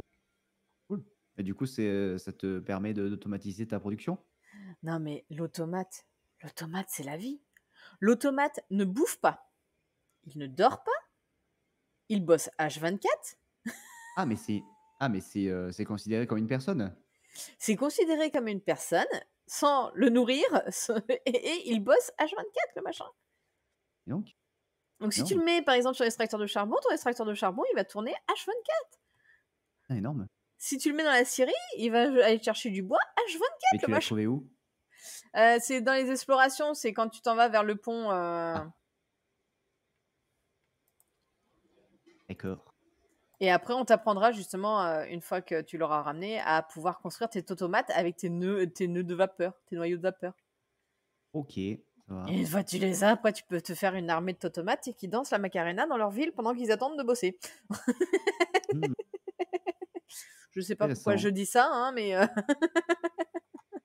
Speaker 3: Et du coup, euh, ça te permet d'automatiser ta production
Speaker 1: Non, mais l'automate, l'automate, c'est la vie. L'automate ne bouffe pas. Il ne dort pas. Il bosse H24.
Speaker 3: ah, mais c'est ah, mais euh, c'est, considéré comme une personne
Speaker 1: C'est considéré comme une personne sans le nourrir Et, il bosse H24, le machin. donc Donc, si tu le mets par exemple sur l'extracteur de charbon, ton extracteur de charbon, il va tourner H24. Ah, énorme. Si tu le mets dans la syrie il va aller chercher du bois H24. Mais tu l'as trouvé où euh, C'est dans les explorations, c'est quand tu t'en vas vers le pont. Euh. Ah. D'accord. Et après, on t'apprendra justement, euh, une fois que tu l'auras ramené, à pouvoir construire tes automates avec tes nœuds, tes nœuds de vapeur, tes noyaux de vapeur.
Speaker 3: Ok. Et une fois que tu
Speaker 1: les as, après tu peux te faire une armée de totomates qui dansent la Macarena dans leur ville pendant qu'ils attendent de bosser. Hmm. Je sais pas pourquoi je dis ça, hein, mais. Euh,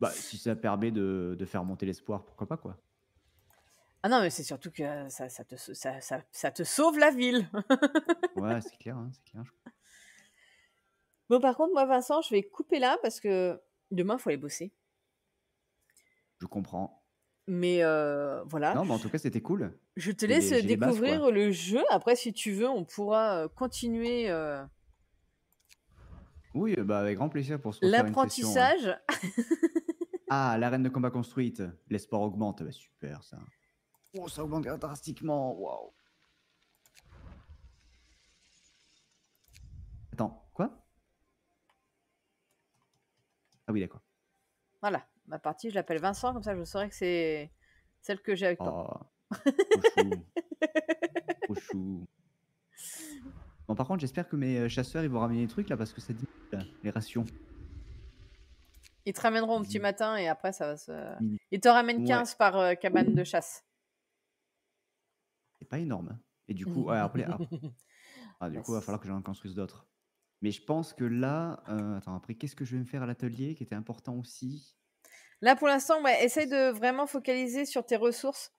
Speaker 3: bah, si ça permet de, faire monter l'espoir, pourquoi pas, quoi.
Speaker 1: Ah non, mais c'est surtout que euh, ça, ça te, sauve la ville.
Speaker 3: ouais, c'est clair, hein, c'est clair.
Speaker 1: Bon, par contre, moi, Vincent, je vais couper là parce que demain, il faut aller bosser.
Speaker 3: Je comprends.
Speaker 1: Mais euh, voilà. Non, mais en tout
Speaker 3: cas, c'était cool. Je te laisse découvrir
Speaker 1: le jeu. Après, si tu veux, on pourra continuer.
Speaker 3: Oui, euh, bah avec grand plaisir pour se hein. L'apprentissage Ah, l'arène de combat construite. L'espoir augmente. Bah, super, ça. Oh, ça augmente drastiquement. Waouh. Attends, quoi Ah oui, d'accord.
Speaker 1: Voilà, ma partie, je l'appelle Vincent, comme ça je saurais que c'est celle que j'ai avec toi. Oh,
Speaker 3: Bon, par contre, j'espère que mes euh, chasseurs ils vont ramener des trucs là parce que ça dit les rations.
Speaker 1: Ils te ramèneront au petit matin et après ça va se. Ils te ramènent 15 par euh, cabane de chasse.
Speaker 3: C'est pas énorme. Hein. Et du coup, ah. Ah, du coup, il va falloir que j'en construise d'autres. Mais je pense que là, euh, attends, après, qu'est-ce que je vais me faire à l'atelier qui était important aussi
Speaker 1: Là, pour l'instant, ouais, essaye de vraiment focaliser sur tes ressources,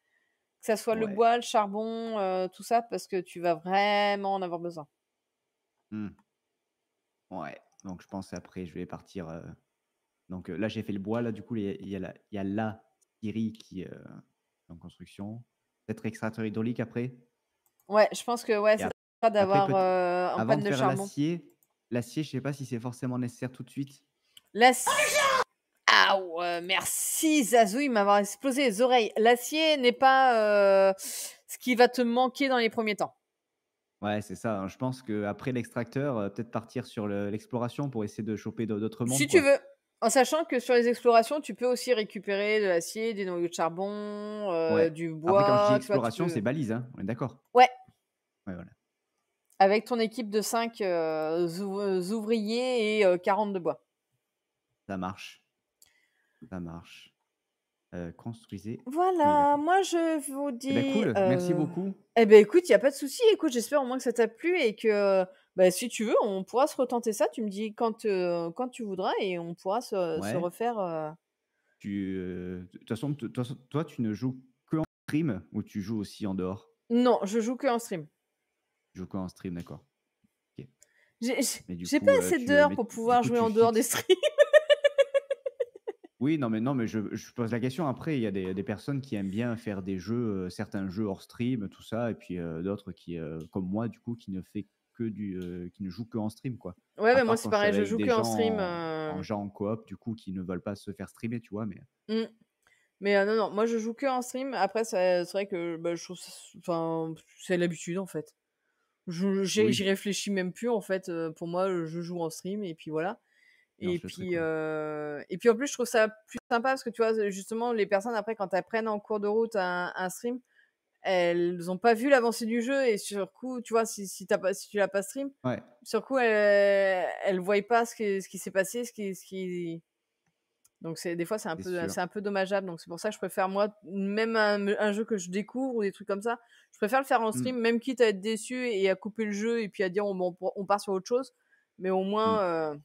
Speaker 1: que ce soit le bois, le charbon, tout ça, parce que tu vas vraiment en avoir besoin.
Speaker 2: Mmh.
Speaker 3: Ouais, donc je pense après, je vais partir. Euh, donc là, j'ai fait le bois. Là, du coup, il y a, y la, qui euh, est en construction. Peut-être extracteur hydraulique après.
Speaker 1: Ouais, je pense que ouais, c'est ça d'avoir euh, un de l'acier,
Speaker 3: l'acier, je sais pas si c'est forcément nécessaire tout de suite.
Speaker 1: L'acier. Ah ouais, merci il m'avoir explosé les oreilles. L'acier n'est pas ce qui va te manquer dans les premiers temps.
Speaker 3: Ouais, c'est ça. Hein. Je pense qu'après l'extracteur, peut-être partir sur l'exploration pour essayer de choper d'autres mondes, Si tu veux.
Speaker 1: En sachant que sur les explorations, tu peux aussi récupérer de l'acier, des noyaux de charbon, euh, bois. du Après, quand je dis exploration, c'est
Speaker 3: balise, hein, on est d'accord. Ouais. Ouais, voilà.
Speaker 1: Avec ton équipe de 5 euh, ouvriers et 40 de bois.
Speaker 3: Ça marche. Ça marche. Euh, construisez.
Speaker 1: Voilà, moi je vous eh ben, dis. Euh, merci beaucoup. Eh ben écoute, il n'y a pas de souci. Écoute, j'espère au moins que ça t'a plu et que euh, bah, si tu veux, on pourra se retenter ça. Tu me dis quand, quand tu voudras et on pourra se, refaire.
Speaker 2: Tu,
Speaker 3: de toute façon, toi, tu ne joues que en stream ou tu joues aussi en dehors
Speaker 1: Non, je joue que en stream.
Speaker 3: Je joue que en stream, d'accord.
Speaker 1: J'ai pas assez d'heures pour pouvoir jouer en dehors des streams.
Speaker 3: Oui, non, mais non, mais je, pose la question. Après, il y a des, personnes qui aiment bien faire des jeux, euh, certains jeux hors stream, tout ça, et puis euh, d'autres qui, euh, comme moi, du coup, qui ne fait que du, qui ne joue que en stream, quoi.
Speaker 2: Ouais, moi c'est pareil, je joue que en stream. En,
Speaker 3: genre en coop, du coup, qui ne veulent pas se faire streamer, tu vois, mais.
Speaker 2: Mmh.
Speaker 1: Mais non, non, moi je joue que en stream. Après, c'est vrai que bah, je trouve, enfin, c'est l'habitude en fait. J'y réfléchis même plus en fait. pour moi, je joue en stream et puis voilà et puis, et puis en plus, je trouve ça plus sympa parce que tu vois, justement, les personnes après, quand elles prennent en cours de route un, stream, elles n'ont pas vu l'avancée du jeu et sur coup, tu vois, si, si, as, si tu l'as pas stream, sur coup, elles ne voient pas ce, ce qui s'est passé, ce qui, ce qui... Donc des fois, c'est un, peu, un peu dommageable. Donc c'est pour ça que je préfère, moi, même un, jeu que je découvre ou des trucs comme ça, je préfère le faire en mmh. stream, même quitte à être déçu et à couper le jeu et puis à dire on, on, part sur autre chose. Mais au mmh. moins.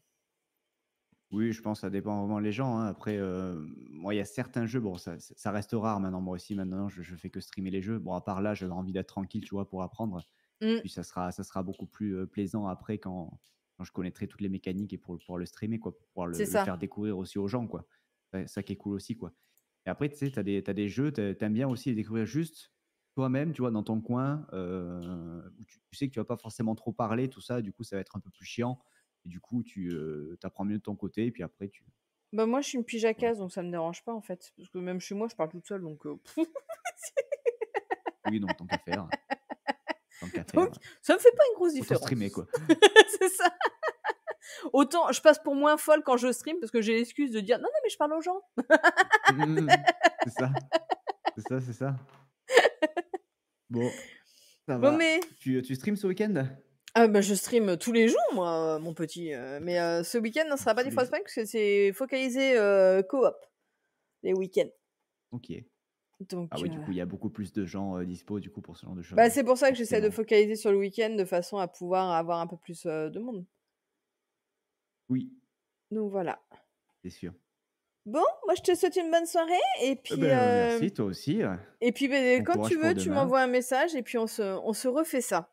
Speaker 3: Oui, je pense que ça dépend vraiment des gens. Hein. Après, euh, moi, il y a certains jeux, bon, ça, ça reste rare maintenant. Moi aussi, maintenant, je, je fais que streamer les jeux. Bon, à part là, j'ai envie d'être tranquille, tu vois, pour apprendre. Mmh. Puis ça sera, ça sera beaucoup plus euh, plaisant après quand, je connaîtrai toutes les mécaniques et pour pouvoir le streamer, quoi, pour pouvoir le, faire découvrir aussi aux gens, quoi. C'est Ça qui est cool aussi, quoi. Et après, tu sais, t'as des, des jeux, tu aimes bien aussi les découvrir juste toi-même, tu vois, dans ton coin, euh, tu, tu sais que tu vas pas forcément trop parler, tout ça, du coup, ça va être un peu plus chiant. Et du coup, tu apprends mieux de ton côté et puis après, tu.
Speaker 1: Bah, moi, je suis une pige donc ça me dérange pas en fait. Parce que même chez moi, je parle toute seule, donc.
Speaker 3: oui, donc tant qu'à faire.
Speaker 1: ça me fait pas une grosse différence. Autant streamer, quoi. C'est ça. Autant je passe pour moins folle quand je stream parce que j'ai l'excuse de dire non, non, mais je parle aux gens.
Speaker 2: c'est ça. C'est ça, c'est ça. Bon.
Speaker 3: Ça va. mais... tu, tu streams ce week-end
Speaker 1: ah, bah, je stream tous les jours, moi, mon petit. Euh, mais euh, ce week-end ne sera pas fois Frostpunk parce que c'est focalisé euh, coop, les week-ends.
Speaker 3: Ok. ah oui, du coup, il y a beaucoup plus de gens dispo du coup pour ce genre de choses. Bah, c'est pour ça que j'essaie de
Speaker 1: focaliser sur le week-end de façon à pouvoir avoir un peu plus de monde. Oui. Donc voilà. C'est sûr. Bon, moi je te souhaite une bonne soirée et eh puis. Ben, merci toi aussi. Et puis ben, quand tu veux, tu m'envoies un message et puis on se, on se refait ça.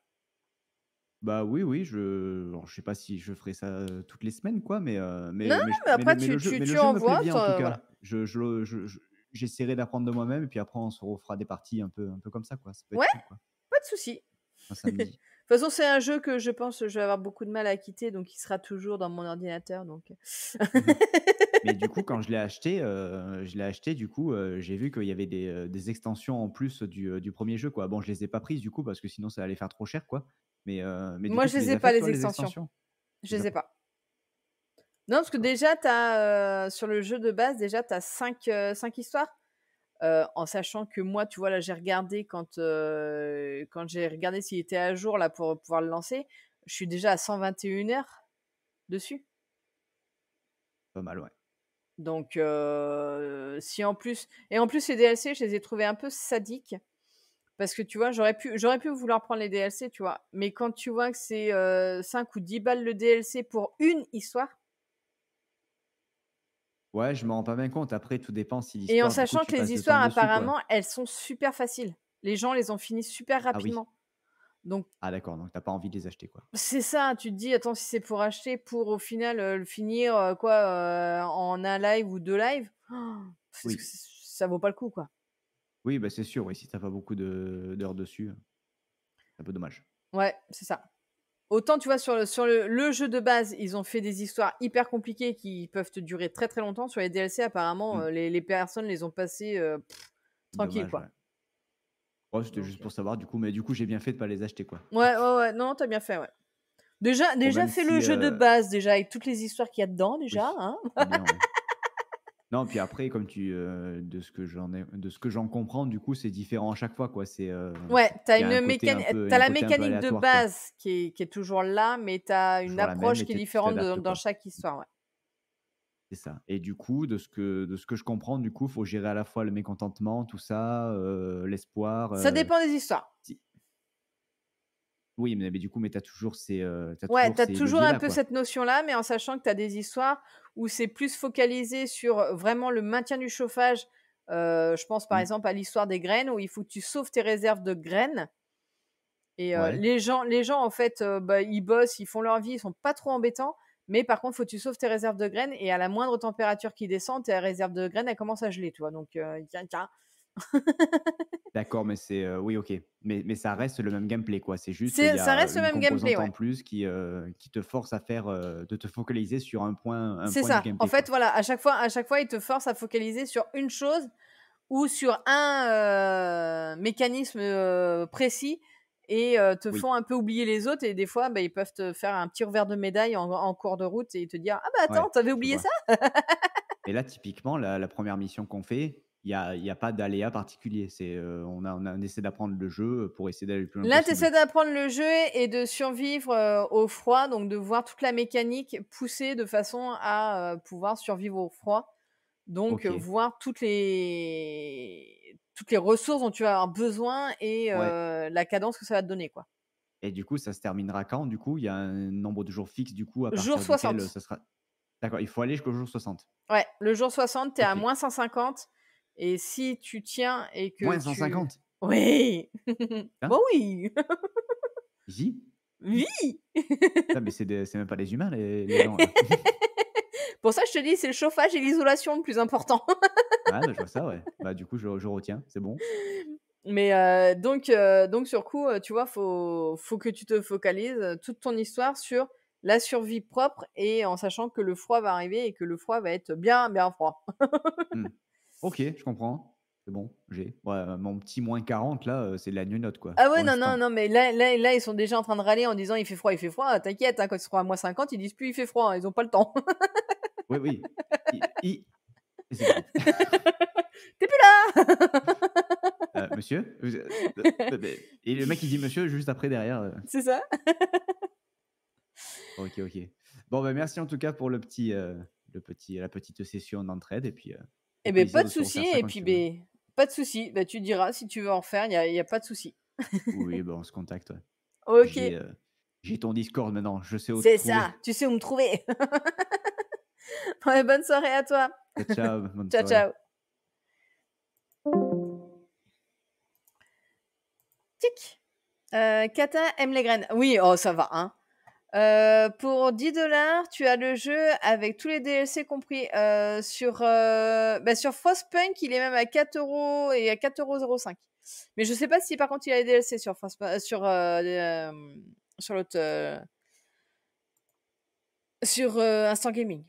Speaker 3: Bah, oui, oui, je ne sais pas si je ferai ça toutes les semaines, quoi, mais, mais, après, tu, envoies. en Je, je j'essaierai d'apprendre de moi-même et puis après on se refera des parties un peu, un peu comme ça, quoi. Ouais,
Speaker 2: pas de
Speaker 1: souci. De toute façon, c'est un jeu que je pense que je vais avoir beaucoup de mal à quitter, donc il sera toujours dans mon ordinateur. Donc, mmh
Speaker 3: Mais du coup, quand je l'ai acheté, je l'ai acheté, du coup, j'ai vu qu'il y avait des, extensions en plus du, du premier jeu, quoi. Bon, je les ai pas prises, du coup, parce que sinon ça allait faire trop cher, quoi. Euh, moi, je les ai pas, les, extensions. Je ne
Speaker 1: Je les ai pas. Non, parce que déjà, as, euh, sur le jeu de base, déjà, tu as euh, cinq histoires. en sachant que moi, tu vois, là, j'ai regardé quand, quand j'ai regardé s'il était à jour là, pour pouvoir le lancer. Je suis déjà à 121 heures dessus. Pas mal, ouais. Donc, si en plus. Et en plus, les DLC, je les ai trouvés un peu sadiques. Parce que tu vois, j'aurais pu, j'aurais pu vouloir prendre les DLC, tu vois. Mais quand tu vois que c'est euh, cinq 5 ou 10 balles le DLC pour une histoire.
Speaker 3: Ouais, je m'en rends pas bien compte. Après, tout dépend si l'histoire. Et en sachant que les histoires, apparemment,
Speaker 1: elles sont super faciles. Les gens les ont finies super ah rapidement. Ah,
Speaker 3: Donc. Ah d'accord, donc t'as pas envie de les acheter quoi.
Speaker 1: C'est ça, hein. tu te dis attends si c'est pour acheter pour au final euh, le finir euh, quoi en un live ou deux lives, ça vaut pas le coup quoi.
Speaker 3: Oui, bah, c'est sûr, oui, si ça pas beaucoup d'heures dessus, c'est un peu dommage.
Speaker 1: Ouais, c'est ça. Autant, tu vois, sur, le, sur le, jeu de base, ils ont fait des histoires hyper compliquées qui peuvent te durer très très longtemps. Sur les DLC, apparemment, mmh. euh, les, personnes les ont passées tranquille euh, tranquilles,
Speaker 3: oh, c'était juste euh pour savoir, du coup, mais du coup, j'ai bien fait de pas les acheter, quoi.
Speaker 1: Ouais, ouais, ouais, non, t'as bien fait, ouais. Déjà, déjà fait le jeu de base, déjà, avec toutes les histoires qu'il y a dedans, déjà. Hein
Speaker 3: non, puis après, comme tu, euh, de ce que j'en ai, de ce que j'en comprends, du coup, c'est différent à chaque fois, quoi. C'est. Euh, ouais, t'as la mécanique de base
Speaker 1: qui est, qui est, toujours là, mais t'as une approche qui est différente dans chaque histoire.
Speaker 3: C'est ça. Et du coup, de ce que de ce que je comprends, du coup, faut gérer à la fois le mécontentement, tout ça, euh, l'espoir. Ça dépend des histoires. Oui, mais, mais, du coup, mais tu as toujours ces. Euh, tu as toujours un peu cette
Speaker 1: notion-là, mais en sachant que tu as des histoires où c'est plus focalisé sur euh, vraiment le maintien du chauffage. Euh, je pense par mmh. exemple à l'histoire des graines où il faut que tu sauves tes réserves de graines. Et les, gens, les gens, en fait, bah, ils bossent, ils font leur vie, ils sont pas trop embêtants. Mais par contre, faut que tu sauves tes réserves de graines. Et à la moindre température qui descend, tes réserves de graines, elles commencent à geler, toi. Donc, tiens, tiens.
Speaker 3: D'accord, mais c'est oui, ok. Mais, ça reste le même gameplay, quoi. C'est juste ça reste le même gameplay, en plus qui, qui te force à faire de te focaliser sur un point, C'est ça. En
Speaker 1: fait, voilà, à chaque fois, à chaque fois, il te force à focaliser sur une chose ou sur un mécanisme précis et te font un peu oublier les autres. Et des fois, bah, ils peuvent te faire un petit revers de médaille en, cours de route et te dire Ah bah attends, t'avais oublié ça
Speaker 3: Et là, typiquement, la première mission qu'on fait, il n'y a, a, pas d'aléa particulier. C'est, euh, on, a, on, essaie d'apprendre le jeu pour essayer d'aller plus loin. Là, tu essaies
Speaker 1: d'apprendre le jeu et de survivre euh, au froid, donc de voir toute la mécanique poussée de façon à euh, pouvoir survivre au froid. Donc, voir toutes les... toutes les ressources dont tu vas avoir besoin et la cadence que ça va te donner. quoi.
Speaker 3: Et du coup, ça se terminera quand Du coup, il y a un nombre de jours fixes, du coup, Jour 60. sera... D'accord, il faut aller jusqu'au jour 60.
Speaker 1: Ouais, le jour 60, tu es à moins 150. Et si tu tiens et que. Moins 150 Oui hein Bon, bah oui
Speaker 3: J Oui Mais c'est même pas les humains, les, gens.
Speaker 1: Pour ça, je te dis, c'est le chauffage et l'isolation le plus important. Ouais,
Speaker 3: ah, bah, je vois ça, ouais. Bah, du coup, je, retiens, c'est bon.
Speaker 1: Mais euh, donc, euh, donc, sur coup, euh, tu vois, faut, faut que tu te focalises toute ton histoire sur la survie propre et en sachant que le froid va arriver et que le froid va être bien, bien froid.
Speaker 2: Mmh. Ok,
Speaker 3: je comprends. C'est bon, j'ai. mon petit moins 40, là, euh, c'est de la note quoi. Ah ouais, non, non, non,
Speaker 1: mais là, ils sont déjà en train de râler en disant il fait froid, il fait froid. T'inquiète, hein, quand ils seront à moins 50, ils disent plus il fait froid, hein, ils n'ont pas le temps. oui, oui. T'es plus là
Speaker 3: euh, Monsieur euh, Et le mec, il dit monsieur juste après derrière. C'est ça Ok, ok. Bon, ben merci en tout cas pour le petit, le petit, la petite session d'entraide et puis.
Speaker 2: Eh ben, ben, pas de souci.
Speaker 3: Et puis,
Speaker 1: ben, pas de souci. Ben, tu diras si tu veux en faire Il n'y a, pas de souci.
Speaker 3: oui, ben, on se contacte.
Speaker 1: Ok. Euh,
Speaker 3: j'ai ton Discord maintenant. Je sais où C'est ça.
Speaker 1: Tu sais où me trouver. bonne soirée à toi.
Speaker 3: Ciao, ciao. ciao.
Speaker 1: Tic. Euh, Kata aime les graines. Oui, oh, ça va. Hein. Euh, pour 10 dollars, tu as le jeu avec tous les DLC compris. Euh, euh, bah, sur, Frostpunk, il est même à 4 euros et à 4,05 Mais je sais pas si par contre il a les DLC sur sur, sur l'autre. sur Instant Gaming.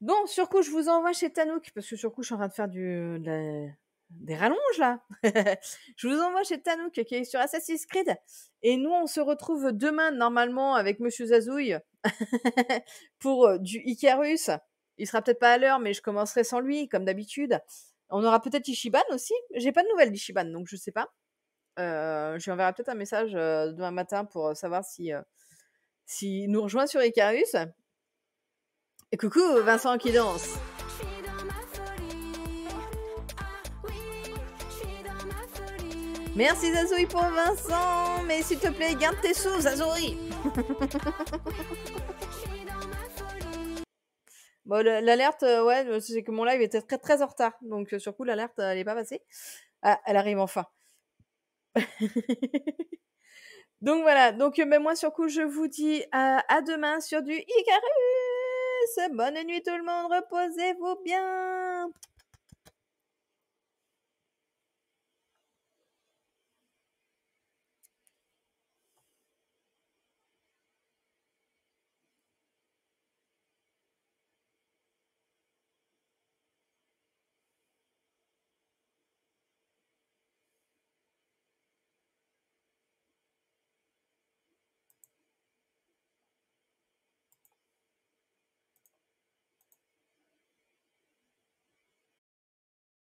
Speaker 1: Bon, sur coup, je vous envoie chez Tanook parce que sur coup, je suis en train de faire du, des rallonges là. je vous envoie chez Tanouk qui est sur Assassin's Creed. Et nous, on se retrouve demain normalement avec Monsieur Zazouille pour euh, du Icarus. Il sera peut-être pas à l'heure, mais je commencerai sans lui, comme d'habitude. On aura peut-être Ishiban aussi. J'ai pas de nouvelles d'Ishiban, donc je sais pas. Euh, je lui enverrai peut-être un message euh, demain matin pour savoir si, si nous rejoint sur Icarus. Et coucou Vincent qui danse. Merci Zazoui pour Vincent Mais s'il te plaît, garde tes sous, Zazoui Bon, l'alerte, euh, ouais, euh, c'est que mon live était très très en retard, donc euh, sur coup l'alerte, elle n'est pas passée. Ah, elle arrive enfin. donc voilà, donc mais moi sur coup, je vous dis à demain sur du Icarus. Bonne nuit tout le monde, reposez-vous bien.